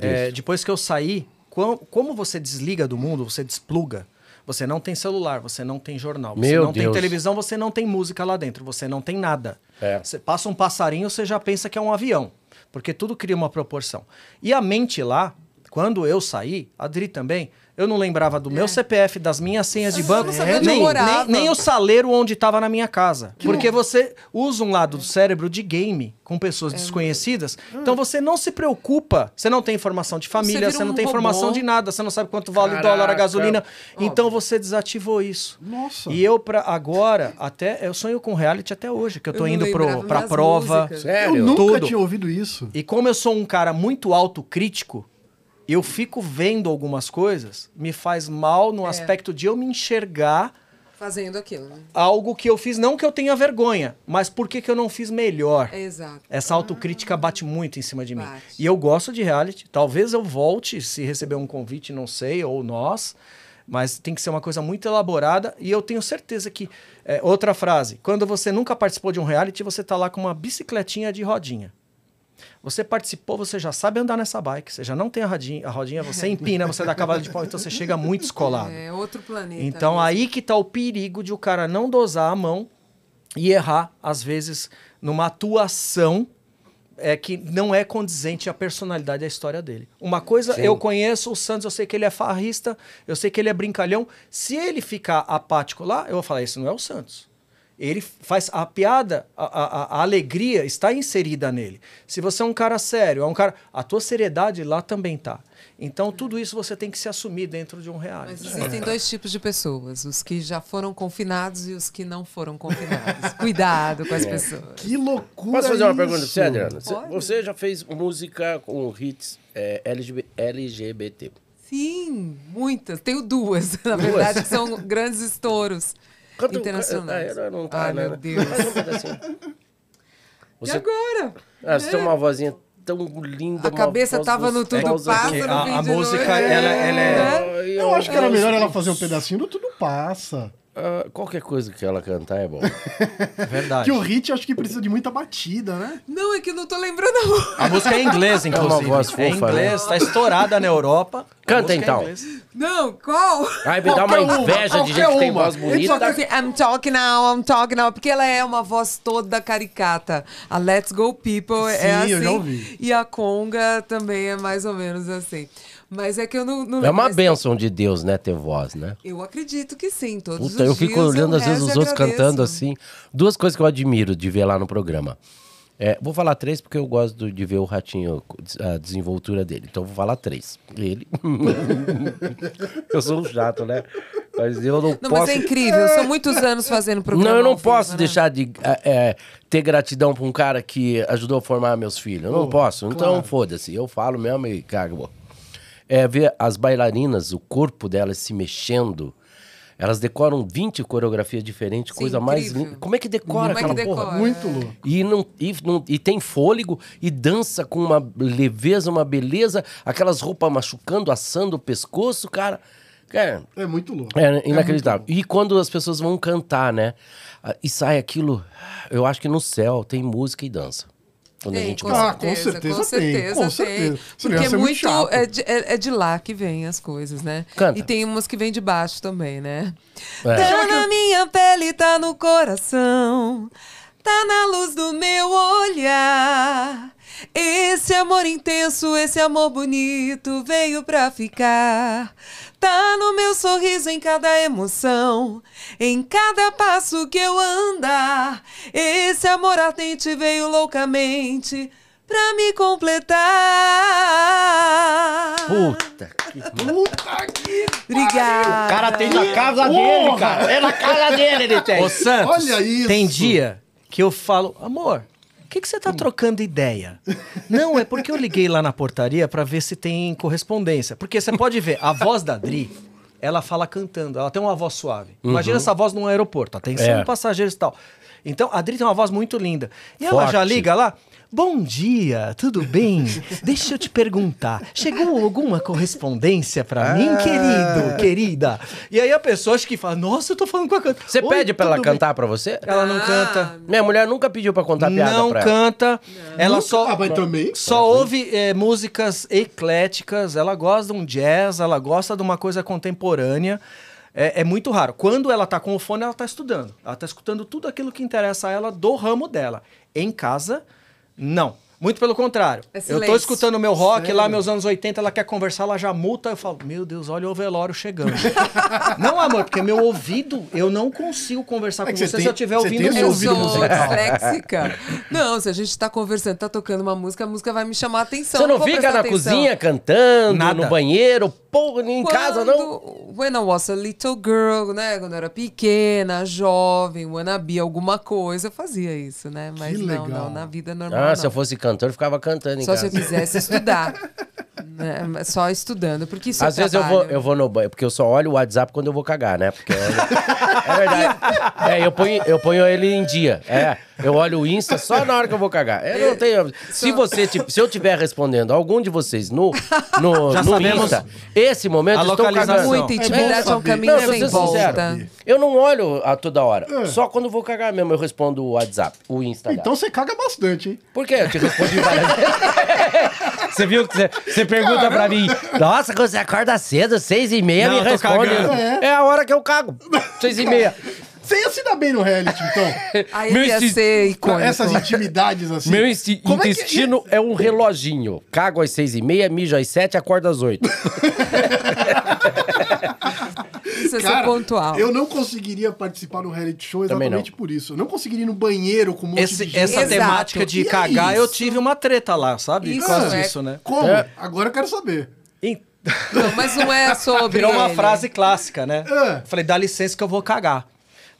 É, depois que eu saí, como, como você desliga do mundo, você despluga. Você não tem celular, você não tem jornal, você Meu não Deus. tem televisão, você não tem música lá dentro, você não tem nada. É. Você passa um passarinho, você já pensa que é um avião, porque tudo cria uma proporção. E a mente lá, quando eu saí, a também, eu não lembrava do é. meu CPF, das minhas senhas de ah, banco, nem, nem, nem, o saleiro onde estava na minha casa. Que porque bom. você usa um lado do cérebro de game com pessoas é. desconhecidas, hum. então você não se preocupa. Você não tem informação de família, você, você não um tem robô. informação de nada, você não sabe quanto vale o dólar, a gasolina. Óbvio. Então você desativou isso. Nossa. E eu, pra agora, até eu sonho com reality até hoje, que eu tô eu indo pro, pra prova. Sério? Eu nunca tudo. tinha ouvido isso. E como eu sou um cara muito autocrítico, eu fico vendo algumas coisas, me faz mal no é. aspecto de eu me enxergar fazendo aquilo. Né? Algo que eu fiz, não que eu tenha vergonha, mas por que, que eu não fiz melhor? Exato. Essa autocrítica ah, bate muito em cima de bate. mim. E eu gosto de reality. Talvez eu volte se receber um convite, não sei, ou nós. Mas tem que ser uma coisa muito elaborada e eu tenho certeza que. É, outra frase: quando você nunca participou de um reality, você está lá com uma bicicletinha de rodinha. Você participou, você já sabe andar nessa bike, você já não tem a rodinha, a rodinha você empina, você dá cavalo de pau, então você chega muito escolado. É outro planeta. Então mesmo. aí que tá o perigo de o cara não dosar a mão e errar, às vezes, numa atuação é que não é condizente à personalidade e à história dele. Uma coisa, Sim. eu conheço o Santos, eu sei que ele é farrista, eu sei que ele é brincalhão. Se ele ficar apático lá, eu vou falar: isso não é o Santos. Ele faz a piada, a, a, a, alegria está inserida nele. Se você é um cara sério, é um cara, a tua seriedade lá também tá. Então é. tudo isso você tem que se assumir dentro de um real. Mas existem dois tipos de pessoas: os que já foram confinados e os que não foram confinados. [LAUGHS] Cuidado com as é. pessoas. Que loucura! Posso fazer uma isso? pergunta para você, Adriana? Pode? Você já fez música com hits é, LGBT? Sim, muitas. Tenho duas, [LAUGHS] na duas. verdade, que são grandes estouros internacional. internacionais. Ah, não tá, Ai, ah, né? meu Deus. [LAUGHS] Assim. Você, e agora? Ah, você é. tem uma vozinha tão linda. A cabeça tava no tudo passa. É, no a, a música, ela, ela, é... Eu acho que era melhor ela fazer um pedacinho do tudo passa. Uh, qualquer coisa que ela cantar é bom. [LAUGHS] Verdade. Que o hit acho que precisa de muita batida, né? Não, é que eu não tô lembrando. A música é inglesa, inclusive. É uma voz é fofa, é inglês, né? tá estourada na Europa. Canta é então. É não, qual? Ai, me dá uma inveja uma, de gente que tem voz bonita. assim, I'm talking now, I'm talking now. Porque ela é uma voz toda caricata. A Let's Go People é Sim, é assim. E a Conga também é mais ou menos assim. Mas é que eu não. não é uma bênção de Deus, né? Ter voz, né? Eu acredito que sim. Todos Puta, os eu fico olhando às vezes os outros cantando assim. Duas coisas que eu admiro de ver lá no programa. É, vou falar três porque eu gosto de ver o ratinho, a desenvoltura dele. Então vou falar três. Ele. [LAUGHS] eu sou um chato, né? Mas eu não, não posso. Mas é incrível, são muitos anos fazendo programa. Não, eu não posso né? deixar né? de é, é, ter gratidão pra um cara que ajudou a formar meus filhos. Eu não oh, posso. Então claro. foda-se. Eu falo mesmo e cago é ver as bailarinas, o corpo delas se mexendo. Elas decoram 20 coreografias diferentes, Sim, coisa incrível. mais linda. Como é que decora Como aquela é que decora? porra? Muito louco. E, não, e, não, e tem fôlego, e dança com uma leveza, uma beleza, aquelas roupas machucando, assando o pescoço, cara. É, é muito louco. É, é inacreditável. É louco. E quando as pessoas vão cantar, né? Ah, e sai aquilo, eu acho que no céu tem música e dança. Quando tem, a gente com, ah, com certeza, com certeza, tem. Com certeza. Tem, porque é muito, é de, é, é, de, lá que vem as coisas, né? Canta. E tem umas que vem de baixo também, né? É. Tá na minha pele, tá no coração, tá na luz do meu olhar. Esse amor intenso, esse amor bonito veio pra ficar. Tá no meu sorriso em cada emoção, em cada passo que eu andar. Esse amor ardente veio loucamente pra me completar. Puta que. Puta que. Obrigada. O cara tem na casa dele, cara. É na casa dele, ele tem. Ô, Santos, Olha isso. Tem dia que eu falo, amor que, que você está trocando ideia? Não, é porque eu liguei lá na portaria para ver se tem correspondência. Porque você pode ver, a voz da Dri, ela fala cantando, ela tem uma voz suave. Uhum. Imagina essa voz num aeroporto, atenção é. passageiros e tal. Então, a Dri tem uma voz muito linda. E Forte. ela já liga lá, Bom dia, tudo bem? [LAUGHS] Deixa eu te perguntar, chegou alguma correspondência para ah. mim, querido, querida? E aí a pessoa acho que fala, nossa, eu tô falando com a cantora. Você pede pra ela bem? cantar pra você? Ela não ah. canta. Minha mulher nunca pediu pra contar piada não pra canta. ela. Não canta. Ela nunca. só... Ah, também? Só ouve é, músicas ecléticas, ela gosta de um jazz, ela gosta de uma coisa contemporânea. É, é, muito raro. Quando ela tá com o fone, ela tá estudando. Ela tá escutando tudo aquilo que interessa a ela do ramo dela. Em casa, não. Muito pelo contrário. É eu tô escutando meu rock Sério? lá, meus anos 80, ela quer conversar, ela já multa. Eu falo, meu Deus, olha o velório chegando. [LAUGHS] não, amor, porque meu ouvido, eu não consigo conversar é com você, tem, se eu estiver ouvindo o ouvido musical. Não, se a gente tá conversando, tá tocando uma música, a música vai me chamar a atenção. Você não, não fica na atenção. cozinha cantando, Nada. no banheiro, porra, em casa, não? When I was a little girl, né? Quando eu era pequena, jovem, wannabe, alguma coisa, eu fazia isso, né? Mas não, não, na vida ah, normal. Ah, não. se eu fosse cantando cantor ficava cantando em Só casa. se eu quisesse estudar. [LAUGHS] Né? Só estudando, porque isso é Às é vezes eu vou, eu vou no banho, porque eu só olho o WhatsApp quando eu vou cagar, né? Porque é, é verdade. É, eu ponho, eu ponho ele em dia. É, eu olho o Insta só na hora que eu vou cagar. Eu não tenho... Se você, tipo, se eu estiver respondendo algum de vocês no, no, [LAUGHS] Já no Insta, esse momento eu estou cagando. Muita é intimidade é, um caminho não, sem volta. Sincero, eu não olho a toda hora. É. Só quando vou cagar mesmo eu respondo o WhatsApp, o Insta. Então você caga bastante, hein? Por quê? Eu te respondi várias [LAUGHS] vezes. você viu que você pergunta Caramba. pra mim, nossa, quando você acorda cedo, seis e meia, Não, me responde. É. é a hora que eu cago, seis e meia. Você ia se dar bem no reality, então. [LAUGHS] Aí Meu ia insti... ser icônico. Essas intimidades, assim. Meu insti... intestino é, que... é, um reloginho. Cago às seis e meia, mijo às sete, acordo às oito. [LAUGHS] precisa é Cara, ser pontual. Eu não conseguiria participar no reality show exatamente por isso. Eu não conseguiria ir no banheiro com um monte Esse, de gente. Essa Exato. temática de e é cagar, é eu tive uma treta lá, sabe? Isso, é. né? Como? É. Agora eu quero saber. Então. [LAUGHS] Não, mas não é sobre. Virou uma ele. frase clássica, né? É. Falei, dá licença que eu vou cagar.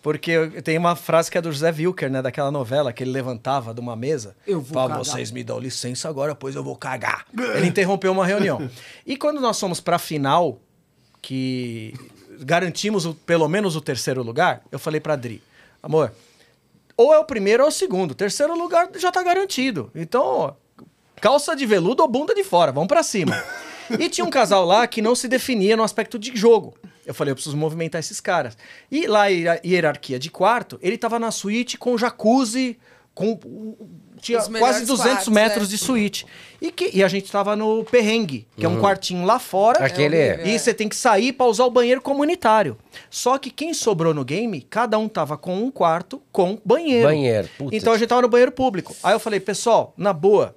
Porque tem uma frase que é do José Wilker, né? Daquela novela que ele levantava de uma mesa. Eu vou Fala, vocês me dão licença agora, pois eu vou cagar. É. ele interrompeu uma reunião. E quando nós fomos pra final, que garantimos o, pelo menos o terceiro lugar, eu falei pra Dri, amor, ou é o primeiro ou é o segundo. Terceiro lugar já tá garantido. Então, calça de veludo ou bunda de fora, vamos para cima. e tinha um casal lá que não se definia no aspecto de jogo. Eu falei, eu preciso movimentar esses caras. E lá, hierarquia de quarto, ele tava na suíte com jacuzzi, com tinha quase 200 quartos, metros né? de suíte. E, que, e a gente tava no perrengue, que uhum. é um hum. quartinho lá fora. Aquele é. é. E é. você tem que sair para usar o banheiro comunitário. Só que quem sobrou no game, cada um tava com um quarto com banheiro. Banheiro. Então a gente tava no banheiro público. Aí eu falei, pessoal, na boa,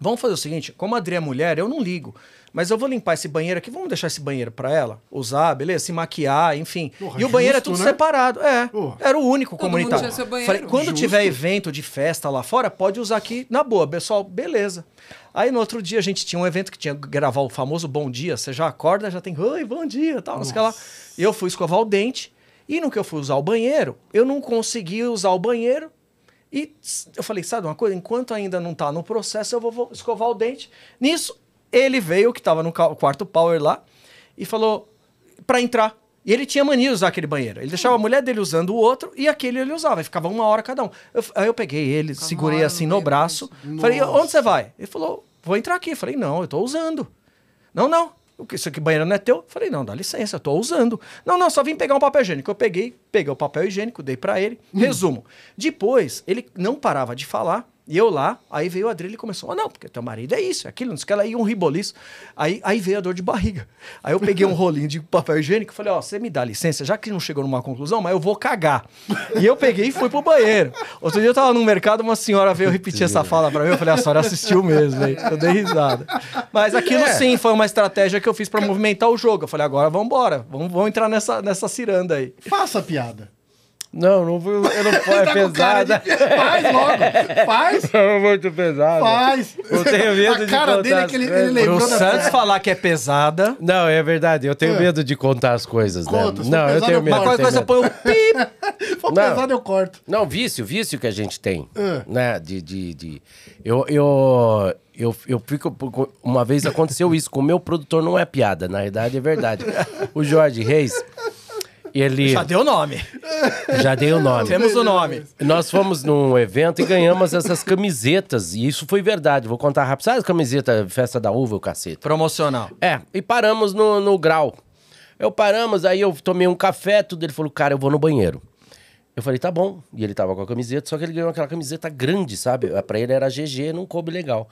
vamos fazer o seguinte: como a Adri é mulher, eu não ligo. Mas eu vou limpar esse banheiro aqui, vamos deixar esse banheiro para ela usar, beleza? Se maquiar, enfim. Porra, e o banheiro é tudo né? separado. É. Porra. Era o único Todo comunitário. Falei, quando justo. tiver evento de festa lá fora, pode usar aqui na boa, pessoal, beleza. Aí no outro dia a gente tinha um evento que tinha que gravar o famoso bom dia. Você já acorda, já tem oi, bom dia, tal, Nossa. não sei lá. Eu fui escovar o dente e no que eu fui usar o banheiro, eu não consegui usar o banheiro. E eu falei, sabe uma coisa? Enquanto ainda não está no processo, eu vou, vou escovar o dente. Nisso, ele veio, que tava no quarto power lá, e falou para entrar. E ele tinha mania de usar aquele banheiro. Ele deixava a mulher dele usando o outro e aquele ele usava. E ficava uma hora cada um. Eu, aí eu peguei ele, Calma segurei assim no braço. Nossa. Assim, falei, onde você vai? Ele falou, vou entrar aqui. Falei, não, eu tô usando. Não, não. Isso aqui banheiro não é teu? Falei, não, dá licença, eu tô usando. Não, não, só vim pegar um papel higiênico. Eu peguei, peguei o papel higiênico, dei para ele. Hum. Resumo. Depois, ele não parava de falar e eu lá, aí veio o Adriana e começou: ah, não, porque teu marido é isso, é aquilo, não sei o que ela ia um riboliço. Aí, aí veio a dor de barriga. Aí eu peguei um [LAUGHS] rolinho de papel higiênico e falei: ó, oh, você me dá licença, já que não chegou numa conclusão, mas eu vou cagar. e eu peguei e fui pro banheiro. Outro dia eu tava no mercado, uma senhora veio repetir essa fala pra mim, eu falei: a senhora assistiu mesmo, hein? Eu dei risada. Mas aquilo é. sim foi uma estratégia que eu fiz para movimentar o jogo. Eu falei: agora vamos embora, vamos, vamos entrar nessa, nessa ciranda aí. Faça a piada. Não, não foi. eu não posso, [LAUGHS] tá pesada. Faz logo, faz. Não, [LAUGHS] muito pesada. Faz. Eu tenho medo a de cara dele é que ele, ele lembrou O Santos falar que é pesada. Não, é verdade, eu tenho é. medo de contar as coisas, né? não, eu tenho medo. Mas qualquer coisa põe um pip. For pesado eu corto. Não, vício, vício que a gente tem, é. né? De, de, de... Eu, eu, eu, eu fico... Uma vez aconteceu isso com o meu produtor, não é piada, na verdade é verdade. O Jorge Reis... Ele já deu o nome. [LAUGHS] Já deu o nome. Temos o nome. Nós fomos num evento e ganhamos essas camisetas. E isso foi verdade. Vou contar rápido. Sabe as camisetas Festa da Uva, o cacete? Promocional. É. E paramos no, no grau. Eu paramos, aí eu tomei um café, tudo. Ele falou, cara, eu vou no banheiro. Eu falei, tá bom. E ele tava com a camiseta, só que ele ganhou aquela camiseta grande, sabe? Pra ele era GG, não coube legal.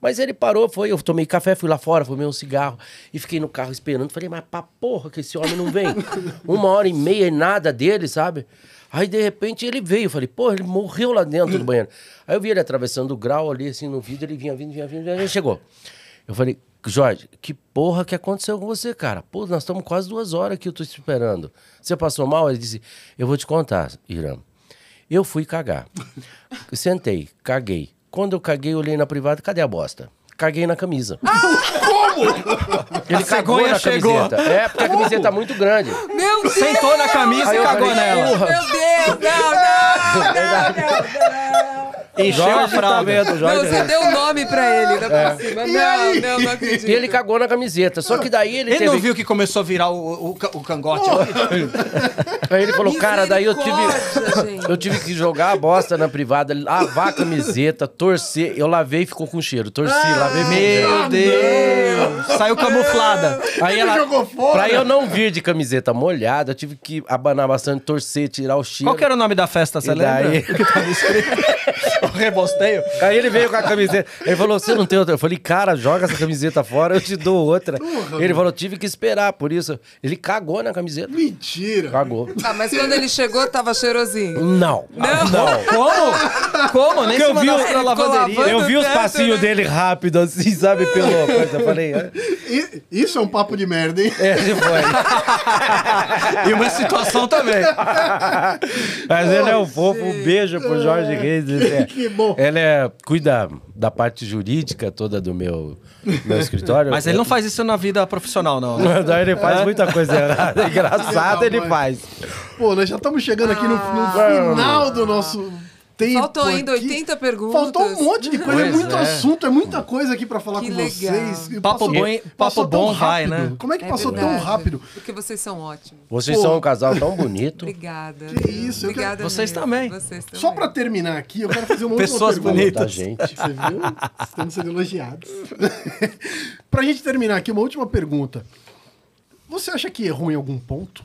Mas ele parou, foi, eu tomei café, fui lá fora, fumei um cigarro e fiquei no carro esperando. Falei, mas pra porra que esse homem não vem. [LAUGHS] Uma hora e meia e nada dele, sabe? Aí, de repente, ele veio. Falei, pô, ele morreu lá dentro do banheiro. Aí eu vi ele atravessando o grau ali, assim, no vidro. Ele vinha vindo, vinha vindo, ele chegou. Eu falei, Jorge, que porra que aconteceu com você, cara? Pô, nós estamos quase duas horas que eu tô te esperando. Você passou mal? Ele disse, eu vou te contar, Irã. Eu fui cagar. [LAUGHS] Sentei, caguei. Quando eu caguei, eu olhei na privada, cadê a bosta? Caguei na camisa. Ah, como? Ele a cagou na chegou. camiseta. É, porque como? a camiseta tá muito grande. Meu Deus! Sentou na camisa e cagou falei, nela. Meu Deus, não, não, não, não, não. não. Encheu a tá fralda. Jorge não, você deu o nome pra ele, é. é. Não, não, não acredito. E ele cagou na camiseta. Só que daí ele. Ele teve... não viu que começou a virar o, o, o cangote. Oh. [LAUGHS] Aí ele falou, cara, daí eu tive. [LAUGHS] Gente. Eu tive que jogar a bosta na privada, lavar a camiseta, torcer. Eu lavei e ficou com cheiro. Torci, ah, lavei. Meu Deus! Saiu camuflada. Aí ele ela, jogou fora. Pra eu não vir de camiseta molhada, eu tive que abanar bastante, torcer, tirar o cheiro. Qual que era o nome da festa, você e lembra? Daí... [LAUGHS] o [LAUGHS] rebosteio. Aí ele veio com a camiseta. Ele falou: Você não tem outra? Eu falei: Cara, joga essa camiseta fora, eu te dou outra. Porra, ele falou: Tive que esperar, por isso. Ele cagou na camiseta. Mentira. Cagou. Ah, mas quando ele chegou, tava cheirosinho. Não. Não? não. Como? Como? Nem se eu vi, pra lavanderia. Eu vi os passinhos né? dele rápido, assim, sabe? Pelo. [LAUGHS] Eu falei: é. Isso é um papo de merda, hein? É, foi. [LAUGHS] e uma situação também. Mas Nossa. ele é um fofo. Um beijo pro Jorge Reis. É que bom. Ela é, cuida da parte jurídica toda do meu, meu escritório. Mas ele não faz isso na vida profissional, não. [LAUGHS] não ele faz é? muita coisa errada. É [LAUGHS] engraçado, ele faz. Pô, nós já estamos chegando aqui no, no ah, final do nosso tempo. Faltou ainda 80 perguntas. Faltou um monte de coisa, é pois é muito é. assunto, é muita coisa aqui para falar que com legal. vocês. E papo passou, bom, papo bom vai, né? Como é que é passou verdade, tão rápido? Porque vocês são ótimos. Vocês Pô. são um casal tão bonito. Obrigada. Que isso, Obrigada, quero... vocês, também. vocês também. Só para terminar aqui, eu quero fazer uma Pessoas outra pergunta. Pessoas bonitas. Você viu? Estamos sendo elogiados. [LAUGHS] pra gente terminar aqui, uma última pergunta. Você acha que errou em algum ponto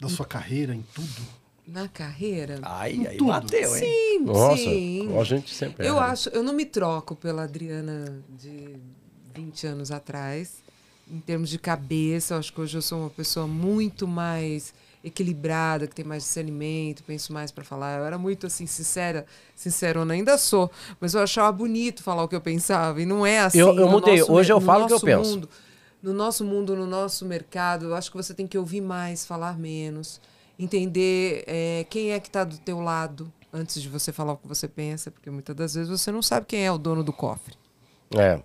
da sua carreira, em tudo? Na carreira? Ai, aí tudo. bateu, hein? Sim, Nossa, sim. a gente sempre Eu acho, eu não me troco pela Adriana de 20 anos atrás. Em termos de cabeça, eu acho que hoje eu sou uma pessoa muito mais equilibrada, que tem mais discernimento, penso mais para falar. Eu era muito assim sincera, sincerona ainda sou, mas eu achava bonito falar o que eu pensava e não é assim. Eu, eu mudei, nosso, hoje eu falo o que eu penso. Mundo, no nosso mundo, no nosso mercado, eu acho que você tem que ouvir mais, falar menos entender é, quem é que está do teu lado antes de você falar o que você pensa, porque muitas das vezes você não sabe quem é o dono do cofre. É.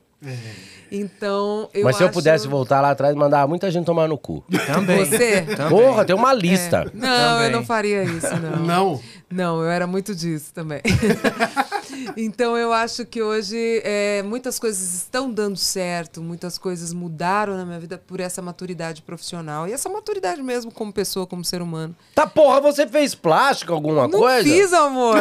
Então, eu Mas se eu pudesse voltar lá atrás, mandar muita gente tomar no cu. Também. Você? Também. Porra, tem uma é. lista. É. Não, Também. eu não faria isso, não. Não? Não, eu era muito disso também. [LAUGHS] então eu acho que hoje é, muitas coisas estão dando certo, muitas coisas mudaram na minha vida por essa maturidade profissional e essa maturidade mesmo como pessoa, como ser humano. Tá porra, você fez plástico alguma Não coisa? Fiz, amor.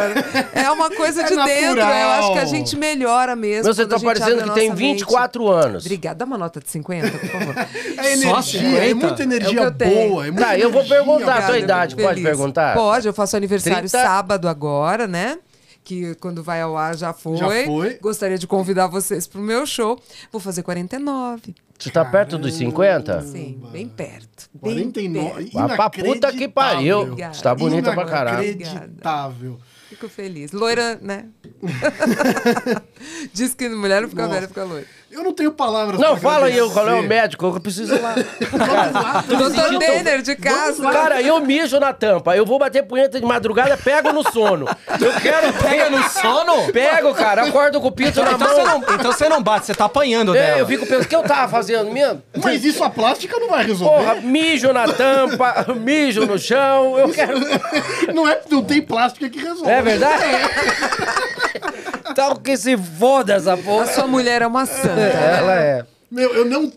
É uma coisa é de natural. dentro. É. Eu acho que a gente melhora mesmo. Mas você tá parecendo que tem 24 mente. anos. Obrigada, dá uma nota de 50, por favor. [LAUGHS] É energia, Só 50? é muita é energia é boa. É muita tá, energia. eu vou perguntar a sua idade, pode perguntar? Pode, eu faço aniversário 30 sábado agora, né? que quando vai ao ar já foi. Já foi. Gostaria de convidar vocês para o meu show. Vou fazer 49. Você tá Caramba. perto dos 50? Sim, bem perto. 49. Bem perto. Pra puta que pariu. Você tá bonita pra caralho. Inacreditável. Fico feliz. Loira, né? [LAUGHS] Diz que mulher não fica velha, fica loira. Eu não tenho palavras Não, fala aí qual é o médico, eu preciso ir lá. cara, Doutor Denner, de casa. Cara, eu mijo na tampa, eu vou bater punheta de madrugada, pego no sono. Eu quero... [LAUGHS] Pega no sono? Pego, cara, acordo com o pinto então na então mão. Você não, então você não bate, você tá apanhando é, Eu fico pensando, o que eu tava fazendo mesmo? Mas isso a plástica não vai resolver. Porra, mijo na tampa, [LAUGHS] mijo no chão, eu quero... Não, é, não tem plástica que resolve. É verdade? É. [LAUGHS] Tal que se foda essa porra. A sua mulher é uma santa. É, ela né? é. Meu, eu não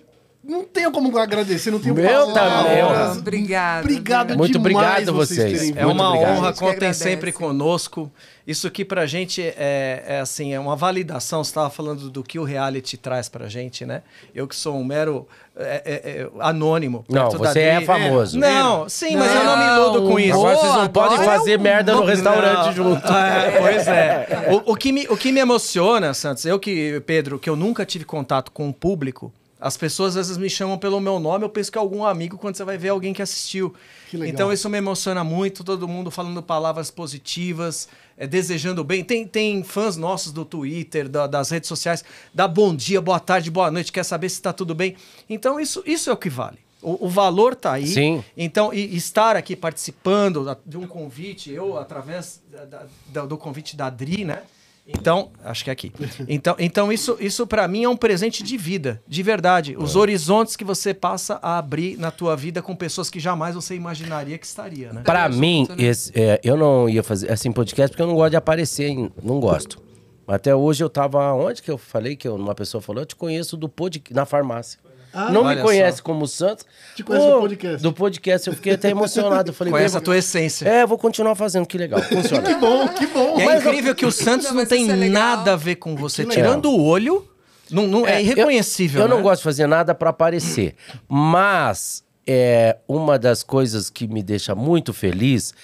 não tenho como agradecer, não tenho Meu também tá Obrigado. Obrigado Muito obrigado a vocês. vocês é uma honra, contem sempre conosco. Isso aqui pra gente é, é assim, é uma validação. Você estava falando do que o reality traz pra gente, né? Eu que sou um mero é, é, é anônimo. Não, você é famoso. Não, sim, não, mas eu não me iludo com isso. Agora vocês não podem é fazer merda no restaurante não. junto. [LAUGHS] É, pois é. O, o, que me, o que me emociona, Santos, eu que, Pedro, que eu nunca tive contato com o público. As pessoas às vezes me chamam pelo meu nome, eu penso que é algum amigo quando você vai ver alguém que assistiu. Que então isso me emociona muito, todo mundo falando palavras positivas, é, desejando bem. Tem, tem fãs nossos do Twitter, da, das redes sociais, dá bom dia, boa tarde, boa noite, quer saber se está tudo bem. Então isso, isso é o que vale. O, o valor está aí. Sim. Então, e, estar aqui participando de um convite, eu, através da, da, do convite da Dri, né? Então, acho que é aqui. Então, então isso, isso para mim é um presente de vida, de verdade. Os é. horizontes que você passa a abrir na tua vida com pessoas que jamais você imaginaria que estaria, né? Para tá, mim, esse, é, eu não ia fazer assim podcast porque eu não gosto de aparecer, não gosto. Até hoje eu tava onde que eu falei que eu, uma pessoa falou, eu te conheço do podcast na farmácia. Ah, não me conhece só. como Santos. Te conhece do podcast. Do podcast, eu fiquei até emocionado. Eu falei, conhece a tua essência. É, vou continuar fazendo, que legal. Funciona. que bom, que bom. E é incrível que o Santos não, não tem é nada a ver com você. Tirando o olho, não, não é, é, irreconhecível. Eu, né? não gosto de fazer nada para aparecer. Mas é uma das coisas que me deixa muito feliz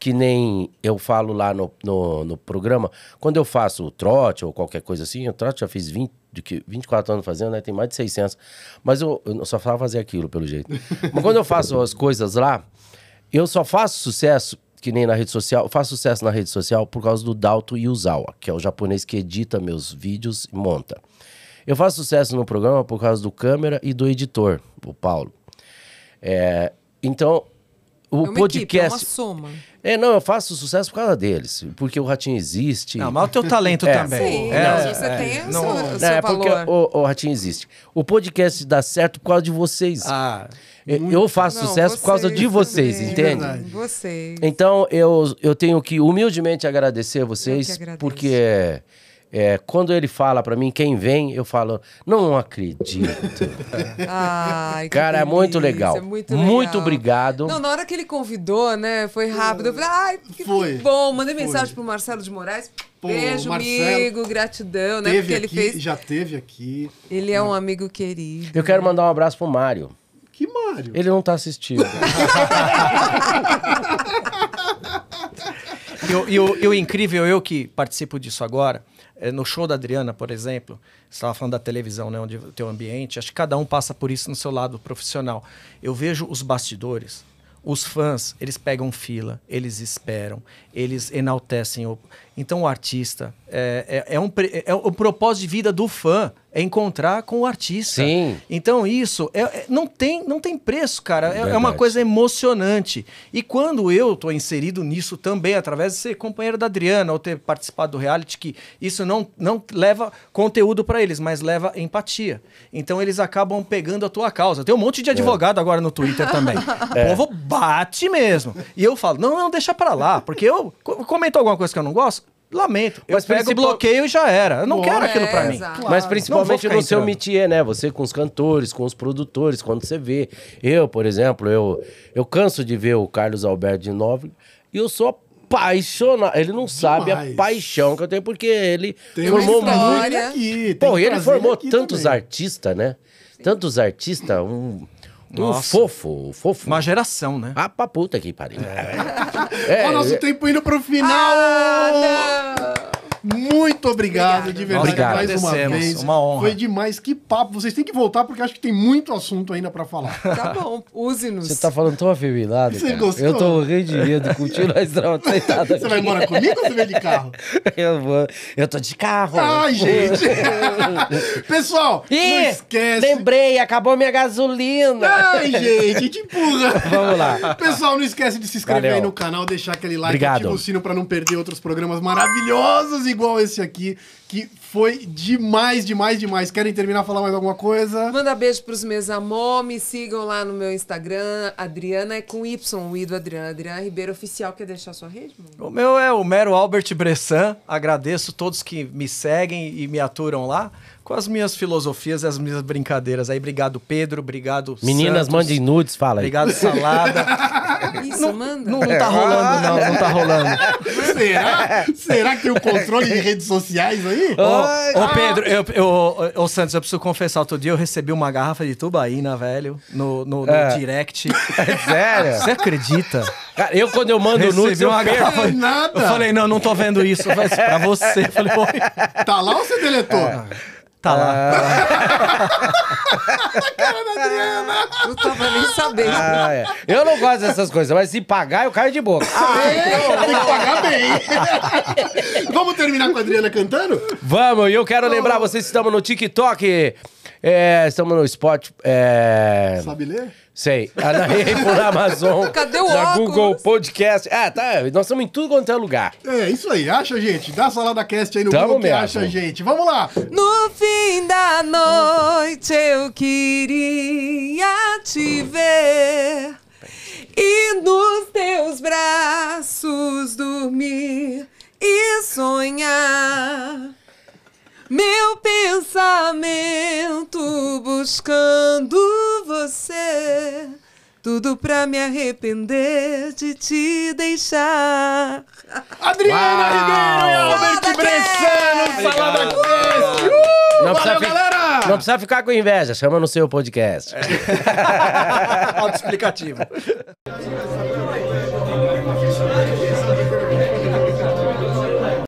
que nem eu falo lá no, no, no, programa, quando eu faço trote ou qualquer coisa assim, o trote já fiz 20, de que 24 anos fazendo, né? Tem mais de 600. Mas eu, eu só falava fazer aquilo, pelo jeito. Mas quando eu faço as coisas lá, eu só faço sucesso, que nem na rede social, eu faço sucesso na rede social por causa do Dalto Yuzawa, que é o japonês que edita meus vídeos e monta. Eu faço sucesso no programa por causa do câmera e do editor, o Paulo. É, então, o é podcast. Equipe, é soma. É, não, eu faço sucesso por causa deles, porque o Ratinho existe. Não, mas o teu talento [LAUGHS] é, também. Sim, é, é. não, você é, tem não, o seu, não, seu é porque O, o, Ratinho existe. O podcast dá certo por causa de vocês. Ah, eu, é, eu faço não, sucesso por causa de vocês, também. entende? É de Vocês. Então eu, eu tenho que humildemente agradecer a vocês, porque é, quando ele fala para mim quem vem, eu falo, não acredito. [LAUGHS] Ai, Cara, é muito legal. é muito legal. muito obrigado. Não, na hora que ele convidou, né? Foi rápido. Eu falei, ai, que foi, bom. Mandei foi. mensagem pro Marcelo de Moraes. Pô, Beijo, amigo, gratidão, né? Porque ele fez. Já teve aqui. Ele é um amigo querido. Eu quero mandar um abraço pro Mário. Que Mário? Ele não tá assistindo. [LAUGHS] E o, e, o, e o incrível, eu que participo disso agora, é, no show da Adriana, por exemplo, você estava falando da televisão, né, onde o teu ambiente, acho que cada um passa por isso no seu lado profissional. Eu vejo os bastidores, os fãs, eles pegam fila, eles esperam, eles enaltecem. O... Então o artista é, é, é um, é o propósito de vida do fã é encontrar com o artista. Sim. Então isso é, é não, tem, não tem preço, cara. É, é, uma coisa emocionante. E quando eu tô inserido nisso também, através de ser companheiro da Adriana ou ter participado do reality, que isso não, não leva conteúdo para eles, mas leva empatia. Então eles acabam pegando a tua causa. Tem um monte de é. advogado é. agora no Twitter também. [LAUGHS] O é. povo bate mesmo. E eu falo, não, não, deixa para lá. Porque eu comento alguma coisa que eu não gosto, lamento. Eu mas pego principal... bloqueio já era. Eu não Bom, quero aquilo é, para mim. Claro. Mas principalmente no seu métier, né? Você com os cantores, com os produtores, quando você vê. Eu, por exemplo, eu, eu canso de ver o Carlos Alberto de Nobre e eu sou apaixonado. Ele não Demais. sabe a paixão que eu tenho, porque ele tem formou muito. Aqui, Pô, ele formou tantos artistas, né? Tantos artistas. Um do Nossa. fofo, o fofo. Uma geração, né? Ah, pra puta que pariu. É. é. o nosso tempo indo pro final! Ah, não muito obrigado, obrigado de verdade, obrigado. mais uma vez. Uma honra. Foi demais. Que papo. Vocês têm que voltar, porque acho que tem muito assunto ainda para falar. [LAUGHS] Tá bom, use-nos. Você tá falando tão avermelhado. Você cara. gostou? Eu tô morrendo de medo, curtindo a estrada [LAUGHS] sentada. Você vai embora comigo ou você vem de carro? [LAUGHS] Eu vou. Eu tô de carro. Ai, gente. Pessoal, não esquece. Lembrei, acabou minha gasolina. Ai, gente, te empurra. Vamos lá. Pessoal, não esquece de se inscrever Valeu. aí no canal, deixar aquele like, e o sino para não perder outros programas maravilhosos igual esse aqui, que foi demais, demais, demais. Querem terminar falar mais alguma coisa? Manda beijo pros meus amor, me sigam lá no meu Instagram, Adriana é com Y, o I do Adriana, Adriana Ribeiro Oficial. Quer deixar sua rede? Mano? O meu é o mero Albert Bressan, agradeço todos que me seguem e me aturam lá com as minhas filosofias e as minhas brincadeiras. Aí, obrigado, Pedro. Obrigado, Meninas, Santos, mandem nudes, fala aí. Obrigado, Salada. [LAUGHS] Isso, não, manda. Não, não tá rolando, não. Não tá rolando. Será? Será que tem o controle de redes sociais aí? Ô, ah. Pedro, eu, eu, ô, Santos, eu preciso confessar. Outro dia eu recebi uma garrafa de tubaína, velho, no, no, no é. direct. [LAUGHS] É sério? Você acredita? Cara, eu quando eu mando recebi nudes, eu uma Garrafa, nada. Eu falei, não, não tô vendo isso. Mas pra você. Eu falei, Oi. Tá lá ou você deletou? É. Tá lá. Ah. [LAUGHS] cara da Adriana! Não tava nem sabendo. Ah, é. Eu não gosto dessas coisas, mas se pagar, eu caio de boca. Ah, ah então, tem que pagar bem. Vamos terminar com a Adriana cantando? Vamos, e eu quero oh. lembrar vocês que estamos no TikTok. É, estamos no spot. É... Sabe ler? Sei. Ah, [LAUGHS] por Amazon. Cadê o Na óculos? Google Podcast. Ah, tá. Nós estamos em tudo quanto é lugar. É, isso aí. Acha, gente? Dá a salada cast aí no Tamo Google mesmo. que acha, gente. Vamos lá. No fim da noite eu queria te ver. E nos teus braços dormir e sonhar meu pensamento buscando você. Tudo pra me arrepender de te deixar. Adriana Ribeiro e Albert Bressano, Salada Cast! Não uh! galera! Não precisa ficar com inveja, chama no seu podcast. É. [LAUGHS] Autoexplicativo.